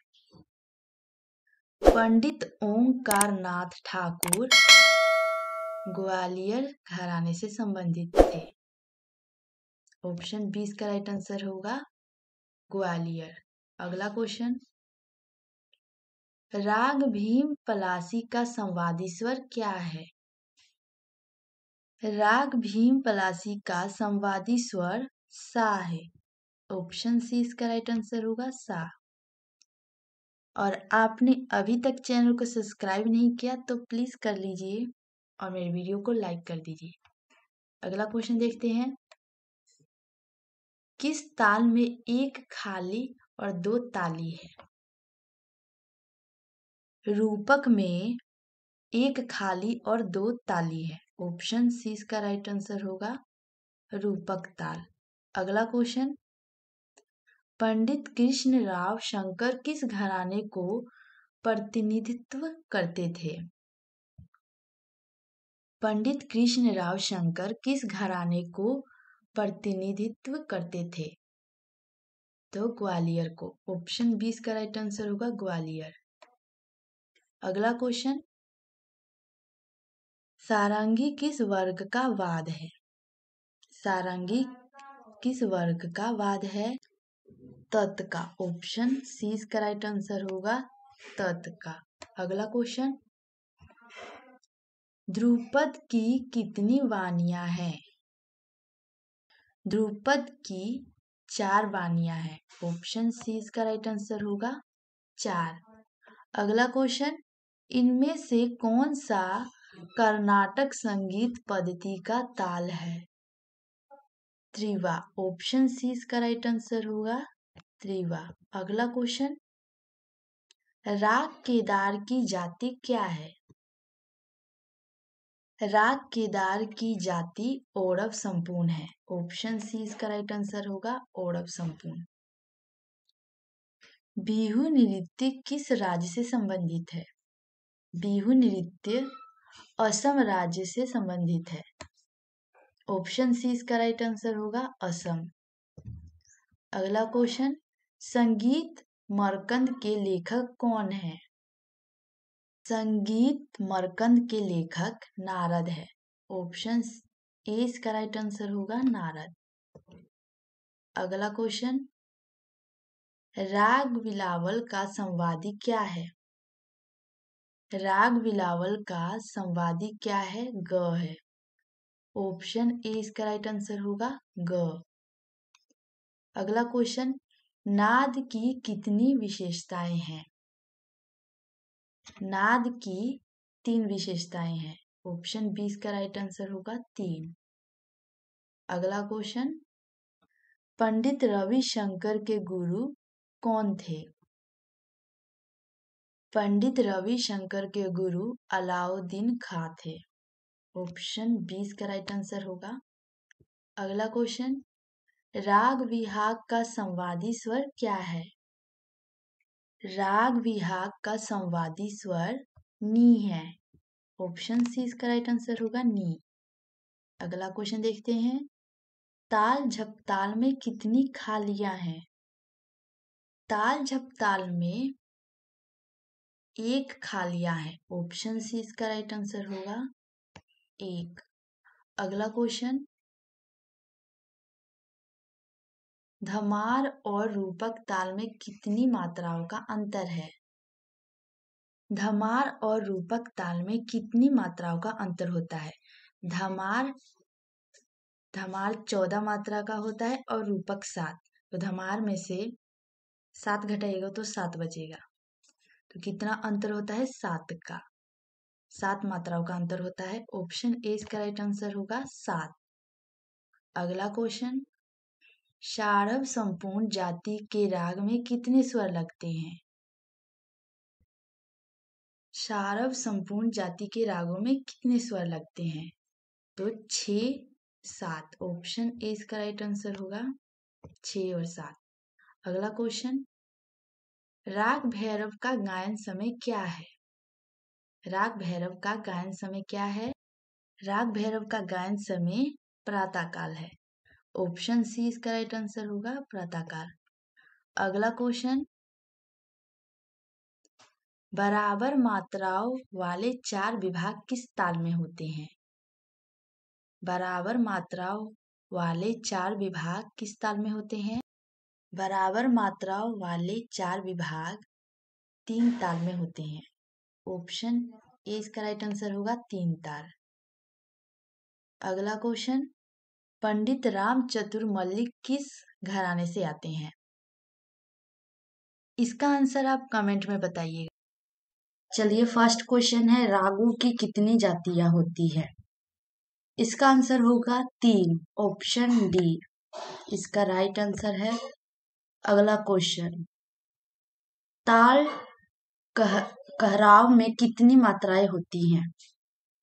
पंडित ओंकार नाथ ठाकुर ग्वालियर घराने से संबंधित थे ऑप्शन बीस का राइट आंसर होगा ग्वालियर अगला क्वेश्चन राग भीम पलासी का संवादी स्वर क्या है राग भीम पलासी का संवादी स्वर सा है ऑप्शन सी इसका राइट आंसर होगा सा और आपने अभी तक चैनल को सब्सक्राइब नहीं किया तो प्लीज़ कर लीजिए और मेरे वीडियो को लाइक कर दीजिए अगला क्वेश्चन देखते हैं किस ताल में एक खाली और दो ताली है रूपक में एक खाली और दो ताली है ऑप्शन सी इसका राइट आंसर होगा रूपक ताल अगला क्वेश्चन पंडित कृष्ण राव शंकर किस घराने को प्रतिनिधित्व करते थे पंडित कृष्ण राव शंकर किस घराने को प्रतिनिधित्व करते थे तो ग्वालियर को ऑप्शन बी इसका राइट आंसर होगा ग्वालियर अगला क्वेश्चन सारंगी किस वर्ग का वाद है सारंगी किस वर्ग का वाद है तत् का ऑप्शन सी इसका राइट आंसर होगा तत् का अगला क्वेश्चन ध्रुपद की कितनी वानिया है ध्रुपद की चार वानिया है ऑप्शन सी इसका राइट आंसर होगा चार अगला क्वेश्चन इनमें से कौन सा कर्नाटक संगीत पद्धति का ताल है त्रिवा ऑप्शन सी इसका राइट आंसर होगा त्रिवा अगला क्वेश्चन राग केदार की जाति क्या है राग केदार की जाति ओरव संपूर्ण है ऑप्शन सी इसका राइट आंसर होगा ओरव संपूर्ण बिहू नृत्य किस राज्य से संबंधित है बिहू नृत्य असम राज्य से संबंधित है ऑप्शन सी इसका राइट आंसर होगा असम अगला क्वेश्चन संगीत मरकंद के लेखक कौन है संगीत मरकंद के लेखक नारद है ऑप्शन ए इसका राइट आंसर होगा नारद अगला क्वेश्चन राग बिलावल का संवादी क्या है राग बिलावल का संवादी क्या है ग है ऑप्शन ए इसका राइट आंसर होगा ग अगला क्वेश्चन नाद की कितनी विशेषताएं हैं नाद की तीन विशेषताएं हैं ऑप्शन बी इसका राइट आंसर होगा तीन अगला क्वेश्चन पंडित रविशंकर के गुरु कौन थे पंडित रविशंकर के गुरु अलाउद्दीन खा थे ऑप्शन बीस का राइट आंसर होगा अगला क्वेश्चन राग विहाग का संवादी स्वर क्या है राग विहाग का संवादी स्वर नी है ऑप्शन सी इसका राइट आंसर होगा नी अगला क्वेश्चन देखते हैं ताल झपताल में कितनी खालियां हैं ताल झपताल में एक खा लिया है ऑप्शन सी इसका राइट आंसर होगा एक अगला क्वेश्चन धमार और रूपक ताल में कितनी मात्राओं का अंतर है धमार और रूपक ताल में कितनी मात्राओं का अंतर होता है धमार धमार चौदह मात्रा का होता है और रूपक सात तो धमार में से सात घटाएगा तो सात बचेगा तो कितना अंतर होता है सात का सात मात्राओं का अंतर होता है ऑप्शन ए इसका राइट आंसर होगा सात अगला क्वेश्चन शारभ संपूर्ण जाति के राग में कितने स्वर लगते हैं शारभ संपूर्ण जाति के रागों में कितने स्वर लगते हैं तो छ सात ऑप्शन ए इसका राइट आंसर होगा छ और सात अगला क्वेश्चन राग भैरव का गायन समय क्या है राग भैरव का गायन समय क्या है राग भैरव का गायन समय प्रातःकाल है ऑप्शन सी इसका राइट आंसर होगा प्रातःकाल अगला क्वेश्चन बराबर मात्राओं वाले चार विभाग किस ताल में होते हैं बराबर मात्राओं वाले चार विभाग किस ताल में होते हैं बराबर मात्राओं वाले चार विभाग तीन ताल में होते हैं ऑप्शन ए इसका राइट आंसर होगा तीन ताल अगला क्वेश्चन पंडित राम चतुर मल्लिक किस घराने से आते हैं इसका आंसर आप कमेंट में बताइएगा चलिए फर्स्ट क्वेश्चन है रागों की कितनी जातियां होती है इसका आंसर होगा तीन ऑप्शन डी इसका राइट आंसर है अगला क्वेश्चन ताल कह कहराव में कितनी मात्राएं होती हैं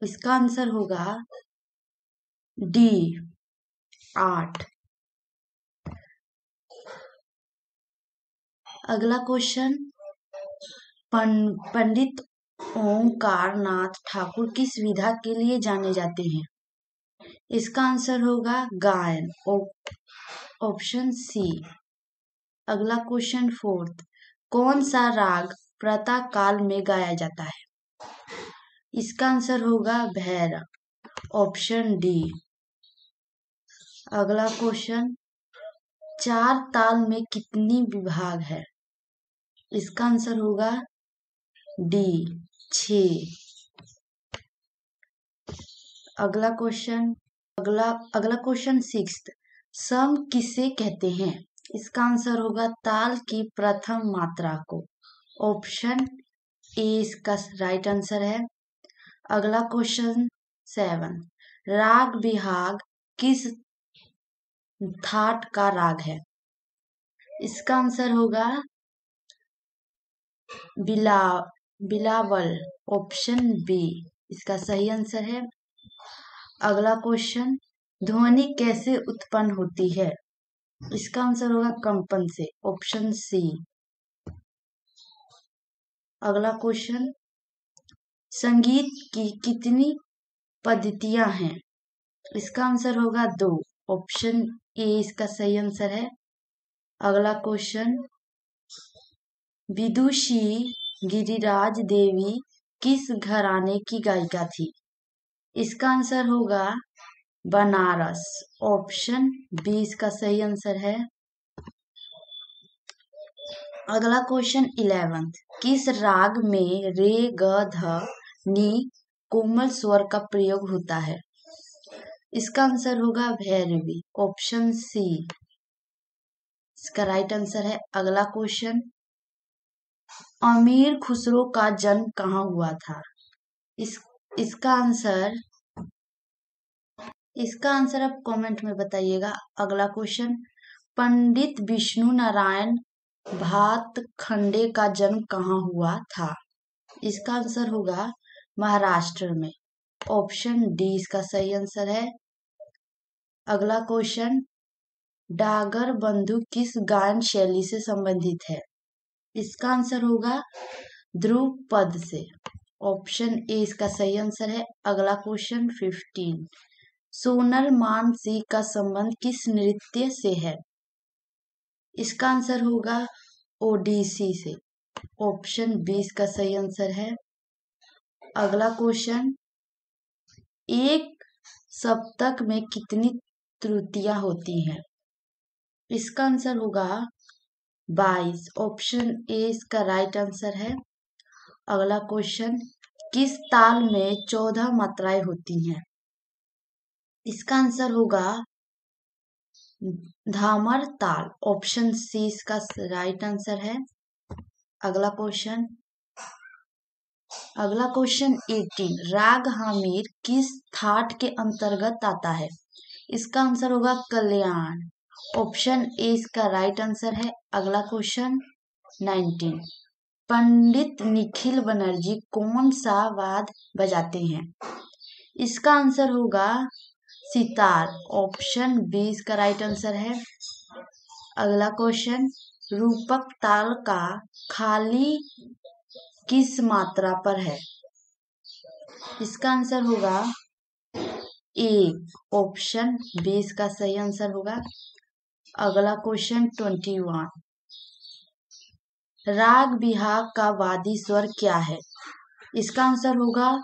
इसका आंसर होगा डी आठ अगला क्वेश्चन पंडित ओंकार नाथ ठाकुर किस विधा के लिए जाने जाते हैं इसका आंसर होगा गायन ऑप्शन सी अगला क्वेश्चन फोर्थ कौन सा राग प्रातः काल में गाया जाता है इसका आंसर होगा भैरव ऑप्शन डी अगला क्वेश्चन चार ताल में कितनी विभाग है इसका आंसर होगा डी छ अगला क्वेश्चन अगला अगला क्वेश्चन सिक्स सम किसे कहते हैं इसका आंसर होगा ताल की प्रथम मात्रा को ऑप्शन ए इसका राइट आंसर है अगला क्वेश्चन सेवन राग विहाग किस थाट का राग है इसका आंसर होगा बिला बिलावल ऑप्शन बी इसका सही आंसर है अगला क्वेश्चन ध्वनि कैसे उत्पन्न होती है इसका आंसर होगा कंपन से ऑप्शन सी अगला क्वेश्चन संगीत की कितनी पद्धतियां हैं इसका आंसर होगा दो ऑप्शन ए इसका सही आंसर है अगला क्वेश्चन विदुषी गिरिराज देवी किस घराने की गायिका थी इसका आंसर होगा बनारस ऑप्शन बी इसका सही आंसर है अगला क्वेश्चन इलेवेंथ किस राग में रे ग ध नी कोमल स्वर का प्रयोग होता है इसका आंसर होगा भैरवी ऑप्शन सी इसका राइट आंसर है अगला क्वेश्चन अमीर खुसरो का जन्म कहाँ हुआ था इस इसका आंसर इसका आंसर आप कमेंट में बताइएगा अगला क्वेश्चन पंडित विष्णु नारायण भात खंडे का जन्म कहाँ हुआ था इसका आंसर होगा महाराष्ट्र में ऑप्शन डी इसका सही आंसर है अगला क्वेश्चन डागर बंधु किस गायन शैली से संबंधित है इसका आंसर होगा ध्रुव पद से ऑप्शन ए इसका सही आंसर है अगला क्वेश्चन फिफ्टीन सोनल मानसी का संबंध किस नृत्य से है इसका आंसर होगा ओडिसी से ऑप्शन बी इसका सही आंसर है अगला क्वेश्चन एक सप्तक में कितनी त्रुटियां होती हैं इसका आंसर होगा बाईस ऑप्शन ए इसका राइट आंसर है अगला क्वेश्चन किस ताल में चौदह मात्राएं होती हैं इसका आंसर होगा धामर ताल ऑप्शन सी इसका राइट आंसर है अगला क्वेश्चन अगला क्वेश्चन एटीन राग हामिर किस थाट के अंतर्गत आता है इसका आंसर होगा कल्याण ऑप्शन ए इसका राइट आंसर है अगला क्वेश्चन नाइनटीन पंडित निखिल बनर्जी कौन सा वाद बजाते हैं इसका आंसर होगा सितार ऑप्शन बी इसका राइट आंसर है अगला क्वेश्चन रूपक ताल का खाली किस मात्रा पर है इसका आंसर होगा ए ऑप्शन बी इसका सही आंसर होगा अगला क्वेश्चन ट्वेंटी वन राग विहाग का वादी स्वर क्या है इसका आंसर होगा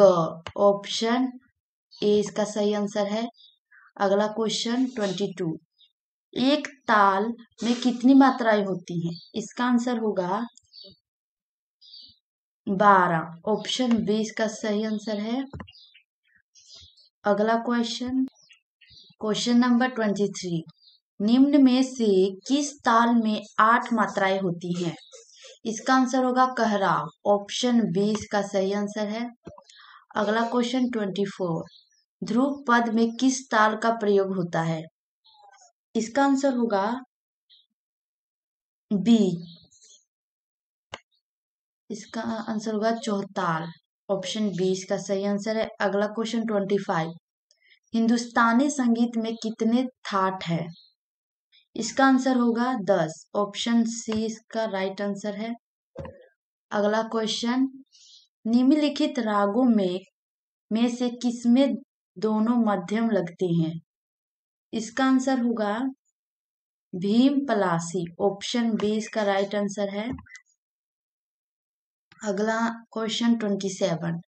ग ऑप्शन ए इसका सही आंसर है अगला क्वेश्चन ट्वेंटी टू एक ताल में कितनी मात्राएं होती हैं इसका आंसर होगा बारह ऑप्शन बी इसका सही आंसर है अगला question question number twenty three निम्न में से किस ताल में आठ मात्राएं होती हैं इसका आंसर होगा कहराव ऑप्शन बी इसका सही आंसर है अगला क्वेश्चन ट्वेंटी फोर ध्रुव पद में किस ताल का प्रयोग होता है इसका आंसर होगा बी इसका आंसर होगा चौताल ऑप्शन बी इसका सही आंसर है अगला क्वेश्चन ट्वेंटी फाइव हिंदुस्तानी संगीत में कितने थाट है इसका आंसर होगा दस ऑप्शन सी इसका राइट आंसर है अगला क्वेश्चन निम्नलिखित रागों में में से किसमें दोनों मध्यम लगते हैं इसका आंसर होगा भीम पलासी ऑप्शन बी इसका राइट आंसर है अगला क्वेश्चन ट्वेंटी सेवन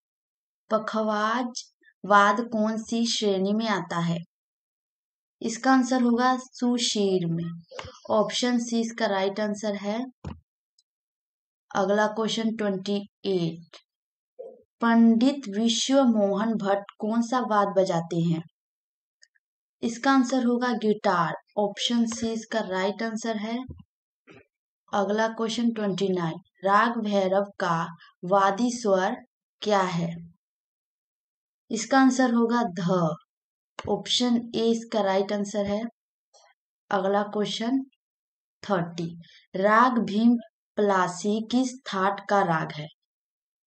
पखवाज वाद कौन सी श्रेणी में आता है इसका आंसर होगा सुशीर में ऑप्शन सी इसका राइट आंसर है अगला क्वेश्चन ट्वेंटी एट पंडित विश्व मोहन भट्ट कौन सा वाद बजाते हैं इसका आंसर होगा गिटार ऑप्शन सी इसका राइट आंसर है अगला क्वेश्चन ट्वेंटी नाइन राग भैरव का वादी स्वर क्या है इसका आंसर होगा ध ऑप्शन ए इसका राइट आंसर है अगला क्वेश्चन थर्टी राग भीम प्लासी किस थाट का राग है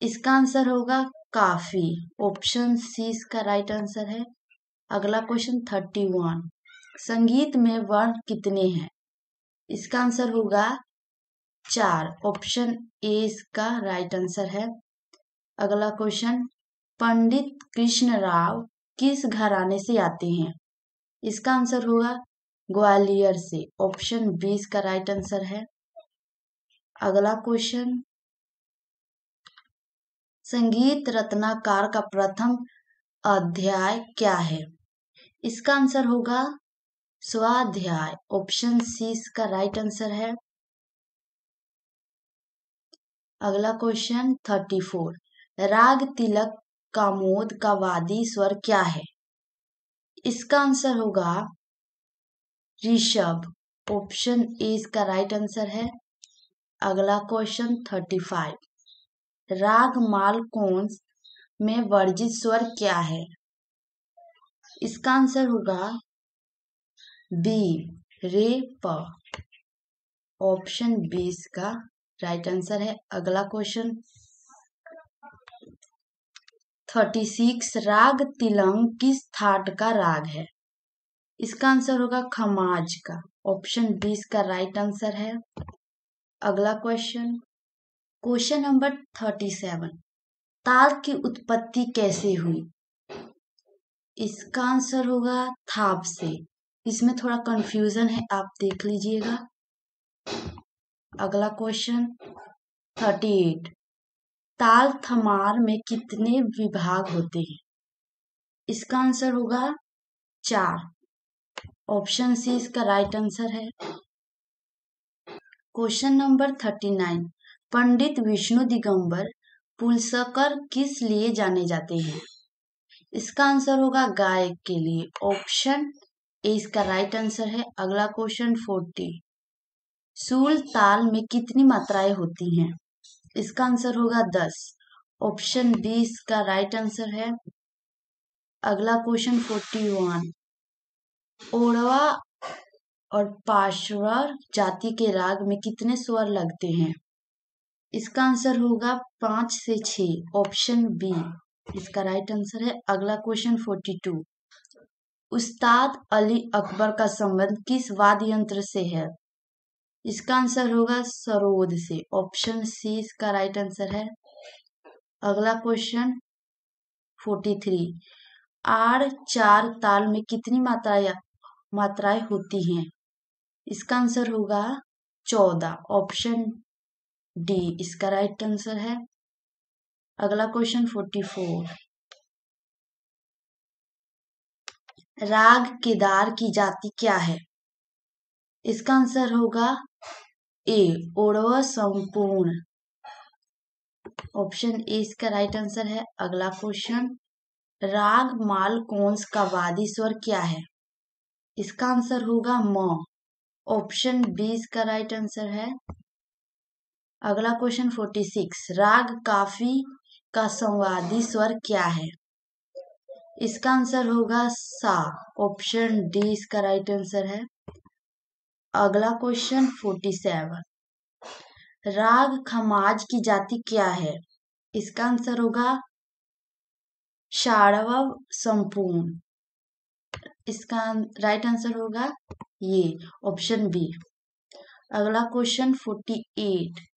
इसका आंसर होगा काफी ऑप्शन सी इसका राइट आंसर है अगला क्वेश्चन थर्टी वन संगीत में वर्ण कितने हैं इसका आंसर होगा चार ऑप्शन ए इसका राइट आंसर है अगला क्वेश्चन पंडित कृष्ण राव किस घराने से आते हैं इसका आंसर होगा ग्वालियर से ऑप्शन बी इसका राइट आंसर है अगला क्वेश्चन संगीत रत्नाकार का प्रथम अध्याय क्या है इसका आंसर होगा स्वाध्याय ऑप्शन सी इसका राइट आंसर है अगला क्वेश्चन थर्टी फोर राग तिलक कामोद का वादी स्वर क्या है इसका आंसर होगा ऋषभ ऑप्शन ए इसका राइट आंसर है अगला क्वेश्चन थर्टी फाइव राग कौन में वर्जित स्वर क्या है इसका आंसर होगा बी रे प ऑप्शन बी इसका राइट आंसर है अगला क्वेश्चन थर्टी सिक्स राग तिलंग किस थाट का राग है इसका आंसर होगा खमाज का ऑप्शन बी इसका राइट आंसर है अगला question question number thirty seven ताल की उत्पत्ति कैसे हुई इसका आंसर होगा थाप से इसमें थोड़ा कंफ्यूजन है आप देख लीजिएगा अगला क्वेश्चन थर्टी एट ताल थमार में कितने विभाग होते हैं इसका आंसर होगा चार ऑप्शन सी इसका राइट आंसर है question number thirty nine Pandit Vishnu Digambar Paluskar किस लिए जाने जाते हैं इसका आंसर होगा गाय के लिए ऑप्शन ए इसका राइट आंसर है अगला क्वेश्चन फोर्टी सूल ताल में कितनी मात्राएं होती हैं इसका आंसर होगा दस ऑप्शन बी इसका राइट आंसर है अगला क्वेश्चन फोर्टी वन ओड़वा और पार्श्वर जाति के राग में कितने स्वर लगते हैं इसका आंसर होगा पांच से छ ऑप्शन बी इसका राइट आंसर है अगला क्वेश्चन फोर्टी टू उस्ताद अली अकबर का संबंध किस वाद्य यंत्र से है इसका आंसर होगा सरोद से ऑप्शन सी इसका राइट आंसर है अगला क्वेश्चन फोर्टी थ्री आर चार ताल में कितनी मात्राएं मात्राएं होती हैं इसका आंसर होगा चौदह ऑप्शन डी इसका राइट आंसर है अगला क्वेश्चन फोर्टी फोर राग केदार की जाति क्या है इसका आंसर होगा ए ओड़व संपूर्ण ऑप्शन ए इसका राइट आंसर है अगला क्वेश्चन राग माल कौनस का वादी स्वर क्या है इसका आंसर होगा म ऑप्शन बी इसका राइट आंसर है अगला क्वेश्चन फोर्टी सिक्स राग काफी का संवादी स्वर क्या है इसका आंसर होगा सा ऑप्शन डी इसका राइट आंसर है अगला क्वेश्चन फोर्टी सेवन राग खमाज की जाति क्या है इसका आंसर होगा शाड़व संपूर्ण इसका राइट आंसर होगा ये ऑप्शन बी अगला क्वेश्चन फोर्टी एट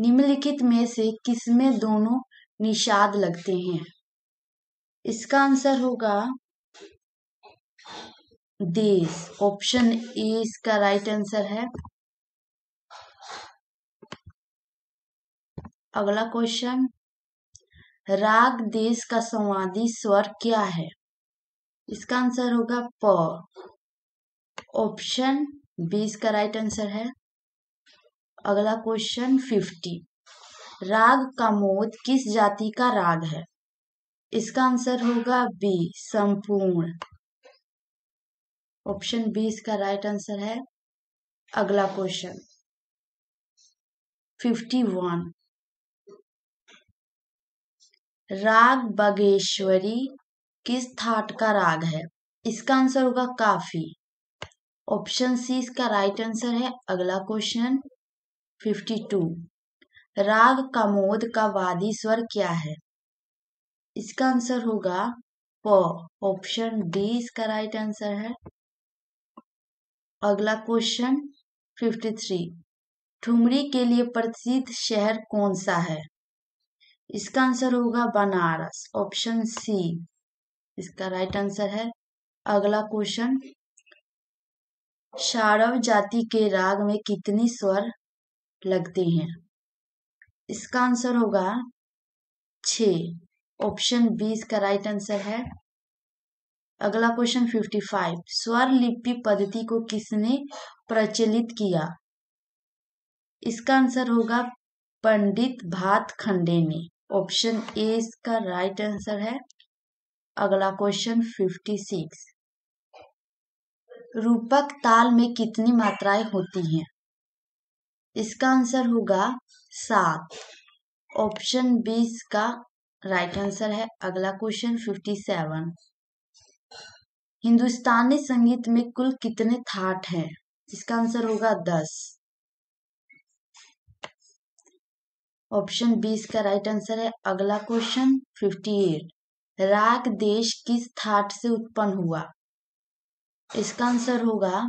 निम्नलिखित में से किसमें दोनों निषाद लगते हैं इसका आंसर होगा देश ऑप्शन ए इसका राइट आंसर है अगला क्वेश्चन राग देश का संवादी स्वर क्या है इसका आंसर होगा प ऑप्शन बी इसका राइट आंसर है अगला क्वेश्चन फिफ्टी राग कामोद किस जाति का राग है इसका आंसर होगा बी संपूर्ण ऑप्शन बी इसका राइट आंसर है अगला क्वेश्चन फिफ्टी वन राग बागेश्वरी किस थाट का राग है इसका आंसर होगा काफी ऑप्शन सी इसका राइट आंसर है अगला क्वेश्चन फिफ्टी टू राग कामोद का वादी स्वर क्या है इसका आंसर होगा प ऑप्शन डी इसका राइट आंसर है अगला क्वेश्चन फिफ्टी थ्री ठुमरी के लिए प्रसिद्ध शहर कौन सा है इसका आंसर होगा बनारस ऑप्शन सी इसका राइट आंसर है अगला क्वेश्चन शारव जाति के राग में कितनी स्वर लगते हैं इसका आंसर होगा छ ऑप्शन बी इसका राइट आंसर है अगला क्वेश्चन फिफ्टी फाइव स्वर लिपि पद्धति को किसने प्रचलित किया इसका आंसर होगा पंडित भात खंडे ने ऑप्शन ए इसका राइट आंसर है अगला क्वेश्चन फिफ्टी सिक्स रूपक ताल में कितनी मात्राएं होती हैं इसका आंसर होगा सात ऑप्शन बी का राइट आंसर है अगला क्वेश्चन फिफ्टी सेवन हिंदुस्तानी संगीत में कुल कितने थाट हैं इसका आंसर होगा दस ऑप्शन बीस का राइट आंसर है अगला क्वेश्चन फिफ्टी एट राग देश किस थाट से उत्पन्न हुआ इसका आंसर होगा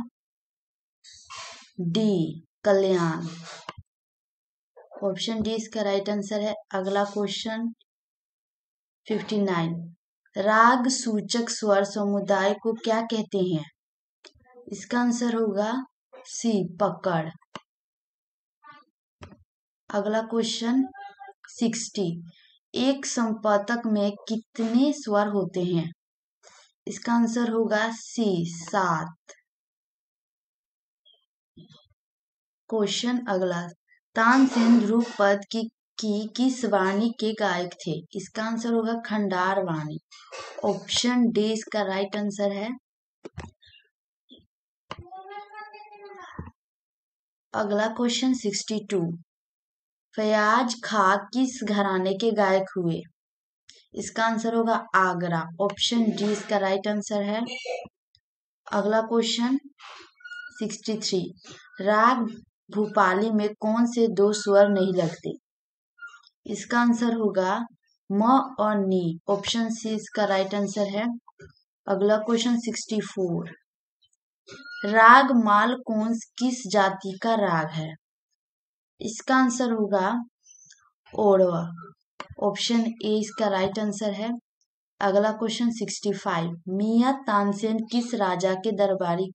डी कल्याण ऑप्शन डी इसका राइट आंसर है अगला क्वेश्चन फिफ्टी नाइन राग सूचक स्वर समुदाय को क्या कहते हैं इसका आंसर होगा सी पकड़ अगला क्वेश्चन सिक्सटी एक संपादक में कितने स्वर होते हैं इसका आंसर होगा सी सात क्वेश्चन अगला तानसेन ध्रुपद की की किस वाणी के गायक थे इसका आंसर होगा खंडार वाणी ऑप्शन डी इसका राइट आंसर है अगला क्वेश्चन सिक्सटी टू फयाज खा किस घराने के गायक हुए इसका आंसर होगा आगरा ऑप्शन डी इसका राइट आंसर है अगला क्वेश्चन सिक्सटी थ्री राग भूपाली में कौन से दो स्वर नहीं लगते इसका आंसर होगा म और नी ऑप्शन सी इसका राइट आंसर है अगला क्वेश्चन सिक्सटी फोर राग माल कौन किस जाति का राग है इसका आंसर होगा ओड़वा ऑप्शन ए इसका राइट आंसर है अगला question sixty five Miyan Tansen किस राजा के दरबारी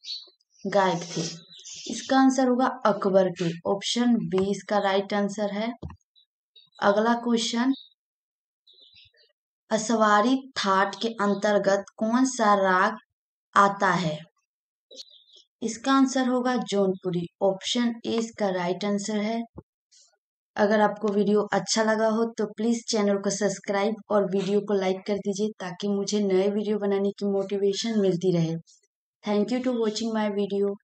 गायक थे इसका आंसर होगा अकबर के ऑप्शन बी इसका राइट आंसर है अगला क्वेश्चन असवारी थाट के अंतर्गत कौन सा राग आता है इसका आंसर होगा जौनपुरी ऑप्शन ए इसका राइट आंसर है अगर आपको वीडियो अच्छा लगा हो तो प्लीज़ चैनल को सब्सक्राइब और वीडियो को लाइक कर दीजिए ताकि मुझे नए वीडियो बनाने की मोटिवेशन मिलती रहे thank you to watching my video